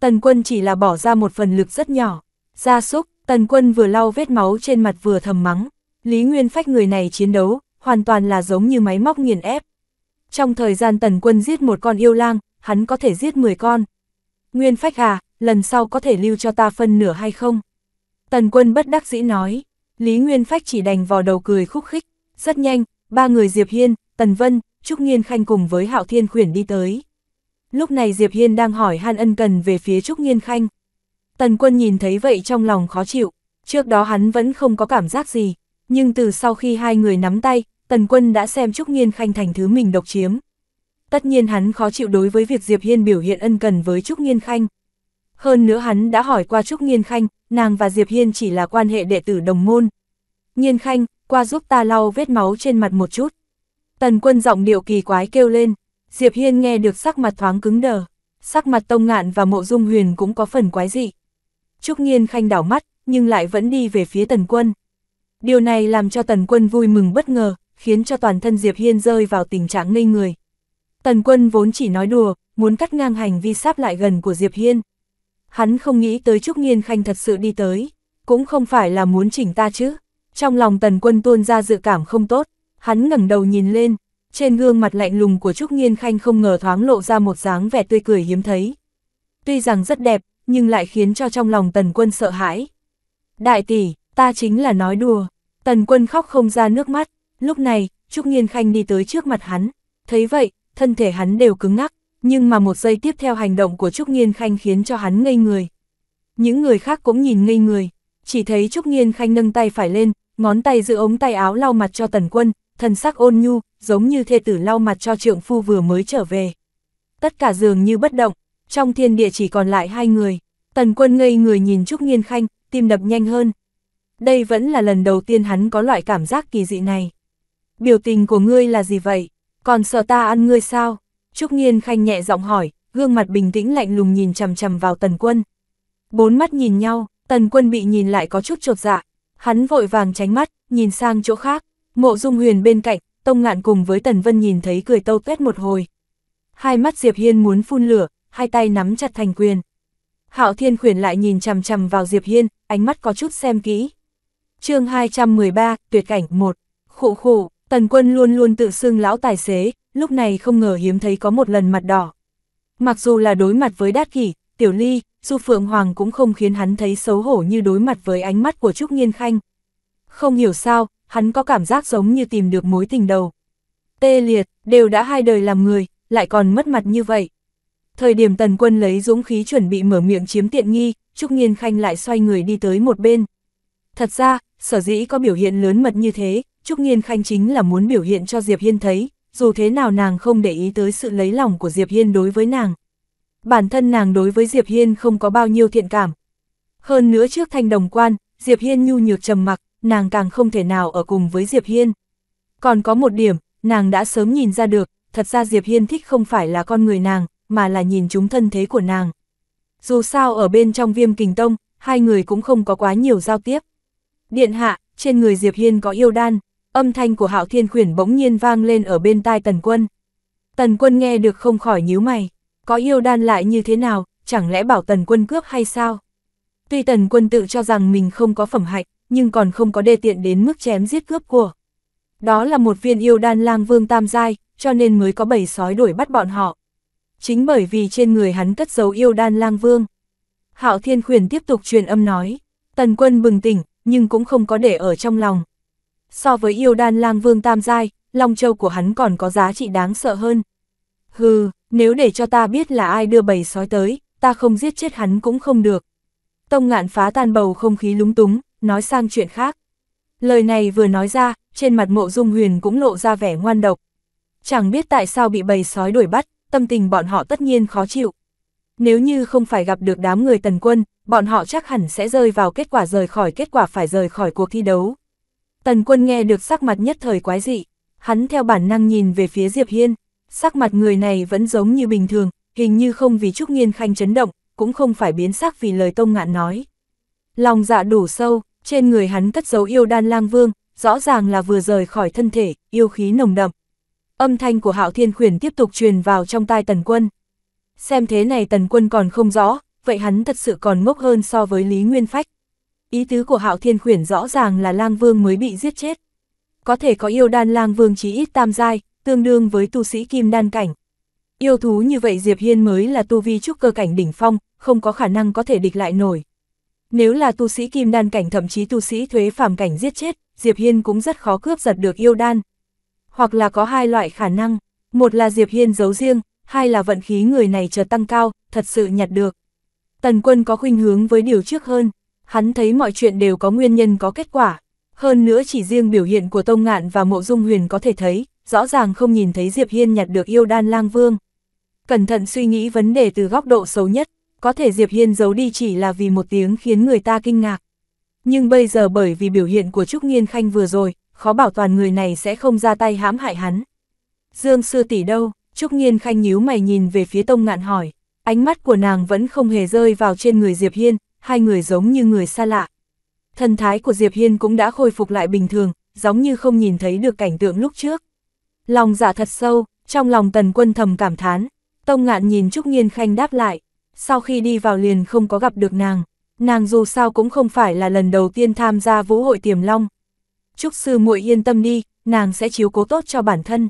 Tần quân chỉ là bỏ ra một phần lực rất nhỏ. Ra súc, tần quân vừa lau vết máu trên mặt vừa thầm mắng. Lý Nguyên Phách người này chiến đấu, hoàn toàn là giống như máy móc nghiền ép. Trong thời gian tần quân giết một con yêu lang, hắn có thể giết 10 con. Nguyên phách à, lần sau có thể lưu cho ta phân nửa hay không? Tần quân bất đắc dĩ nói, Lý Nguyên phách chỉ đành vò đầu cười khúc khích. Rất nhanh, ba người Diệp Hiên, Tần Vân, Trúc Nghiên Khanh cùng với Hạo Thiên Khuyển đi tới. Lúc này Diệp Hiên đang hỏi Han Ân Cần về phía Trúc Nghiên Khanh. Tần quân nhìn thấy vậy trong lòng khó chịu, trước đó hắn vẫn không có cảm giác gì, nhưng từ sau khi hai người nắm tay, Tần Quân đã xem Trúc Nghiên Khanh thành thứ mình độc chiếm. Tất nhiên hắn khó chịu đối với việc Diệp Hiên biểu hiện ân cần với Trúc Nghiên Khanh. Hơn nữa hắn đã hỏi qua Trúc Nghiên Khanh, nàng và Diệp Hiên chỉ là quan hệ đệ tử đồng môn. Nghiên Khanh, qua giúp ta lau vết máu trên mặt một chút. Tần Quân giọng điệu kỳ quái kêu lên, Diệp Hiên nghe được sắc mặt thoáng cứng đờ, sắc mặt Tông Ngạn và Mộ Dung Huyền cũng có phần quái dị. Trúc Nghiên Khanh đảo mắt, nhưng lại vẫn đi về phía Tần Quân. Điều này làm cho Tần Quân vui mừng bất ngờ, khiến cho toàn thân Diệp Hiên rơi vào tình trạng ngây người. Tần quân vốn chỉ nói đùa, muốn cắt ngang hành vi sáp lại gần của Diệp Hiên. Hắn không nghĩ tới Trúc Nghiên Khanh thật sự đi tới, cũng không phải là muốn chỉnh ta chứ. Trong lòng tần quân tuôn ra dự cảm không tốt, hắn ngẩng đầu nhìn lên, trên gương mặt lạnh lùng của Trúc Nghiên Khanh không ngờ thoáng lộ ra một dáng vẻ tươi cười hiếm thấy. Tuy rằng rất đẹp, nhưng lại khiến cho trong lòng tần quân sợ hãi. Đại tỷ, ta chính là nói đùa, tần quân khóc không ra nước mắt, Lúc này, Trúc Nghiên Khanh đi tới trước mặt hắn, thấy vậy, thân thể hắn đều cứng ngắc, nhưng mà một giây tiếp theo hành động của Trúc Nghiên Khanh khiến cho hắn ngây người. Những người khác cũng nhìn ngây người, chỉ thấy Trúc Nghiên Khanh nâng tay phải lên, ngón tay giữ ống tay áo lau mặt cho Tần Quân, thần sắc ôn nhu, giống như thê tử lau mặt cho trượng phu vừa mới trở về. Tất cả dường như bất động, trong thiên địa chỉ còn lại hai người. Tần Quân ngây người nhìn Trúc Nghiên Khanh, tim đập nhanh hơn. Đây vẫn là lần đầu tiên hắn có loại cảm giác kỳ dị này biểu tình của ngươi là gì vậy? Còn sợ ta ăn ngươi sao? Trúc Nhiên khanh nhẹ giọng hỏi, gương mặt bình tĩnh lạnh lùng nhìn chầm chầm vào tần quân. Bốn mắt nhìn nhau, tần quân bị nhìn lại có chút trột dạ, hắn vội vàng tránh mắt, nhìn sang chỗ khác, mộ dung huyền bên cạnh, tông ngạn cùng với tần vân nhìn thấy cười tâu tuét một hồi. Hai mắt Diệp Hiên muốn phun lửa, hai tay nắm chặt thành quyền. Hạo Thiên khuyển lại nhìn chằm chằm vào Diệp Hiên, ánh mắt có chút xem kỹ. chương 213, tuyệt cảnh 1, khụ khụ. Tần quân luôn luôn tự xưng lão tài xế, lúc này không ngờ hiếm thấy có một lần mặt đỏ. Mặc dù là đối mặt với đát kỷ, tiểu ly, Du Phượng Hoàng cũng không khiến hắn thấy xấu hổ như đối mặt với ánh mắt của Trúc Nghiên Khanh. Không hiểu sao, hắn có cảm giác giống như tìm được mối tình đầu. Tê liệt, đều đã hai đời làm người, lại còn mất mặt như vậy. Thời điểm tần quân lấy dũng khí chuẩn bị mở miệng chiếm tiện nghi, Trúc Nghiên Khanh lại xoay người đi tới một bên. Thật ra, sở dĩ có biểu hiện lớn mật như thế, Trúc Nghiên Khanh chính là muốn biểu hiện cho Diệp Hiên thấy, dù thế nào nàng không để ý tới sự lấy lòng của Diệp Hiên đối với nàng. Bản thân nàng đối với Diệp Hiên không có bao nhiêu thiện cảm. Hơn nữa trước thanh đồng quan, Diệp Hiên nhu nhược trầm mặc, nàng càng không thể nào ở cùng với Diệp Hiên. Còn có một điểm, nàng đã sớm nhìn ra được, thật ra Diệp Hiên thích không phải là con người nàng, mà là nhìn chúng thân thế của nàng. Dù sao ở bên trong viêm kình tông, hai người cũng không có quá nhiều giao tiếp. Điện hạ, trên người Diệp Hiên có yêu đan, âm thanh của Hạo Thiên Khuyển bỗng nhiên vang lên ở bên tai Tần Quân. Tần Quân nghe được không khỏi nhíu mày, có yêu đan lại như thế nào, chẳng lẽ bảo Tần Quân cướp hay sao? Tuy Tần Quân tự cho rằng mình không có phẩm hạnh, nhưng còn không có đề tiện đến mức chém giết cướp của. Đó là một viên yêu đan lang vương tam giai, cho nên mới có bầy sói đuổi bắt bọn họ. Chính bởi vì trên người hắn cất giấu yêu đan lang vương. Hạo Thiên Khuyển tiếp tục truyền âm nói, Tần Quân bừng tỉnh, nhưng cũng không có để ở trong lòng, so với yêu đan lang vương tam giai, Long Châu của hắn còn có giá trị đáng sợ hơn. Hừ, nếu để cho ta biết là ai đưa bầy sói tới, ta không giết chết hắn cũng không được. Tông ngạn phá tan bầu không khí lúng túng, nói sang chuyện khác. Lời này vừa nói ra, trên mặt mộ dung huyền cũng lộ ra vẻ ngoan độc. Chẳng biết tại sao bị bầy sói đuổi bắt, tâm tình bọn họ tất nhiên khó chịu. Nếu như không phải gặp được đám người tần quân, bọn họ chắc hẳn sẽ rơi vào kết quả rời khỏi kết quả phải rời khỏi cuộc thi đấu. Tần quân nghe được sắc mặt nhất thời quái dị, hắn theo bản năng nhìn về phía Diệp Hiên, sắc mặt người này vẫn giống như bình thường, hình như không vì Trúc Nghiên Khanh chấn động, cũng không phải biến sắc vì lời Tông Ngạn nói. Lòng dạ đủ sâu, trên người hắn cất dấu yêu đan lang vương, rõ ràng là vừa rời khỏi thân thể, yêu khí nồng đậm. Âm thanh của Hạo Thiên Khuyển tiếp tục truyền vào trong tai Tần Quân. Xem thế này Tần Quân còn không rõ, vậy hắn thật sự còn ngốc hơn so với Lý Nguyên Phách. Ý tứ của Hạo Thiên Khuyển rõ ràng là lang vương mới bị giết chết. Có thể có yêu đan lang vương chí ít tam giai, tương đương với tu sĩ kim đan cảnh. Yêu thú như vậy Diệp Hiên mới là tu vi trúc cơ cảnh đỉnh phong, không có khả năng có thể địch lại nổi. Nếu là tu sĩ kim đan cảnh thậm chí tu sĩ thuế phàm cảnh giết chết, Diệp Hiên cũng rất khó cướp giật được yêu đan. Hoặc là có hai loại khả năng, một là Diệp Hiên giấu riêng, hai là vận khí người này chợt tăng cao, thật sự nhặt được. Tần quân có khuynh hướng với điều trước hơn hắn thấy mọi chuyện đều có nguyên nhân có kết quả. Hơn nữa chỉ riêng biểu hiện của Tông Ngạn và Mộ Dung Huyền có thể thấy, rõ ràng không nhìn thấy Diệp Hiên nhặt được yêu đan lang vương. Cẩn thận suy nghĩ vấn đề từ góc độ xấu nhất, có thể Diệp Hiên giấu đi chỉ là vì một tiếng khiến người ta kinh ngạc. Nhưng bây giờ bởi vì biểu hiện của Trúc Nghiên Khanh vừa rồi, khó bảo toàn người này sẽ không ra tay hãm hại hắn. Dương sư tỷ đâu, Trúc Nghiên Khanh nhíu mày nhìn về phía Tông Ngạn hỏi, ánh mắt của nàng vẫn không hề rơi vào trên người Diệp Hiên, hai người giống như người xa lạ. Thần thái của Diệp Hiên cũng đã khôi phục lại bình thường, giống như không nhìn thấy được cảnh tượng lúc trước. Lòng dạ thật sâu, trong lòng tần quân thầm cảm thán, tông ngạn nhìn Trúc Nghiên Khanh đáp lại, sau khi đi vào liền không có gặp được nàng, nàng dù sao cũng không phải là lần đầu tiên tham gia vũ hội tiềm long. Trúc sư muội yên tâm đi, nàng sẽ chiếu cố tốt cho bản thân.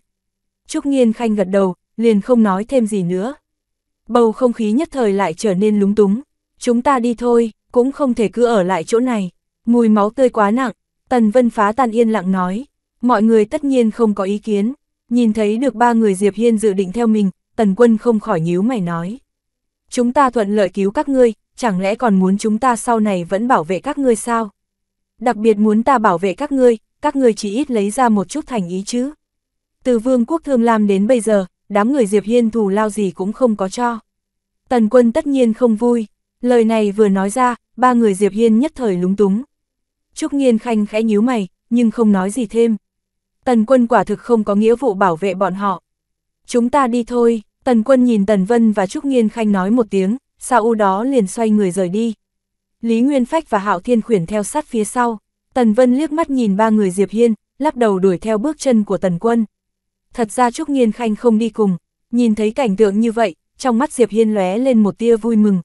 Trúc Nghiên Khanh gật đầu, liền không nói thêm gì nữa. Bầu không khí nhất thời lại trở nên lúng túng, chúng ta đi thôi, cũng không thể cứ ở lại chỗ này, mùi máu tươi quá nặng, Tần Vân phá tan yên lặng nói, mọi người tất nhiên không có ý kiến, nhìn thấy được ba người Diệp Hiên dự định theo mình, Tần Quân không khỏi nhíu mày nói. Chúng ta thuận lợi cứu các ngươi, chẳng lẽ còn muốn chúng ta sau này vẫn bảo vệ các ngươi sao? Đặc biệt muốn ta bảo vệ các ngươi, các ngươi chỉ ít lấy ra một chút thành ý chứ. Từ vương quốc thương lam đến bây giờ, đám người Diệp Hiên thù lao gì cũng không có cho. Tần quân tất nhiên không vui, Lời này vừa nói ra, ba người Diệp Hiên nhất thời lúng túng. Trúc Nghiên Khanh khẽ nhíu mày, nhưng không nói gì thêm. Tần quân quả thực không có nghĩa vụ bảo vệ bọn họ. Chúng ta đi thôi, Tần quân nhìn Tần Vân và Trúc Nghiên Khanh nói một tiếng, sau u đó liền xoay người rời đi. Lý Nguyên Phách và Hạo Thiên khuyển theo sát phía sau. Tần Vân liếc mắt nhìn ba người Diệp Hiên, lắc đầu đuổi theo bước chân của Tần quân. Thật ra Trúc Nghiên Khanh không đi cùng, nhìn thấy cảnh tượng như vậy, trong mắt Diệp Hiên lóe lên một tia vui mừng,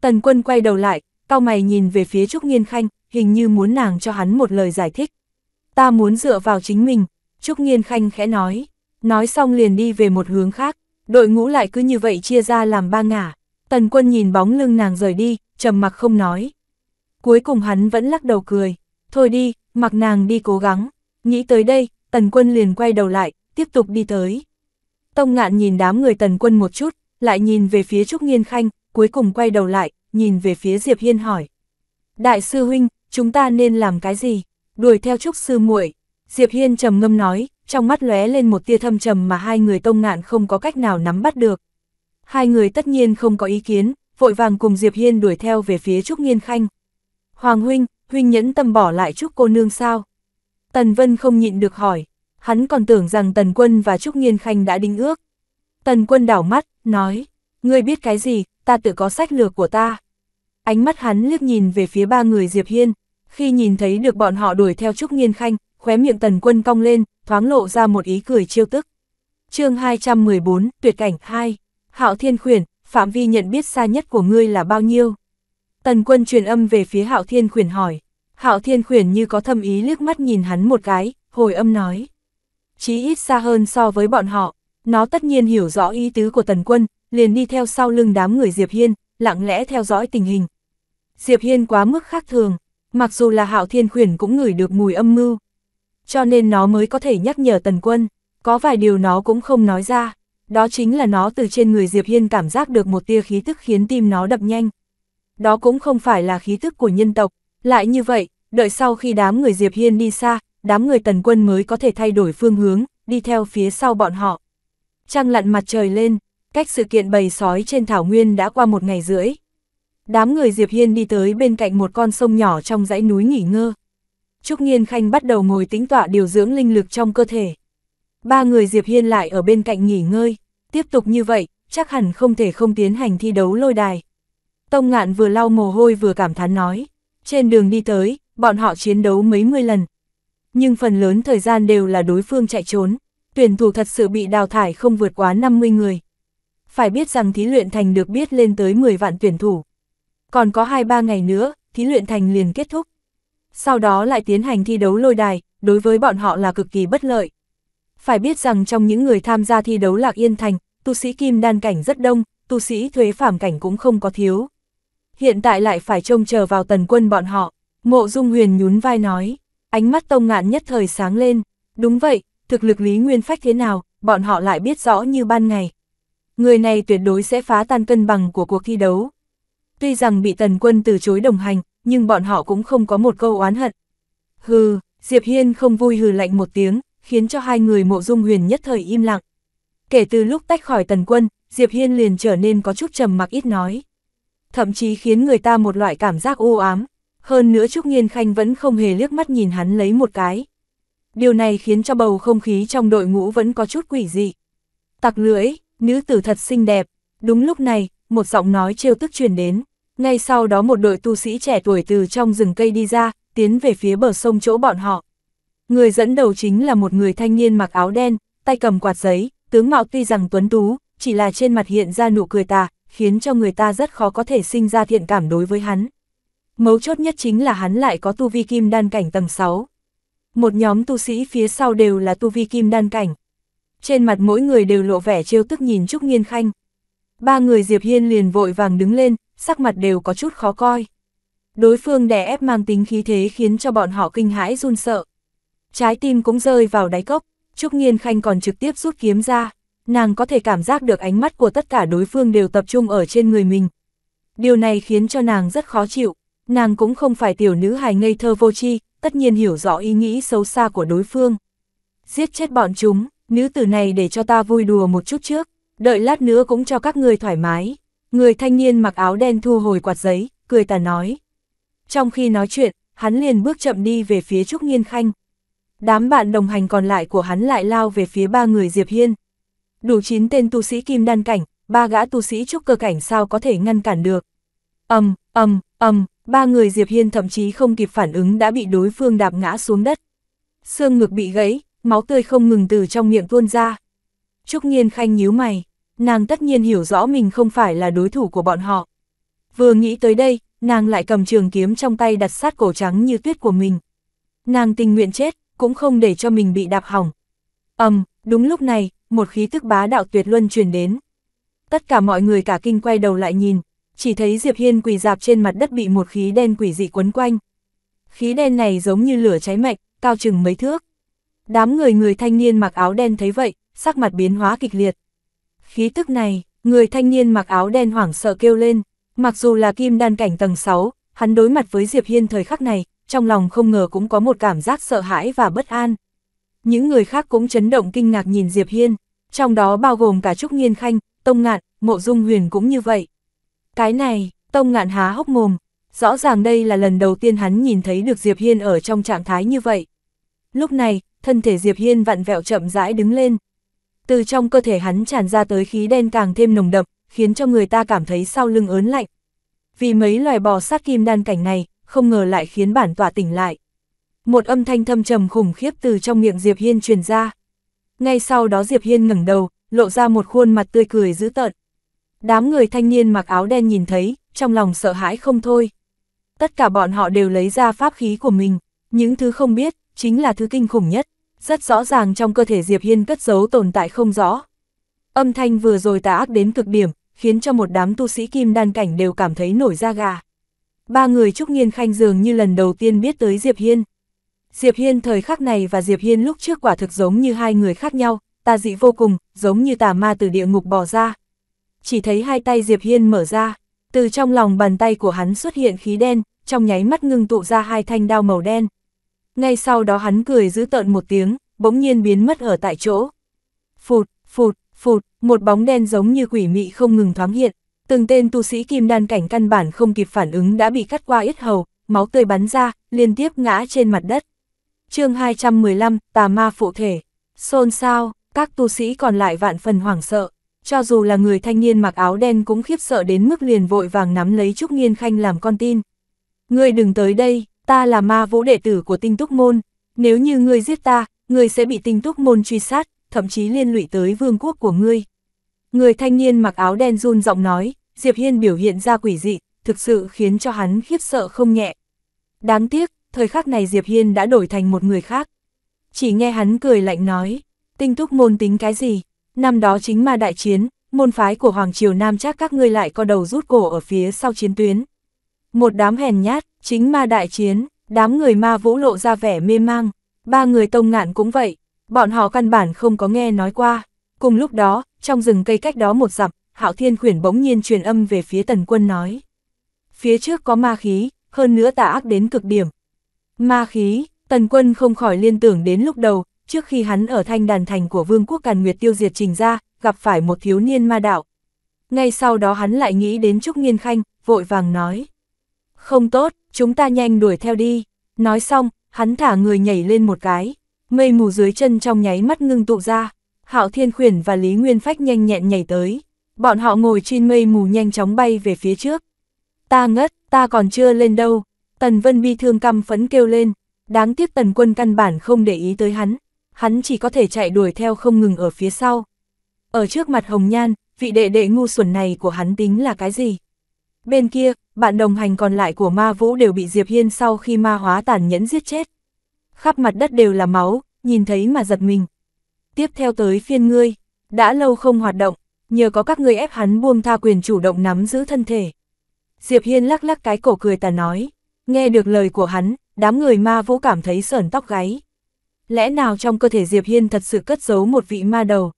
Tần quân quay đầu lại, cao mày nhìn về phía Trúc Nghiên Khanh, hình như muốn nàng cho hắn một lời giải thích. Ta muốn dựa vào chính mình, Trúc Nghiên Khanh khẽ nói, nói xong liền đi về một hướng khác, đội ngũ lại cứ như vậy chia ra làm ba ngả. Tần quân nhìn bóng lưng nàng rời đi, trầm mặc không nói. Cuối cùng hắn vẫn lắc đầu cười, thôi đi, mặc nàng đi cố gắng. Nghĩ tới đây, tần quân liền quay đầu lại, tiếp tục đi tới. Tông ngạn nhìn đám người tần quân một chút, lại nhìn về phía Trúc Nghiên Khanh, cuối cùng quay đầu lại, nhìn về phía Diệp Hiên hỏi. Đại sư huynh, chúng ta nên làm cái gì? Đuổi theo trúc sư muội. Diệp Hiên trầm ngâm nói, trong mắt lóe lên một tia thâm trầm mà hai người tông ngạn không có cách nào nắm bắt được. Hai người tất nhiên không có ý kiến, vội vàng cùng Diệp Hiên đuổi theo về phía Trúc Nghiên Khanh. Hoàng huynh, huynh nhẫn tâm bỏ lại Trúc cô nương sao? Tần Vân không nhịn được hỏi, hắn còn tưởng rằng Tần Quân và Trúc Nghiên Khanh đã đính ước. Tần Quân đảo mắt, nói, ngươi biết cái gì, ta tự có sách lược của ta. Ánh mắt hắn liếc nhìn về phía ba người Diệp Hiên, khi nhìn thấy được bọn họ đuổi theo Trúc Nghiên Khanh, khóe miệng tần quân cong lên, thoáng lộ ra một ý cười chiêu tức. chương 214, tuyệt cảnh 2, Hạo Thiên Khuyển, phạm vi nhận biết xa nhất của ngươi là bao nhiêu? Tần quân truyền âm về phía Hạo Thiên Khuyển hỏi, Hạo Thiên Khuyển như có thâm ý liếc mắt nhìn hắn một cái, hồi âm nói. Chí ít xa hơn so với bọn họ, nó tất nhiên hiểu rõ ý tứ của tần quân, liền đi theo sau lưng đám người Diệp Hiên, lặng lẽ theo dõi tình hình. Diệp Hiên quá mức khác thường, mặc dù là Hạo Thiên Khuyển cũng ngửi được mùi âm mưu. Cho nên nó mới có thể nhắc nhở Tần Quân, có vài điều nó cũng không nói ra, đó chính là nó từ trên người Diệp Hiên cảm giác được một tia khí tức khiến tim nó đập nhanh. Đó cũng không phải là khí tức của nhân tộc, lại như vậy, đợi sau khi đám người Diệp Hiên đi xa, đám người Tần Quân mới có thể thay đổi phương hướng, đi theo phía sau bọn họ. Trăng lặn mặt trời lên, cách sự kiện bầy sói trên thảo nguyên đã qua một ngày rưỡi. Đám người Diệp Hiên đi tới bên cạnh một con sông nhỏ trong dãy núi nghỉ ngơ. Trúc Nghiên Khanh bắt đầu ngồi tĩnh tọa điều dưỡng linh lực trong cơ thể. Ba người Diệp Hiên lại ở bên cạnh nghỉ ngơi, tiếp tục như vậy, chắc hẳn không thể không tiến hành thi đấu lôi đài. Tông Ngạn vừa lau mồ hôi vừa cảm thán nói, trên đường đi tới, bọn họ chiến đấu mấy mươi lần. Nhưng phần lớn thời gian đều là đối phương chạy trốn, tuyển thủ thật sự bị đào thải không vượt quá 50 người phải biết rằng thí luyện thành được biết lên tới 10 vạn tuyển thủ. Còn có 2-3 ngày nữa, thí luyện thành liền kết thúc. Sau đó lại tiến hành thi đấu lôi đài, đối với bọn họ là cực kỳ bất lợi. Phải biết rằng trong những người tham gia thi đấu Lạc Yên Thành, tu sĩ kim đan cảnh rất đông, tu sĩ thuế phạm cảnh cũng không có thiếu. Hiện tại lại phải trông chờ vào tần quân bọn họ. Mộ Dung Huyền nhún vai nói, ánh mắt tông ngạn nhất thời sáng lên. Đúng vậy, thực lực Lý Nguyên Phách thế nào, bọn họ lại biết rõ như ban ngày người này tuyệt đối sẽ phá tan cân bằng của cuộc thi đấu. Tuy rằng bị Tần Quân từ chối đồng hành, nhưng bọn họ cũng không có một câu oán hận. Hừ, Diệp Hiên không vui hừ lạnh một tiếng, khiến cho hai người mộ dung huyền nhất thời im lặng. Kể từ lúc tách khỏi Tần Quân, Diệp Hiên liền trở nên có chút trầm mặc ít nói. Thậm chí khiến người ta một loại cảm giác u ám. Hơn nữa Trúc Nghiên Khanh vẫn không hề liếc mắt nhìn hắn lấy một cái. Điều này khiến cho bầu không khí trong đội ngũ vẫn có chút quỷ dị. Tặc lưỡi, nữ tử thật xinh đẹp. Đúng lúc này, một giọng nói trêu tức truyền đến. Ngay sau đó một đội tu sĩ trẻ tuổi từ trong rừng cây đi ra, tiến về phía bờ sông chỗ bọn họ. Người dẫn đầu chính là một người thanh niên mặc áo đen, tay cầm quạt giấy, tướng mạo tuy rằng tuấn tú, chỉ là trên mặt hiện ra nụ cười tà, khiến cho người ta rất khó có thể sinh ra thiện cảm đối với hắn. Mấu chốt nhất chính là hắn lại có tu vi kim đan cảnh tầng 6. Một nhóm tu sĩ phía sau đều là tu vi kim đan cảnh, trên mặt mỗi người đều lộ vẻ trêu tức nhìn Trúc Nghiên Khanh. Ba người Diệp Hiên liền vội vàng đứng lên, sắc mặt đều có chút khó coi. Đối phương đè ép mang tính khí thế khiến cho bọn họ kinh hãi run sợ. Trái tim cũng rơi vào đáy cốc, Trúc Nghiên Khanh còn trực tiếp rút kiếm ra, nàng có thể cảm giác được ánh mắt của tất cả đối phương đều tập trung ở trên người mình. Điều này khiến cho nàng rất khó chịu, nàng cũng không phải tiểu nữ hài ngây thơ vô tri, tất nhiên hiểu rõ ý nghĩ xấu xa của đối phương. Giết chết bọn chúng, nữ tử này để cho ta vui đùa một chút trước, đợi lát nữa cũng cho các người thoải mái. Người thanh niên mặc áo đen thu hồi quạt giấy, cười tà nói. Trong khi nói chuyện, hắn liền bước chậm đi về phía Trúc Nghiên Khanh. Đám bạn đồng hành còn lại của hắn lại lao về phía ba người Diệp Hiên. Đủ chín tên tu sĩ kim đan cảnh, ba gã tu sĩ trúc cơ cảnh sao có thể ngăn cản được. Ầm, um, ầm, ầm, ba người Diệp Hiên thậm chí không kịp phản ứng đã bị đối phương đạp ngã xuống đất. Xương ngực bị gãy, máu tươi không ngừng từ trong miệng tuôn ra. Trúc Nhiên Khanh nhíu mày, nàng tất nhiên hiểu rõ mình không phải là đối thủ của bọn họ. Vừa nghĩ tới đây, nàng lại cầm trường kiếm trong tay đặt sát cổ trắng như tuyết của mình. Nàng tình nguyện chết, cũng không để cho mình bị đạp hỏng. ầm, đúng lúc này, một khí tức bá đạo tuyệt luân truyền đến. Tất cả mọi người cả kinh quay đầu lại nhìn, chỉ thấy Diệp Hiên quỳ dạp trên mặt đất bị một khí đen quỷ dị quấn quanh. Khí đen này giống như lửa cháy mạnh, cao chừng mấy thước. Đám người người thanh niên mặc áo đen thấy vậy, sắc mặt biến hóa kịch liệt. Khí tức này, người thanh niên mặc áo đen hoảng sợ kêu lên, mặc dù là kim đan cảnh tầng 6, hắn đối mặt với Diệp Hiên thời khắc này, trong lòng không ngờ cũng có một cảm giác sợ hãi và bất an. Những người khác cũng chấn động kinh ngạc nhìn Diệp Hiên, trong đó bao gồm cả Trúc Nghiên Khanh, Tông Ngạn, Mộ Dung Huyền cũng như vậy. Cái này, Tông Ngạn há hốc mồm, rõ ràng đây là lần đầu tiên hắn nhìn thấy được Diệp Hiên ở trong trạng thái như vậy. Lúc này, thân thể Diệp Hiên vặn vẹo chậm rãi đứng lên. Từ trong cơ thể hắn tràn ra tới khí đen càng thêm nồng đậm, khiến cho người ta cảm thấy sau lưng ớn lạnh. Vì mấy loài bò sát kim đan cảnh này, không ngờ lại khiến bản tỏa tỉnh lại. Một âm thanh thâm trầm khủng khiếp từ trong miệng Diệp Hiên truyền ra. Ngay sau đó Diệp Hiên ngẩng đầu, lộ ra một khuôn mặt tươi cười dữ tợn. Đám người thanh niên mặc áo đen nhìn thấy, trong lòng sợ hãi không thôi. Tất cả bọn họ đều lấy ra pháp khí của mình, những thứ không biết, chính là thứ kinh khủng nhất, rất rõ ràng trong cơ thể Diệp Hiên cất giấu tồn tại không rõ. Âm thanh vừa rồi tà ác đến cực điểm, khiến cho một đám tu sĩ kim đan cảnh đều cảm thấy nổi da gà. Ba người Trúc Nghiên Khanh dường như lần đầu tiên biết tới Diệp Hiên. Diệp Hiên thời khắc này và Diệp Hiên lúc trước quả thực giống như hai người khác nhau, tà dị vô cùng, giống như tà ma từ địa ngục bò ra. Chỉ thấy hai tay Diệp Hiên mở ra, từ trong lòng bàn tay của hắn xuất hiện khí đen, trong nháy mắt ngưng tụ ra hai thanh đao màu đen ngay sau đó hắn cười giữ tợn một tiếng, bỗng nhiên biến mất ở tại chỗ. Phụt, phụt, phụt, một bóng đen giống như quỷ mị không ngừng thoáng hiện, từng tên tu sĩ kim đan cảnh căn bản không kịp phản ứng đã bị cắt qua ít hầu, máu tươi bắn ra, liên tiếp ngã trên mặt đất. chương 215, tà ma phụ thể, xôn xao, các tu sĩ còn lại vạn phần hoảng sợ. Cho dù là người thanh niên mặc áo đen cũng khiếp sợ đến mức liền vội vàng nắm lấy Trúc Nghiên Khanh làm con tin. Người đừng tới đây, ta là ma vũ đệ tử của tinh túc môn, nếu như ngươi giết ta, ngươi sẽ bị tinh túc môn truy sát, thậm chí liên lụy tới vương quốc của ngươi. Người thanh niên mặc áo đen run giọng nói, Diệp Hiên biểu hiện ra quỷ dị, thực sự khiến cho hắn khiếp sợ không nhẹ. Đáng tiếc, thời khắc này Diệp Hiên đã đổi thành một người khác. Chỉ nghe hắn cười lạnh nói, tinh túc môn tính cái gì, năm đó chính ma đại chiến, môn phái của Hoàng Triều Nam chắc các ngươi lại co đầu rút cổ ở phía sau chiến tuyến. Một đám hèn nhát, Chính ma đại chiến, đám người ma vũ lộ ra vẻ mê mang, ba người tông ngạn cũng vậy, bọn họ căn bản không có nghe nói qua. Cùng lúc đó, trong rừng cây cách đó một dặm, Hạo Thiên Khuyển bỗng nhiên truyền âm về phía Tần Quân nói. Phía trước có ma khí, hơn nữa tà ác đến cực điểm. Ma khí, Tần Quân không khỏi liên tưởng đến lúc đầu, trước khi hắn ở thanh đàn thành của Vương quốc Càn Nguyệt tiêu diệt trình ra, gặp phải một thiếu niên ma đạo. Ngay sau đó hắn lại nghĩ đến Trúc Nghiên Khanh, vội vàng nói. Không tốt, chúng ta nhanh đuổi theo đi. Nói xong, hắn thả người nhảy lên một cái. Mây mù dưới chân trong nháy mắt ngưng tụ ra. Hạo Thiên Khuyển và Lý Nguyên Phách nhanh nhẹn nhảy tới. Bọn họ ngồi trên mây mù nhanh chóng bay về phía trước. Ta ngất, ta còn chưa lên đâu. Tần Vân Bi thương căm phấn kêu lên. Đáng tiếc Tần Quân căn bản không để ý tới hắn. Hắn chỉ có thể chạy đuổi theo không ngừng ở phía sau. Ở trước mặt Hồng Nhan, vị đệ đệ ngu xuẩn này của hắn tính là cái gì? Bên kia, bạn đồng hành còn lại của ma vũ đều bị Diệp Hiên sau khi ma hóa tàn nhẫn giết chết. Khắp mặt đất đều là máu, nhìn thấy mà giật mình. Tiếp theo tới phiên ngươi, đã lâu không hoạt động, nhờ có các ngươi ép hắn buông tha quyền chủ động nắm giữ thân thể. Diệp Hiên lắc lắc cái cổ cười ta nói, nghe được lời của hắn, đám người ma vũ cảm thấy sởn tóc gáy. Lẽ nào trong cơ thể Diệp Hiên thật sự cất giấu một vị ma đầu?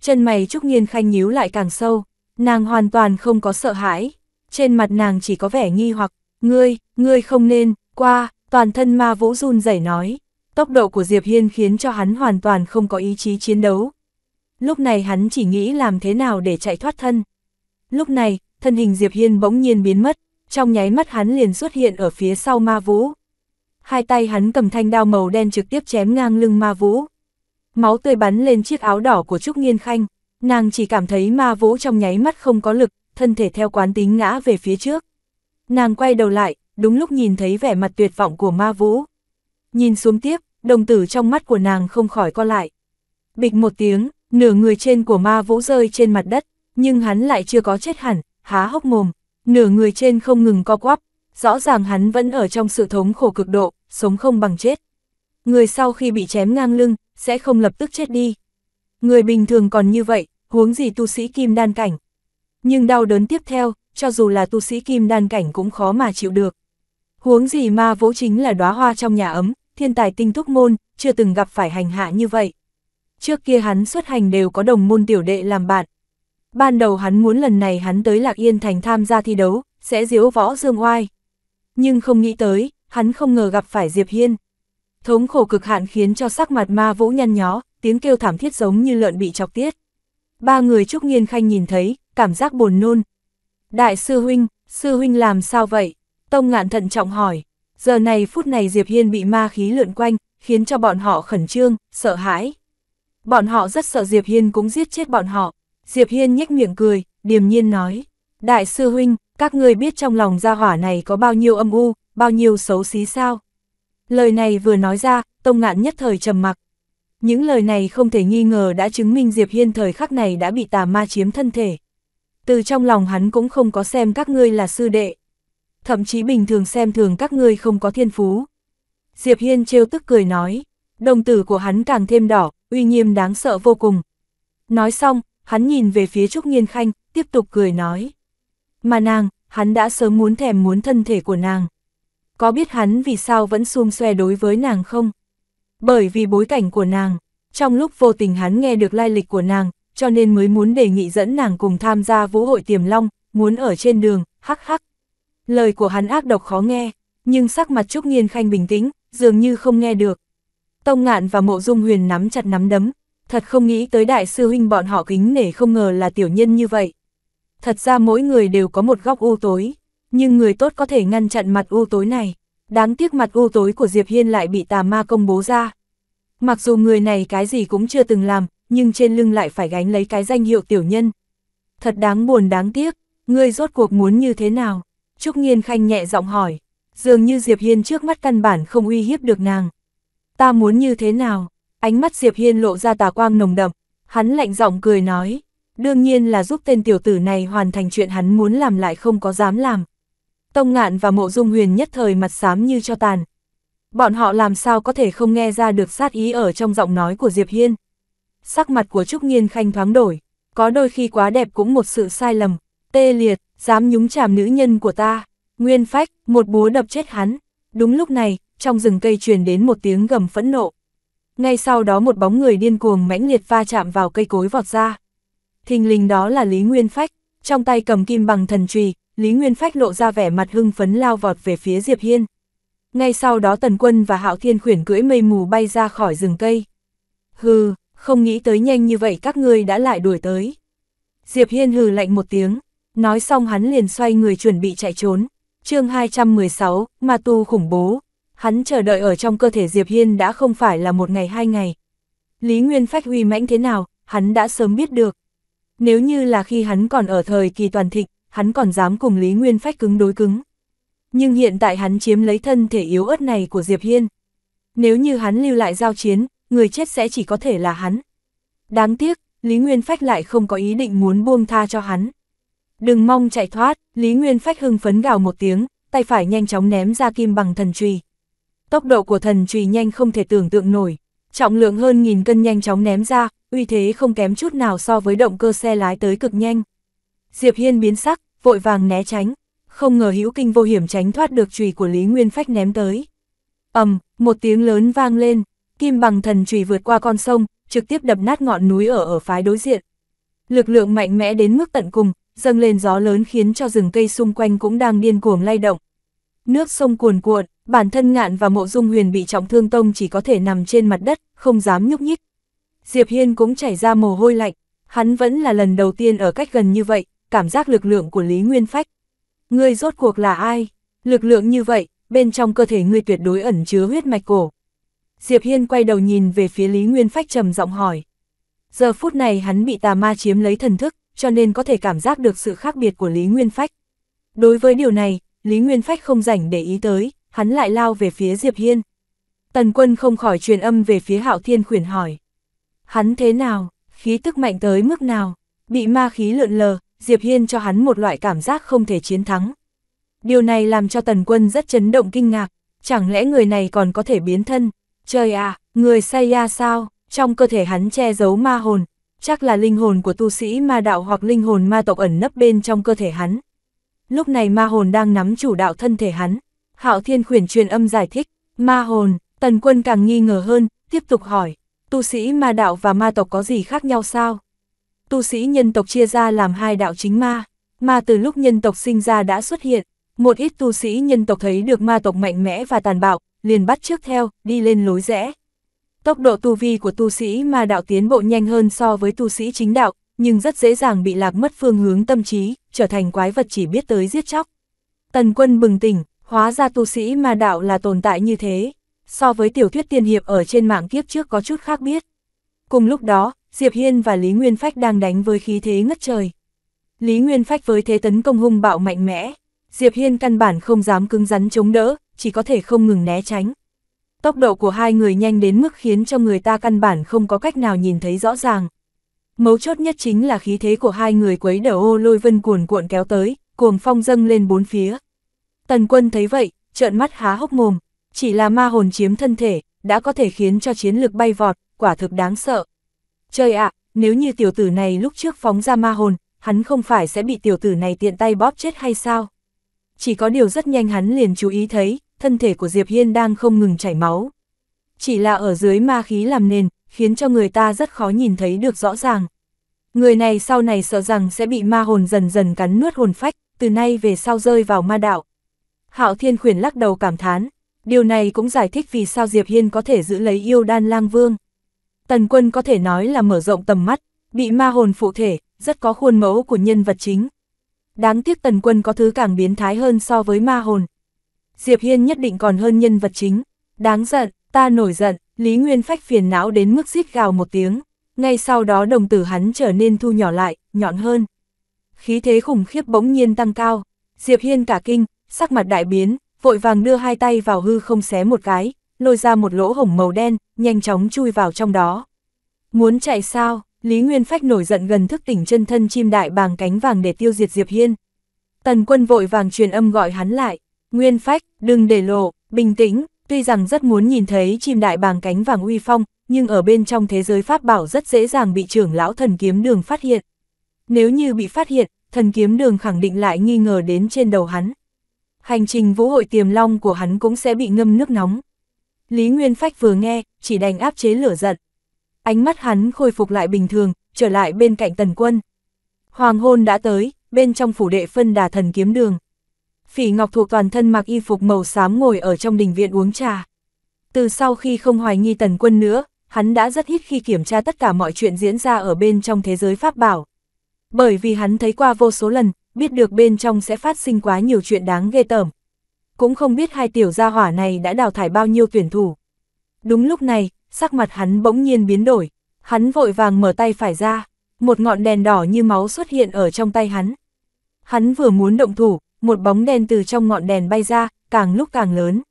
Chân mày Trúc Nghiên Khanh nhíu lại càng sâu, nàng hoàn toàn không có sợ hãi, trên mặt nàng chỉ có vẻ nghi hoặc, ngươi, ngươi không nên, qua, toàn thân ma vũ run rẩy nói. Tốc độ của Diệp Hiên khiến cho hắn hoàn toàn không có ý chí chiến đấu. Lúc này hắn chỉ nghĩ làm thế nào để chạy thoát thân. Lúc này, thân hình Diệp Hiên bỗng nhiên biến mất, trong nháy mắt hắn liền xuất hiện ở phía sau ma vũ. Hai tay hắn cầm thanh đao màu đen trực tiếp chém ngang lưng ma vũ. Máu tươi bắn lên chiếc áo đỏ của Trúc Nghiên Khanh, nàng chỉ cảm thấy ma vũ trong nháy mắt không có lực, thân thể theo quán tính ngã về phía trước. Nàng quay đầu lại, đúng lúc nhìn thấy vẻ mặt tuyệt vọng của ma vũ. Nhìn xuống tiếp, đồng tử trong mắt của nàng không khỏi co lại. Bịch một tiếng, nửa người trên của ma vũ rơi trên mặt đất, nhưng hắn lại chưa có chết hẳn, há hốc mồm, nửa người trên không ngừng co quắp, rõ ràng hắn vẫn ở trong sự thống khổ cực độ, sống không bằng chết. Người sau khi bị chém ngang lưng, sẽ không lập tức chết đi. Người bình thường còn như vậy, huống gì tu sĩ kim đan cảnh. Nhưng đau đớn tiếp theo, cho dù là tu sĩ kim đan cảnh cũng khó mà chịu được. Huống gì ma vũ chính là đóa hoa trong nhà ấm, thiên tài tinh túc môn, chưa từng gặp phải hành hạ như vậy. Trước kia hắn xuất hành đều có đồng môn tiểu đệ làm bạn. Ban đầu hắn muốn lần này hắn tới Lạc Yên Thành tham gia thi đấu, sẽ diếu võ dương oai. Nhưng không nghĩ tới, hắn không ngờ gặp phải Diệp Hiên. Thống khổ cực hạn khiến cho sắc mặt ma vũ nhăn nhó, tiếng kêu thảm thiết giống như lợn bị chọc tiết. Ba người Trúc Nghiên Khanh nhìn thấy, cảm giác buồn nôn. Đại sư huynh, sư huynh làm sao vậy? Tông ngạn thận trọng hỏi. Giờ này phút này Diệp Hiên bị ma khí lượn quanh, khiến cho bọn họ khẩn trương, sợ hãi. Bọn họ rất sợ Diệp Hiên cũng giết chết bọn họ. Diệp Hiên nhếch miệng cười, điềm nhiên nói. Đại sư huynh, các ngươi biết trong lòng gia hỏa này có bao nhiêu âm u, bao nhiêu xấu xí sao? Lời này vừa nói ra, Tông Ngạn nhất thời trầm mặc. Những lời này không thể nghi ngờ đã chứng minh Diệp Hiên thời khắc này đã bị tà ma chiếm thân thể từ trong lòng hắn cũng không có xem các ngươi là sư đệ. Thậm chí bình thường xem thường các ngươi không có thiên phú. Diệp Hiên trêu tức cười nói, đồng tử của hắn càng thêm đỏ, uy nghiêm đáng sợ vô cùng. Nói xong, hắn nhìn về phía Trúc Nghiên Khanh, tiếp tục cười nói. Mà nàng, hắn đã sớm muốn thèm muốn thân thể của nàng. Có biết hắn vì sao vẫn xung xoe đối với nàng không? Bởi vì bối cảnh của nàng, trong lúc vô tình hắn nghe được lai lịch của nàng, cho nên mới muốn đề nghị dẫn nàng cùng tham gia vũ hội tiềm long, muốn ở trên đường, hắc hắc. Lời của hắn ác độc khó nghe, nhưng sắc mặt Trúc Nghiên Khanh bình tĩnh, dường như không nghe được. Tông Ngạn và Mộ Dung Huyền nắm chặt nắm đấm, thật không nghĩ tới đại sư huynh bọn họ kính nể không ngờ là tiểu nhân như vậy. Thật ra mỗi người đều có một góc u tối, nhưng người tốt có thể ngăn chặn mặt u tối này. Đáng tiếc mặt u tối của Diệp Hiên lại bị tà ma công bố ra. Mặc dù người này cái gì cũng chưa từng làm, nhưng trên lưng lại phải gánh lấy cái danh hiệu tiểu nhân. Thật đáng buồn đáng tiếc, ngươi rốt cuộc muốn như thế nào? Trúc Nghiên Khanh nhẹ giọng hỏi, dường như Diệp Hiên trước mắt căn bản không uy hiếp được nàng. Ta muốn như thế nào? Ánh mắt Diệp Hiên lộ ra tà quang nồng đậm, hắn lạnh giọng cười nói, đương nhiên là giúp tên tiểu tử này hoàn thành chuyện hắn muốn làm lại không có dám làm. Tông Ngạn và Mộ Dung Huyền nhất thời mặt xám như cho tàn. Bọn họ làm sao có thể không nghe ra được sát ý ở trong giọng nói của Diệp Hiên sắc mặt của Trúc Nghiên Khanh thoáng đổi, có đôi khi quá đẹp cũng một sự sai lầm, tê liệt, dám nhúng chàm nữ nhân của ta, nguyên phách, một búa đập chết hắn. Đúng lúc này, trong rừng cây truyền đến một tiếng gầm phẫn nộ. Ngay sau đó một bóng người điên cuồng mãnh liệt va chạm vào cây cối vọt ra. Thình lình đó là Lý Nguyên Phách, trong tay cầm kim bằng thần trùy, Lý Nguyên Phách lộ ra vẻ mặt hưng phấn lao vọt về phía Diệp Hiên. Ngay sau đó Tần Quân và Hạo Thiên khuyển cưỡi mây mù bay ra khỏi rừng cây. Hừ, không nghĩ tới nhanh như vậy các ngươi đã lại đuổi tới. Diệp Hiên hừ lạnh một tiếng, nói xong hắn liền xoay người chuẩn bị chạy trốn. chương 216, ma tu khủng bố. Hắn chờ đợi ở trong cơ thể Diệp Hiên đã không phải là một ngày hai ngày. Lý Nguyên Phách huy mãnh thế nào, hắn đã sớm biết được. Nếu như là khi hắn còn ở thời kỳ toàn thịnh, hắn còn dám cùng Lý Nguyên Phách cứng đối cứng. Nhưng hiện tại hắn chiếm lấy thân thể yếu ớt này của Diệp Hiên. Nếu như hắn lưu lại giao chiến, người chết sẽ chỉ có thể là hắn. Đáng tiếc, Lý Nguyên Phách lại không có ý định muốn buông tha cho hắn. Đừng mong chạy thoát, Lý Nguyên Phách hưng phấn gào một tiếng, tay phải nhanh chóng ném ra kim bằng thần trùy. Tốc độ của thần trùy nhanh không thể tưởng tượng nổi, trọng lượng hơn nghìn cân nhanh chóng ném ra, uy thế không kém chút nào so với động cơ xe lái tới cực nhanh. Diệp Hiên biến sắc, vội vàng né tránh, không ngờ hữu kinh vô hiểm tránh thoát được trùy của Lý Nguyên Phách ném tới. ầm, một tiếng lớn vang lên, kim bằng thần chùy vượt qua con sông, trực tiếp đập nát ngọn núi ở ở phái đối diện. Lực lượng mạnh mẽ đến mức tận cùng, dâng lên gió lớn khiến cho rừng cây xung quanh cũng đang điên cuồng lay động. Nước sông cuồn cuộn, bản thân ngạn và mộ dung huyền bị trọng thương tông chỉ có thể nằm trên mặt đất, không dám nhúc nhích. Diệp Hiên cũng chảy ra mồ hôi lạnh, hắn vẫn là lần đầu tiên ở cách gần như vậy, cảm giác lực lượng của Lý Nguyên Phách. Ngươi rốt cuộc là ai? Lực lượng như vậy, bên trong cơ thể ngươi tuyệt đối ẩn chứa huyết mạch cổ. Diệp Hiên quay đầu nhìn về phía Lý Nguyên Phách trầm giọng hỏi. Giờ phút này hắn bị tà ma chiếm lấy thần thức, cho nên có thể cảm giác được sự khác biệt của Lý Nguyên Phách. Đối với điều này, Lý Nguyên Phách không rảnh để ý tới, hắn lại lao về phía Diệp Hiên. Tần quân không khỏi truyền âm về phía Hạo Thiên khuyển hỏi. Hắn thế nào, khí tức mạnh tới mức nào, bị ma khí lượn lờ, Diệp Hiên cho hắn một loại cảm giác không thể chiến thắng. Điều này làm cho Tần quân rất chấn động kinh ngạc, chẳng lẽ người này còn có thể biến thân, Trời à, người say ya sao, trong cơ thể hắn che giấu ma hồn, chắc là linh hồn của tu sĩ ma đạo hoặc linh hồn ma tộc ẩn nấp bên trong cơ thể hắn. Lúc này ma hồn đang nắm chủ đạo thân thể hắn. Hạo Thiên khuyển truyền âm giải thích, ma hồn, tần quân càng nghi ngờ hơn, tiếp tục hỏi, tu sĩ ma đạo và ma tộc có gì khác nhau sao? Tu sĩ nhân tộc chia ra làm hai đạo chính ma, ma từ lúc nhân tộc sinh ra đã xuất hiện, một ít tu sĩ nhân tộc thấy được ma tộc mạnh mẽ và tàn bạo, liền bắt trước theo, đi lên lối rẽ. Tốc độ tu vi của tu sĩ ma đạo tiến bộ nhanh hơn so với tu sĩ chính đạo, nhưng rất dễ dàng bị lạc mất phương hướng tâm trí, trở thành quái vật chỉ biết tới giết chóc. Tần quân bừng tỉnh, hóa ra tu sĩ ma đạo là tồn tại như thế, so với tiểu thuyết tiên hiệp ở trên mạng kiếp trước có chút khác biết. Cùng lúc đó, Diệp Hiên và Lý Nguyên Phách đang đánh với khí thế ngất trời. Lý Nguyên Phách với thế tấn công hung bạo mạnh mẽ, Diệp Hiên căn bản không dám cứng rắn chống đỡ, chỉ có thể không ngừng né tránh. Tốc độ của hai người nhanh đến mức khiến cho người ta căn bản không có cách nào nhìn thấy rõ ràng. Mấu chốt nhất chính là khí thế của hai người quấy đỡ ô lôi vân cuồn cuộn kéo tới, cuồng phong dâng lên bốn phía. Tần quân thấy vậy, trợn mắt há hốc mồm, chỉ là ma hồn chiếm thân thể, đã có thể khiến cho chiến lực bay vọt, quả thực đáng sợ. Trời ạ, nếu như tiểu tử này lúc trước phóng ra ma hồn, hắn không phải sẽ bị tiểu tử này tiện tay bóp chết hay sao? Chỉ có điều rất nhanh hắn liền chú ý thấy, thân thể của Diệp Hiên đang không ngừng chảy máu. Chỉ là ở dưới ma khí làm nền, khiến cho người ta rất khó nhìn thấy được rõ ràng. Người này sau này sợ rằng sẽ bị ma hồn dần dần cắn nuốt hồn phách, từ nay về sau rơi vào ma đạo. Hạo Thiên Khuyển lắc đầu cảm thán, điều này cũng giải thích vì sao Diệp Hiên có thể giữ lấy yêu đan lang vương. Tần quân có thể nói là mở rộng tầm mắt, bị ma hồn phụ thể, rất có khuôn mẫu của nhân vật chính. Đáng tiếc tần quân có thứ càng biến thái hơn so với ma hồn. Diệp Hiên nhất định còn hơn nhân vật chính. Đáng giận, ta nổi giận, Lý Nguyên Phách phiền não đến mức rít gào một tiếng. Ngay sau đó đồng tử hắn trở nên thu nhỏ lại, nhọn hơn. Khí thế khủng khiếp bỗng nhiên tăng cao. Diệp Hiên cả kinh, sắc mặt đại biến, vội vàng đưa hai tay vào hư không xé một cái, lôi ra một lỗ hổng màu đen, nhanh chóng chui vào trong đó. Muốn chạy sao? Lý Nguyên Phách nổi giận gần thức tỉnh chân thân chim đại bàng cánh vàng để tiêu diệt Diệp Hiên. Tần quân vội vàng truyền âm gọi hắn lại. Nguyên phách, đừng để lộ, bình tĩnh, tuy rằng rất muốn nhìn thấy chim đại bàng cánh vàng uy phong, nhưng ở bên trong thế giới pháp bảo rất dễ dàng bị trưởng lão thần kiếm đường phát hiện. Nếu như bị phát hiện, thần kiếm đường khẳng định lại nghi ngờ đến trên đầu hắn. Hành trình vũ hội tiềm long của hắn cũng sẽ bị ngâm nước nóng. Lý Nguyên Phách vừa nghe, chỉ đành áp chế lửa giận. Ánh mắt hắn khôi phục lại bình thường, trở lại bên cạnh tần quân. Hoàng hôn đã tới, bên trong phủ đệ phân đà thần kiếm đường. Phỉ Ngọc thuộc toàn thân mặc y phục màu xám ngồi ở trong đình viện uống trà. Từ sau khi không hoài nghi tần quân nữa, hắn đã rất hít khi kiểm tra tất cả mọi chuyện diễn ra ở bên trong thế giới pháp bảo. Bởi vì hắn thấy qua vô số lần, biết được bên trong sẽ phát sinh quá nhiều chuyện đáng ghê tởm. Cũng không biết hai tiểu gia hỏa này đã đào thải bao nhiêu tuyển thủ. Đúng lúc này, sắc mặt hắn bỗng nhiên biến đổi, hắn vội vàng mở tay phải ra, một ngọn đèn đỏ như máu xuất hiện ở trong tay hắn. Hắn vừa muốn động thủ, một bóng đen từ trong ngọn đèn bay ra, càng lúc càng lớn.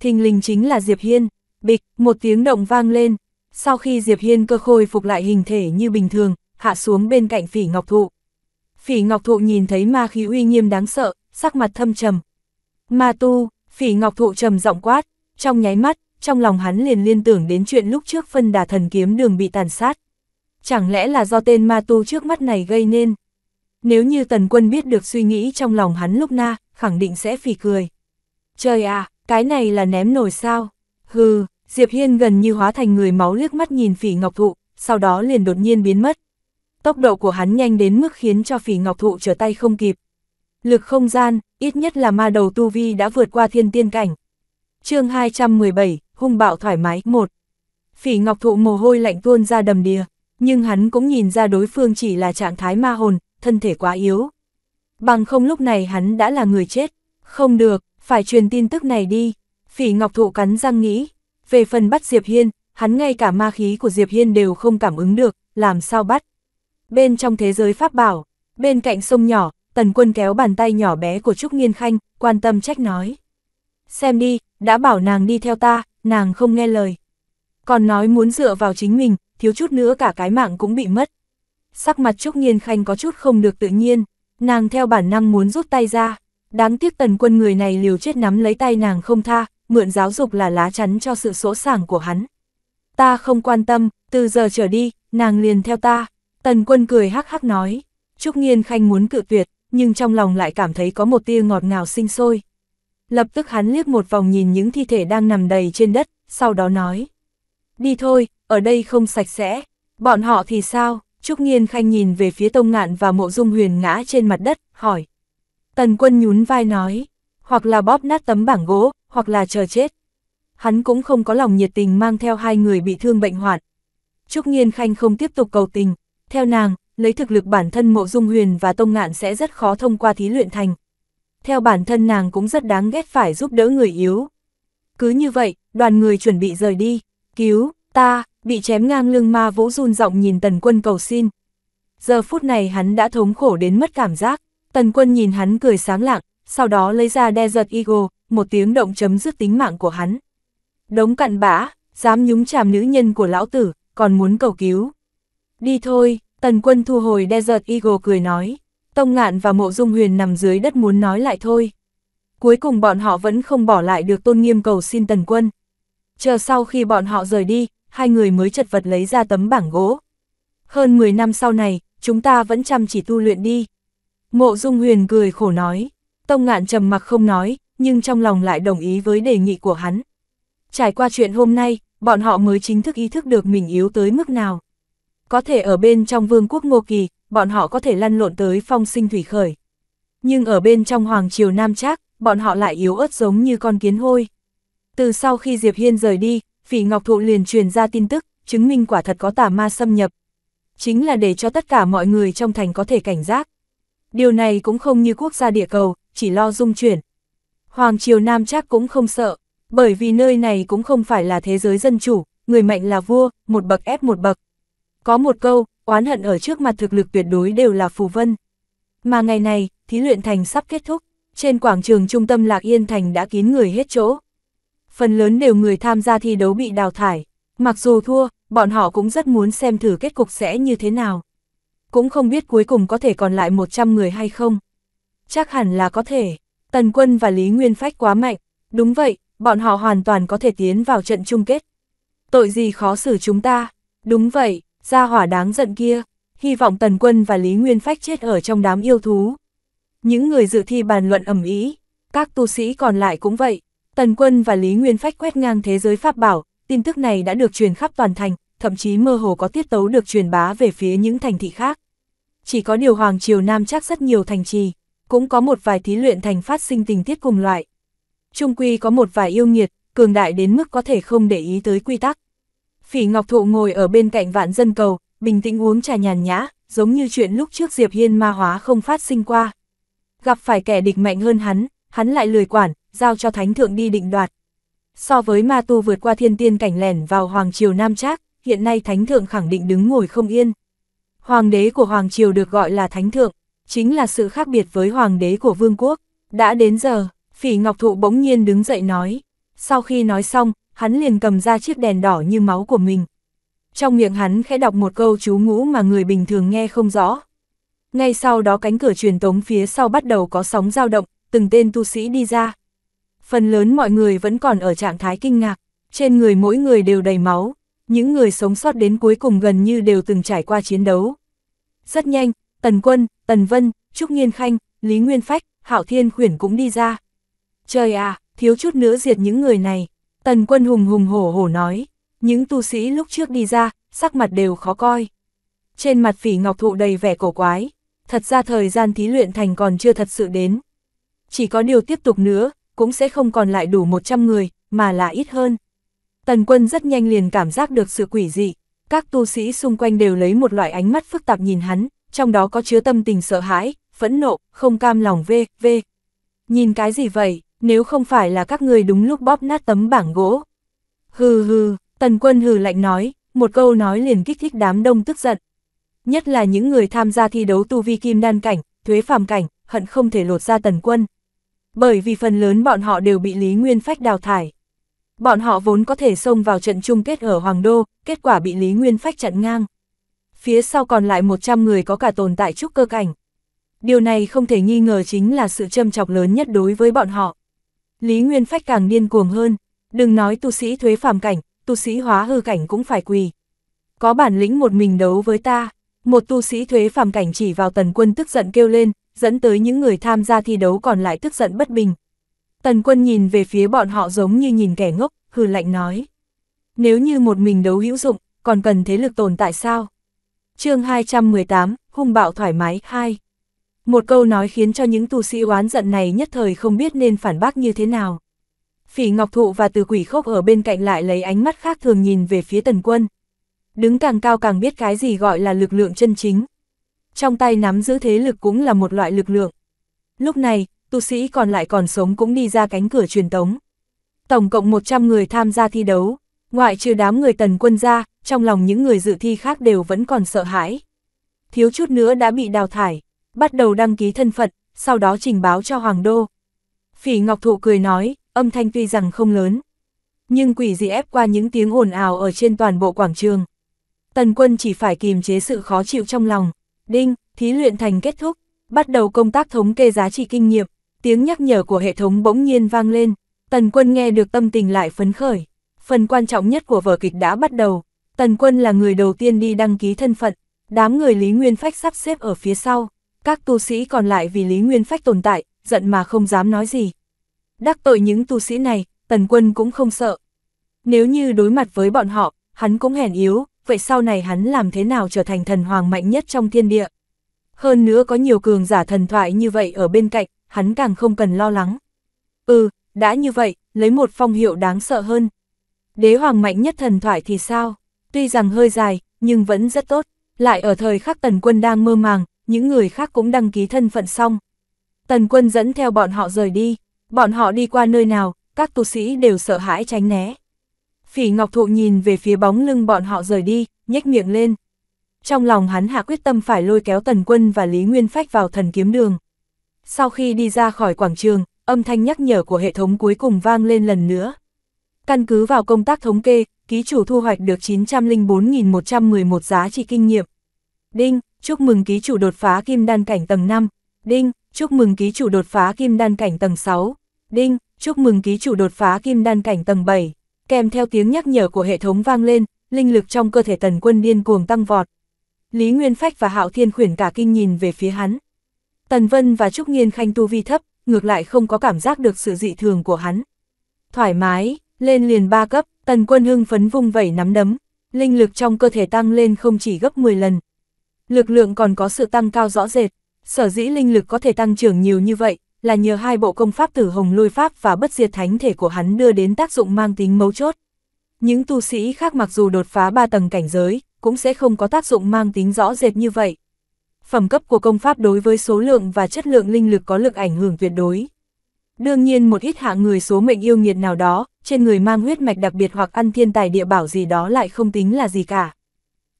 Thình lình chính là Diệp Hiên, bịch, một tiếng động vang lên. Sau khi Diệp Hiên cơ khôi phục lại hình thể như bình thường, hạ xuống bên cạnh phỉ ngọc thụ. Phỉ ngọc thụ nhìn thấy ma khí uy nghiêm đáng sợ, sắc mặt thâm trầm. Ma tu, phỉ ngọc thụ trầm giọng quát, trong nháy mắt, trong lòng hắn liền liên tưởng đến chuyện lúc trước phân đà thần kiếm đường bị tàn sát. Chẳng lẽ là do tên ma tu trước mắt này gây nên? Nếu như tần quân biết được suy nghĩ trong lòng hắn lúc na, khẳng định sẽ phì cười. Trời à, cái này là ném nổi sao? Hừ, Diệp Hiên gần như hóa thành người máu liếc mắt nhìn phỉ ngọc thụ, sau đó liền đột nhiên biến mất. Tốc độ của hắn nhanh đến mức khiến cho phỉ ngọc thụ trở tay không kịp. Lực không gian, ít nhất là ma đầu tu vi đã vượt qua thiên tiên cảnh. chương 217, hung bạo thoải mái, 1. Phỉ ngọc thụ mồ hôi lạnh tuôn ra đầm đìa, nhưng hắn cũng nhìn ra đối phương chỉ là trạng thái ma hồn, thân thể quá yếu. Bằng không lúc này hắn đã là người chết. Không được, phải truyền tin tức này đi. Phỉ Ngọc Thụ cắn răng nghĩ. Về phần bắt Diệp Hiên, hắn ngay cả ma khí của Diệp Hiên đều không cảm ứng được, làm sao bắt. Bên trong thế giới pháp bảo, bên cạnh sông nhỏ, tần quân kéo bàn tay nhỏ bé của Trúc Nghiên Khanh, quan tâm trách nói. Xem đi, đã bảo nàng đi theo ta, nàng không nghe lời. Còn nói muốn dựa vào chính mình, thiếu chút nữa cả cái mạng cũng bị mất sắc mặt Trúc Nghiên Khanh có chút không được tự nhiên, nàng theo bản năng muốn rút tay ra, đáng tiếc tần quân người này liều chết nắm lấy tay nàng không tha, mượn giáo dục là lá chắn cho sự sỗ sàng của hắn. Ta không quan tâm, từ giờ trở đi, nàng liền theo ta, tần quân cười hắc hắc nói, Trúc Nghiên Khanh muốn cự tuyệt, nhưng trong lòng lại cảm thấy có một tia ngọt ngào sinh sôi. Lập tức hắn liếc một vòng nhìn những thi thể đang nằm đầy trên đất, sau đó nói. Đi thôi, ở đây không sạch sẽ, bọn họ thì sao? Trúc Nghiên Khanh nhìn về phía Tông Ngạn và Mộ Dung Huyền ngã trên mặt đất, hỏi. Tần quân nhún vai nói, hoặc là bóp nát tấm bảng gỗ, hoặc là chờ chết. Hắn cũng không có lòng nhiệt tình mang theo hai người bị thương bệnh hoạn. Trúc Nghiên Khanh không tiếp tục cầu tình, theo nàng, lấy thực lực bản thân Mộ Dung Huyền và Tông Ngạn sẽ rất khó thông qua thí luyện thành. Theo bản thân nàng cũng rất đáng ghét phải giúp đỡ người yếu. Cứ như vậy, đoàn người chuẩn bị rời đi, cứu, ta, bị chém ngang lưng ma vũ run giọng nhìn tần quân cầu xin. Giờ phút này hắn đã thống khổ đến mất cảm giác, tần quân nhìn hắn cười sáng lạng, sau đó lấy ra Desert Eagle, một tiếng động chấm dứt tính mạng của hắn. Đống cặn bã, dám nhúng chàm nữ nhân của lão tử, còn muốn cầu cứu. Đi thôi, tần quân thu hồi Desert Eagle cười nói, tông ngạn và mộ dung huyền nằm dưới đất muốn nói lại thôi. Cuối cùng bọn họ vẫn không bỏ lại được tôn nghiêm cầu xin tần quân. Chờ sau khi bọn họ rời đi, hai người mới chật vật lấy ra tấm bảng gỗ. Hơn 10 năm sau này, chúng ta vẫn chăm chỉ tu luyện đi. Mộ Dung Huyền cười khổ nói, Tông Ngạn trầm mặc không nói, nhưng trong lòng lại đồng ý với đề nghị của hắn. Trải qua chuyện hôm nay, bọn họ mới chính thức ý thức được mình yếu tới mức nào. Có thể ở bên trong vương quốc Ngô Kỳ, bọn họ có thể lăn lộn tới phong sinh thủy khởi. Nhưng ở bên trong Hoàng Triều Nam Trác, bọn họ lại yếu ớt giống như con kiến hôi. Từ sau khi Diệp Hiên rời đi, Phỉ Ngọc Thụ liền truyền ra tin tức, chứng minh quả thật có tà ma xâm nhập. Chính là để cho tất cả mọi người trong thành có thể cảnh giác. Điều này cũng không như quốc gia địa cầu, chỉ lo dung chuyển. Hoàng Triều Nam chắc cũng không sợ, bởi vì nơi này cũng không phải là thế giới dân chủ, người mạnh là vua, một bậc ép một bậc. Có một câu, oán hận ở trước mặt thực lực tuyệt đối đều là phù vân. Mà ngày này, thí luyện thành sắp kết thúc, trên quảng trường trung tâm Lạc Yên Thành đã kín người hết chỗ phần lớn đều người tham gia thi đấu bị đào thải. Mặc dù thua, bọn họ cũng rất muốn xem thử kết cục sẽ như thế nào. Cũng không biết cuối cùng có thể còn lại 100 người hay không. Chắc hẳn là có thể. Tần Quân và Lý Nguyên Phách quá mạnh. Đúng vậy, bọn họ hoàn toàn có thể tiến vào trận chung kết. Tội gì khó xử chúng ta. Đúng vậy, gia hỏa đáng giận kia. Hy vọng Tần Quân và Lý Nguyên Phách chết ở trong đám yêu thú. Những người dự thi bàn luận ẩm ý. Các tu sĩ còn lại cũng vậy. Tần Quân và Lý Nguyên Phách quét ngang thế giới pháp bảo, tin tức này đã được truyền khắp toàn thành, thậm chí mơ hồ có tiết tấu được truyền bá về phía những thành thị khác. Chỉ có điều Hoàng Triều Nam chắc rất nhiều thành trì, cũng có một vài thí luyện thành phát sinh tình tiết cùng loại. Trung Quy có một vài yêu nghiệt, cường đại đến mức có thể không để ý tới quy tắc. Phỉ Ngọc Thụ ngồi ở bên cạnh vạn dân cầu, bình tĩnh uống trà nhàn nhã, giống như chuyện lúc trước Diệp Hiên ma hóa không phát sinh qua. Gặp phải kẻ địch mạnh hơn hắn, hắn lại lười quản, giao cho thánh thượng đi định đoạt. So với ma tu vượt qua thiên tiên cảnh lẻn vào Hoàng Triều Nam Trác, hiện nay thánh thượng khẳng định đứng ngồi không yên. Hoàng đế của Hoàng Triều được gọi là thánh thượng, chính là sự khác biệt với hoàng đế của vương quốc. Đã đến giờ, phỉ ngọc thụ bỗng nhiên đứng dậy nói. Sau khi nói xong, hắn liền cầm ra chiếc đèn đỏ như máu của mình. Trong miệng hắn khẽ đọc một câu chú ngũ mà người bình thường nghe không rõ. Ngay sau đó cánh cửa truyền tống phía sau bắt đầu có sóng dao động, từng tên tu sĩ đi ra, Phần lớn mọi người vẫn còn ở trạng thái kinh ngạc, trên người mỗi người đều đầy máu, những người sống sót đến cuối cùng gần như đều từng trải qua chiến đấu. Rất nhanh, Tần Quân, Tần Vân, Trúc Nghiên Khanh, Lý Nguyên Phách, Hạo Thiên Khuyển cũng đi ra. Trời à, thiếu chút nữa diệt những người này. Tần Quân hùng hùng hổ hổ nói, những tu sĩ lúc trước đi ra, sắc mặt đều khó coi. Trên mặt phỉ ngọc thụ đầy vẻ cổ quái, thật ra thời gian thí luyện thành còn chưa thật sự đến. Chỉ có điều tiếp tục nữa, cũng sẽ không còn lại đủ 100 người, mà là ít hơn. Tần quân rất nhanh liền cảm giác được sự quỷ dị, các tu sĩ xung quanh đều lấy một loại ánh mắt phức tạp nhìn hắn, trong đó có chứa tâm tình sợ hãi, phẫn nộ, không cam lòng v, v. Nhìn cái gì vậy, nếu không phải là các người đúng lúc bóp nát tấm bảng gỗ. Hừ hừ, tần quân hừ lạnh nói, một câu nói liền kích thích đám đông tức giận. Nhất là những người tham gia thi đấu tu vi kim đan cảnh, thuế phàm cảnh, hận không thể lột ra tần quân bởi vì phần lớn bọn họ đều bị Lý Nguyên Phách đào thải. Bọn họ vốn có thể xông vào trận chung kết ở Hoàng Đô, kết quả bị Lý Nguyên Phách chặn ngang. Phía sau còn lại 100 người có cả tồn tại trúc cơ cảnh. Điều này không thể nghi ngờ chính là sự châm chọc lớn nhất đối với bọn họ. Lý Nguyên Phách càng điên cuồng hơn, đừng nói tu sĩ thuế phàm cảnh, tu sĩ hóa hư cảnh cũng phải quỳ. Có bản lĩnh một mình đấu với ta, một tu sĩ thuế phàm cảnh chỉ vào tần quân tức giận kêu lên, dẫn tới những người tham gia thi đấu còn lại tức giận bất bình. Tần quân nhìn về phía bọn họ giống như nhìn kẻ ngốc, hừ lạnh nói. Nếu như một mình đấu hữu dụng, còn cần thế lực tồn tại sao? chương 218, hung bạo thoải mái, 2. Một câu nói khiến cho những tu sĩ oán giận này nhất thời không biết nên phản bác như thế nào. Phỉ Ngọc Thụ và Từ Quỷ Khốc ở bên cạnh lại lấy ánh mắt khác thường nhìn về phía Tần Quân. Đứng càng cao càng biết cái gì gọi là lực lượng chân chính trong tay nắm giữ thế lực cũng là một loại lực lượng. Lúc này, tu sĩ còn lại còn sống cũng đi ra cánh cửa truyền tống. Tổng cộng 100 người tham gia thi đấu, ngoại trừ đám người tần quân ra, trong lòng những người dự thi khác đều vẫn còn sợ hãi. Thiếu chút nữa đã bị đào thải, bắt đầu đăng ký thân phận, sau đó trình báo cho Hoàng Đô. Phỉ Ngọc Thụ cười nói, âm thanh tuy rằng không lớn, nhưng quỷ dị ép qua những tiếng ồn ào ở trên toàn bộ quảng trường. Tần quân chỉ phải kìm chế sự khó chịu trong lòng. Đinh, thí luyện thành kết thúc, bắt đầu công tác thống kê giá trị kinh nghiệm, tiếng nhắc nhở của hệ thống bỗng nhiên vang lên, Tần Quân nghe được tâm tình lại phấn khởi. Phần quan trọng nhất của vở kịch đã bắt đầu, Tần Quân là người đầu tiên đi đăng ký thân phận, đám người Lý Nguyên Phách sắp xếp ở phía sau, các tu sĩ còn lại vì Lý Nguyên Phách tồn tại, giận mà không dám nói gì. Đắc tội những tu sĩ này, Tần Quân cũng không sợ. Nếu như đối mặt với bọn họ, hắn cũng hèn yếu, vậy sau này hắn làm thế nào trở thành thần hoàng mạnh nhất trong thiên địa? Hơn nữa có nhiều cường giả thần thoại như vậy ở bên cạnh, hắn càng không cần lo lắng. Ừ, đã như vậy, lấy một phong hiệu đáng sợ hơn. Đế hoàng mạnh nhất thần thoại thì sao? Tuy rằng hơi dài, nhưng vẫn rất tốt. Lại ở thời khắc tần quân đang mơ màng, những người khác cũng đăng ký thân phận xong. Tần quân dẫn theo bọn họ rời đi. Bọn họ đi qua nơi nào, các tu sĩ đều sợ hãi tránh né. Phỉ Ngọc Thụ nhìn về phía bóng lưng bọn họ rời đi, nhếch miệng lên. Trong lòng hắn hạ quyết tâm phải lôi kéo Tần Quân và Lý Nguyên Phách vào thần kiếm đường. Sau khi đi ra khỏi quảng trường, âm thanh nhắc nhở của hệ thống cuối cùng vang lên lần nữa. Căn cứ vào công tác thống kê, ký chủ thu hoạch được 904.111 giá trị kinh nghiệm. Đinh, chúc mừng ký chủ đột phá kim đan cảnh tầng 5. Đinh, chúc mừng ký chủ đột phá kim đan cảnh tầng 6. Đinh, chúc mừng ký chủ đột phá kim đan cảnh tầng 7 kèm theo tiếng nhắc nhở của hệ thống vang lên, linh lực trong cơ thể tần quân điên cuồng tăng vọt. Lý Nguyên Phách và Hạo Thiên khuyển cả kinh nhìn về phía hắn. Tần Vân và Trúc Nghiên Khanh tu vi thấp, ngược lại không có cảm giác được sự dị thường của hắn. Thoải mái, lên liền ba cấp, tần quân hưng phấn vung vẩy nắm đấm, linh lực trong cơ thể tăng lên không chỉ gấp 10 lần. Lực lượng còn có sự tăng cao rõ rệt, sở dĩ linh lực có thể tăng trưởng nhiều như vậy, là nhờ hai bộ công pháp tử hồng lôi pháp và bất diệt thánh thể của hắn đưa đến tác dụng mang tính mấu chốt. Những tu sĩ khác mặc dù đột phá ba tầng cảnh giới, cũng sẽ không có tác dụng mang tính rõ rệt như vậy. Phẩm cấp của công pháp đối với số lượng và chất lượng linh lực có lực ảnh hưởng tuyệt đối. Đương nhiên một ít hạ người số mệnh yêu nghiệt nào đó, trên người mang huyết mạch đặc biệt hoặc ăn thiên tài địa bảo gì đó lại không tính là gì cả.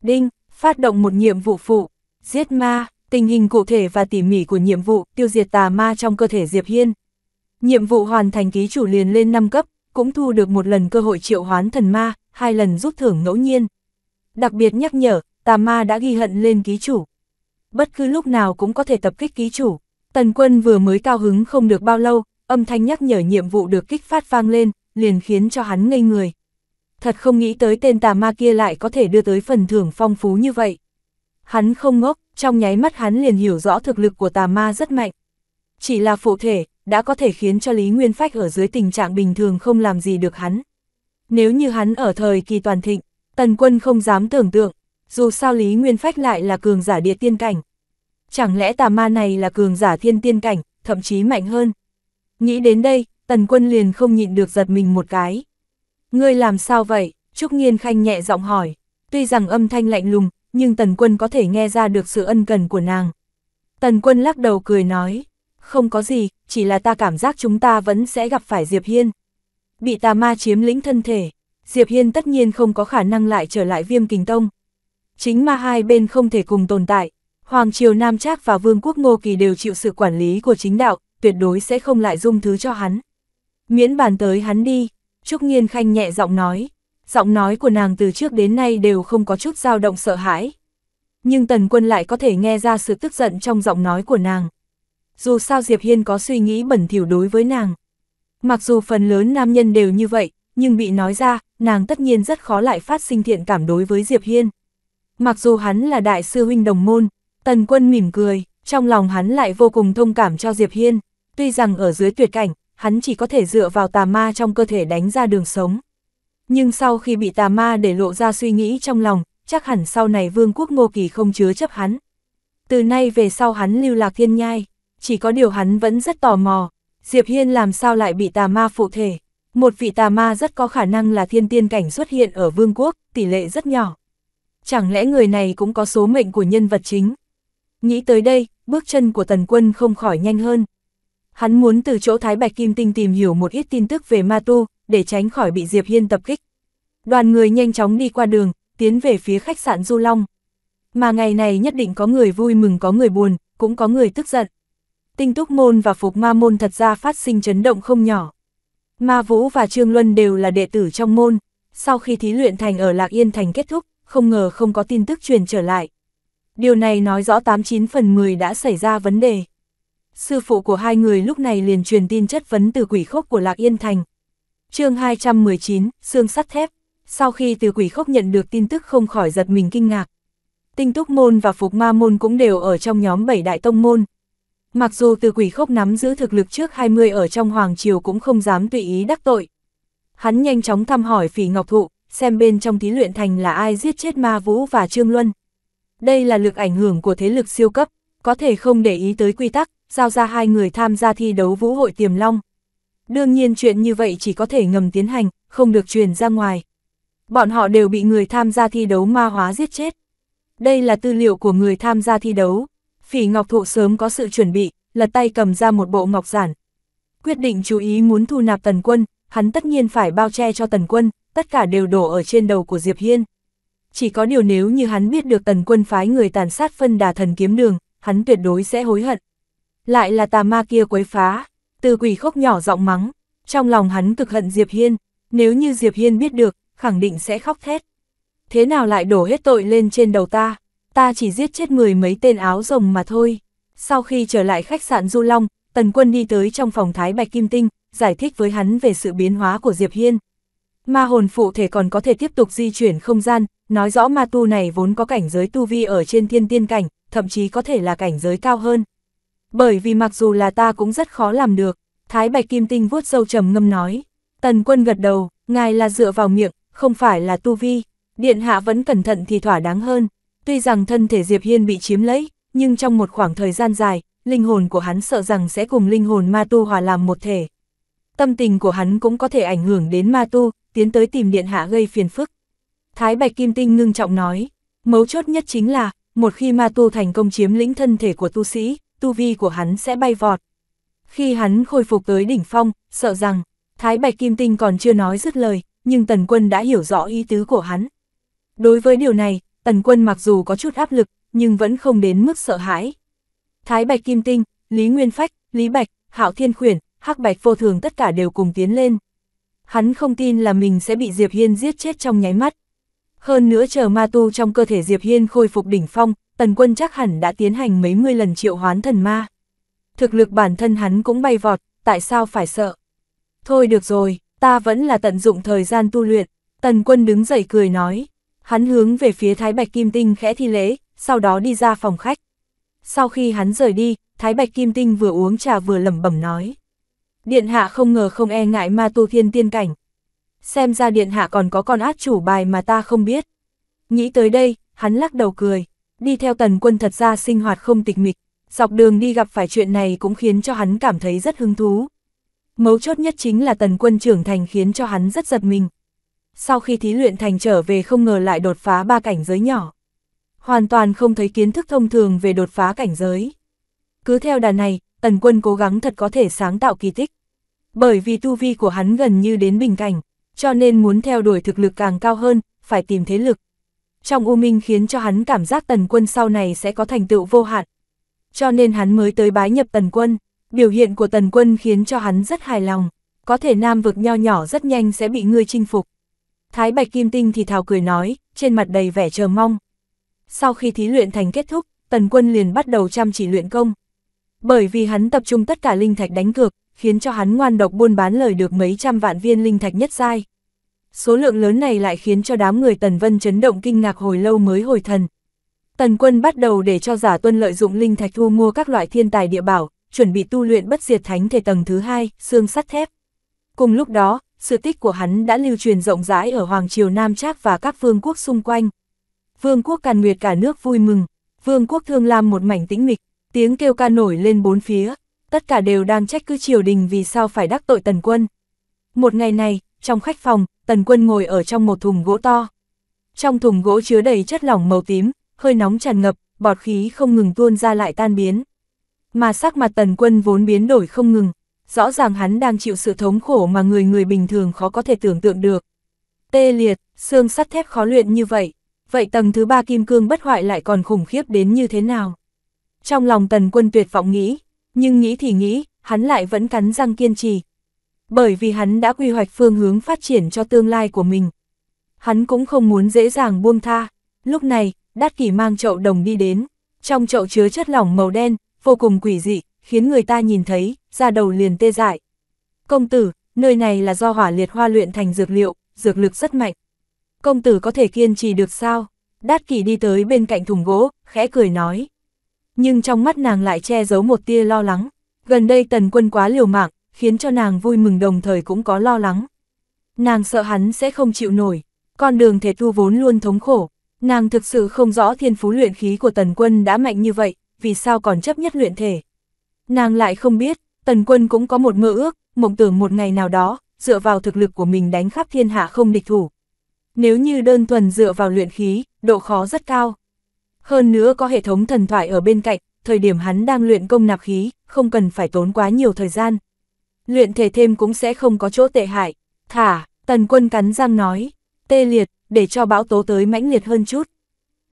Đinh, phát động một nhiệm vụ phụ, giết ma tình hình cụ thể và tỉ mỉ của nhiệm vụ tiêu diệt tà ma trong cơ thể Diệp Hiên. Nhiệm vụ hoàn thành ký chủ liền lên 5 cấp, cũng thu được một lần cơ hội triệu hoán thần ma, hai lần rút thưởng ngẫu nhiên. Đặc biệt nhắc nhở, tà ma đã ghi hận lên ký chủ. Bất cứ lúc nào cũng có thể tập kích ký chủ. Tần quân vừa mới cao hứng không được bao lâu, âm thanh nhắc nhở nhiệm vụ được kích phát vang lên, liền khiến cho hắn ngây người. Thật không nghĩ tới tên tà ma kia lại có thể đưa tới phần thưởng phong phú như vậy. Hắn không ngốc, trong nháy mắt hắn liền hiểu rõ thực lực của tà ma rất mạnh. Chỉ là phụ thể, đã có thể khiến cho Lý Nguyên Phách ở dưới tình trạng bình thường không làm gì được hắn. Nếu như hắn ở thời kỳ toàn thịnh, tần quân không dám tưởng tượng, dù sao Lý Nguyên Phách lại là cường giả địa tiên cảnh. Chẳng lẽ tà ma này là cường giả thiên tiên cảnh, thậm chí mạnh hơn? Nghĩ đến đây, tần quân liền không nhịn được giật mình một cái. Ngươi làm sao vậy? Trúc Nghiên Khanh nhẹ giọng hỏi. Tuy rằng âm thanh lạnh lùng, nhưng Tần Quân có thể nghe ra được sự ân cần của nàng. Tần Quân lắc đầu cười nói, không có gì, chỉ là ta cảm giác chúng ta vẫn sẽ gặp phải Diệp Hiên. Bị tà ma chiếm lĩnh thân thể, Diệp Hiên tất nhiên không có khả năng lại trở lại viêm kình tông. Chính mà hai bên không thể cùng tồn tại, Hoàng Triều Nam Trác và Vương quốc Ngô Kỳ đều chịu sự quản lý của chính đạo, tuyệt đối sẽ không lại dung thứ cho hắn. Miễn bàn tới hắn đi, Trúc Nghiên Khanh nhẹ giọng nói, giọng nói của nàng từ trước đến nay đều không có chút dao động sợ hãi. Nhưng Tần Quân lại có thể nghe ra sự tức giận trong giọng nói của nàng. Dù sao Diệp Hiên có suy nghĩ bẩn thỉu đối với nàng. Mặc dù phần lớn nam nhân đều như vậy, nhưng bị nói ra, nàng tất nhiên rất khó lại phát sinh thiện cảm đối với Diệp Hiên. Mặc dù hắn là đại sư huynh đồng môn, Tần Quân mỉm cười, trong lòng hắn lại vô cùng thông cảm cho Diệp Hiên. Tuy rằng ở dưới tuyệt cảnh, hắn chỉ có thể dựa vào tà ma trong cơ thể đánh ra đường sống. Nhưng sau khi bị tà ma để lộ ra suy nghĩ trong lòng, chắc hẳn sau này vương quốc ngô kỳ không chứa chấp hắn. Từ nay về sau hắn lưu lạc thiên nhai, chỉ có điều hắn vẫn rất tò mò, Diệp Hiên làm sao lại bị tà ma phụ thể. Một vị tà ma rất có khả năng là thiên tiên cảnh xuất hiện ở vương quốc, tỷ lệ rất nhỏ. Chẳng lẽ người này cũng có số mệnh của nhân vật chính? Nghĩ tới đây, bước chân của tần quân không khỏi nhanh hơn. Hắn muốn từ chỗ Thái Bạch Kim Tinh tìm hiểu một ít tin tức về ma tu, để tránh khỏi bị Diệp Hiên tập kích. Đoàn người nhanh chóng đi qua đường, tiến về phía khách sạn Du Long. Mà ngày này nhất định có người vui mừng có người buồn, cũng có người tức giận. Tinh túc môn và phục ma môn thật ra phát sinh chấn động không nhỏ. Ma Vũ và Trương Luân đều là đệ tử trong môn, sau khi thí luyện thành ở Lạc Yên Thành kết thúc, không ngờ không có tin tức truyền trở lại. Điều này nói rõ 89 phần 10 đã xảy ra vấn đề. Sư phụ của hai người lúc này liền truyền tin chất vấn từ quỷ khốc của Lạc Yên Thành, chương 219, xương sắt thép. Sau khi từ quỷ khốc nhận được tin tức không khỏi giật mình kinh ngạc. Tinh túc môn và phục ma môn cũng đều ở trong nhóm 7 đại tông môn. Mặc dù từ quỷ khốc nắm giữ thực lực trước 20 ở trong Hoàng Triều cũng không dám tùy ý đắc tội. Hắn nhanh chóng thăm hỏi phỉ ngọc thụ, xem bên trong thí luyện thành là ai giết chết ma vũ và trương luân. Đây là lực ảnh hưởng của thế lực siêu cấp, có thể không để ý tới quy tắc, giao ra hai người tham gia thi đấu vũ hội tiềm long. Đương nhiên chuyện như vậy chỉ có thể ngầm tiến hành, không được truyền ra ngoài. Bọn họ đều bị người tham gia thi đấu ma hóa giết chết. Đây là tư liệu của người tham gia thi đấu. Phỉ Ngọc Thụ sớm có sự chuẩn bị, lật tay cầm ra một bộ ngọc giản. Quyết định chú ý muốn thu nạp tần quân, hắn tất nhiên phải bao che cho tần quân, tất cả đều đổ ở trên đầu của Diệp Hiên. Chỉ có điều nếu như hắn biết được tần quân phái người tàn sát phân đà thần kiếm đường, hắn tuyệt đối sẽ hối hận. Lại là tà ma kia quấy phá, từ quỷ khóc nhỏ giọng mắng, trong lòng hắn cực hận Diệp Hiên, nếu như Diệp Hiên biết được, khẳng định sẽ khóc thét. Thế nào lại đổ hết tội lên trên đầu ta, ta chỉ giết chết mười mấy tên áo rồng mà thôi. Sau khi trở lại khách sạn Du Long, Tần Quân đi tới trong phòng Thái Bạch Kim Tinh, giải thích với hắn về sự biến hóa của Diệp Hiên. Ma hồn phụ thể còn có thể tiếp tục di chuyển không gian, nói rõ ma tu này vốn có cảnh giới tu vi ở trên thiên tiên cảnh, thậm chí có thể là cảnh giới cao hơn bởi vì mặc dù là ta cũng rất khó làm được, Thái Bạch Kim Tinh vuốt sâu trầm ngâm nói. Tần quân gật đầu, ngài là dựa vào miệng, không phải là tu vi, điện hạ vẫn cẩn thận thì thỏa đáng hơn. Tuy rằng thân thể Diệp Hiên bị chiếm lấy, nhưng trong một khoảng thời gian dài, linh hồn của hắn sợ rằng sẽ cùng linh hồn ma tu hòa làm một thể. Tâm tình của hắn cũng có thể ảnh hưởng đến ma tu, tiến tới tìm điện hạ gây phiền phức. Thái Bạch Kim Tinh ngưng trọng nói, mấu chốt nhất chính là, một khi ma tu thành công chiếm lĩnh thân thể của tu sĩ, tu vi của hắn sẽ bay vọt. Khi hắn khôi phục tới đỉnh phong, sợ rằng, Thái Bạch Kim Tinh còn chưa nói dứt lời, nhưng Tần Quân đã hiểu rõ ý tứ của hắn. Đối với điều này, Tần Quân mặc dù có chút áp lực, nhưng vẫn không đến mức sợ hãi. Thái Bạch Kim Tinh, Lý Nguyên Phách, Lý Bạch, Hạo Thiên Khuyển, Hắc Bạch vô thường tất cả đều cùng tiến lên. Hắn không tin là mình sẽ bị Diệp Hiên giết chết trong nháy mắt, hơn nữa chờ ma tu trong cơ thể Diệp Hiên khôi phục đỉnh phong, tần quân chắc hẳn đã tiến hành mấy mươi lần triệu hoán thần ma. Thực lực bản thân hắn cũng bay vọt, tại sao phải sợ? Thôi được rồi, ta vẫn là tận dụng thời gian tu luyện. Tần quân đứng dậy cười nói. Hắn hướng về phía Thái Bạch Kim Tinh khẽ thi lễ, sau đó đi ra phòng khách. Sau khi hắn rời đi, Thái Bạch Kim Tinh vừa uống trà vừa lẩm bẩm nói. Điện hạ không ngờ không e ngại ma tu thiên tiên cảnh, xem ra điện hạ còn có con át chủ bài mà ta không biết. Nghĩ tới đây, hắn lắc đầu cười, đi theo tần quân thật ra sinh hoạt không tịch mịch, dọc đường đi gặp phải chuyện này cũng khiến cho hắn cảm thấy rất hứng thú. Mấu chốt nhất chính là tần quân trưởng thành khiến cho hắn rất giật mình. Sau khi thí luyện thành trở về không ngờ lại đột phá ba cảnh giới nhỏ. Hoàn toàn không thấy kiến thức thông thường về đột phá cảnh giới. Cứ theo đà này, tần quân cố gắng thật có thể sáng tạo kỳ tích. Bởi vì tu vi của hắn gần như đến bình cảnh, cho nên muốn theo đuổi thực lực càng cao hơn, phải tìm thế lực. Trong U Minh khiến cho hắn cảm giác tần quân sau này sẽ có thành tựu vô hạn. Cho nên hắn mới tới bái nhập tần quân, biểu hiện của tần quân khiến cho hắn rất hài lòng, có thể nam vực nho nhỏ rất nhanh sẽ bị ngươi chinh phục. Thái Bạch Kim Tinh thì thào cười nói, trên mặt đầy vẻ chờ mong. Sau khi thí luyện thành kết thúc, tần quân liền bắt đầu chăm chỉ luyện công. Bởi vì hắn tập trung tất cả linh thạch đánh cược, khiến cho hắn ngoan độc buôn bán lời được mấy trăm vạn viên linh thạch nhất giai. Số lượng lớn này lại khiến cho đám người Tần Vân chấn động kinh ngạc hồi lâu mới hồi thần. Tần Quân bắt đầu để cho giả tuân lợi dụng linh thạch thu mua các loại thiên tài địa bảo, chuẩn bị tu luyện bất diệt thánh thể tầng thứ hai, xương sắt thép. Cùng lúc đó, sự tích của hắn đã lưu truyền rộng rãi ở Hoàng Triều Nam Trác và các vương quốc xung quanh. Vương quốc Càn Nguyệt cả nước vui mừng, vương quốc Thương Lam một mảnh tĩnh mịch, tiếng kêu ca nổi lên bốn phía, tất cả đều đang trách cứ triều đình vì sao phải đắc tội tần quân. Một ngày này, trong khách phòng, tần quân ngồi ở trong một thùng gỗ to. Trong thùng gỗ chứa đầy chất lỏng màu tím, hơi nóng tràn ngập, bọt khí không ngừng tuôn ra lại tan biến. Mà sắc mặt tần quân vốn biến đổi không ngừng, rõ ràng hắn đang chịu sự thống khổ mà người người bình thường khó có thể tưởng tượng được. Tê liệt, xương sắt thép khó luyện như vậy, vậy tầng thứ ba kim cương bất hoại lại còn khủng khiếp đến như thế nào? Trong lòng tần quân tuyệt vọng nghĩ, nhưng nghĩ thì nghĩ, hắn lại vẫn cắn răng kiên trì. Bởi vì hắn đã quy hoạch phương hướng phát triển cho tương lai của mình. Hắn cũng không muốn dễ dàng buông tha. Lúc này, Đát kỳ mang chậu đồng đi đến. Trong chậu chứa chất lỏng màu đen, vô cùng quỷ dị, khiến người ta nhìn thấy, ra đầu liền tê dại. Công tử, nơi này là do hỏa liệt hoa luyện thành dược liệu, dược lực rất mạnh. Công tử có thể kiên trì được sao? Đát kỳ đi tới bên cạnh thùng gỗ, khẽ cười nói nhưng trong mắt nàng lại che giấu một tia lo lắng. Gần đây tần quân quá liều mạng, khiến cho nàng vui mừng đồng thời cũng có lo lắng. Nàng sợ hắn sẽ không chịu nổi, con đường thể thu vốn luôn thống khổ, nàng thực sự không rõ thiên phú luyện khí của tần quân đã mạnh như vậy, vì sao còn chấp nhất luyện thể. Nàng lại không biết, tần quân cũng có một mơ ước, mộng tưởng một ngày nào đó, dựa vào thực lực của mình đánh khắp thiên hạ không địch thủ. Nếu như đơn thuần dựa vào luyện khí, độ khó rất cao. Hơn nữa có hệ thống thần thoại ở bên cạnh, thời điểm hắn đang luyện công nạp khí, không cần phải tốn quá nhiều thời gian. Luyện thể thêm cũng sẽ không có chỗ tệ hại. Thả, tần quân cắn răng nói, tê liệt, để cho bão tố tới mãnh liệt hơn chút.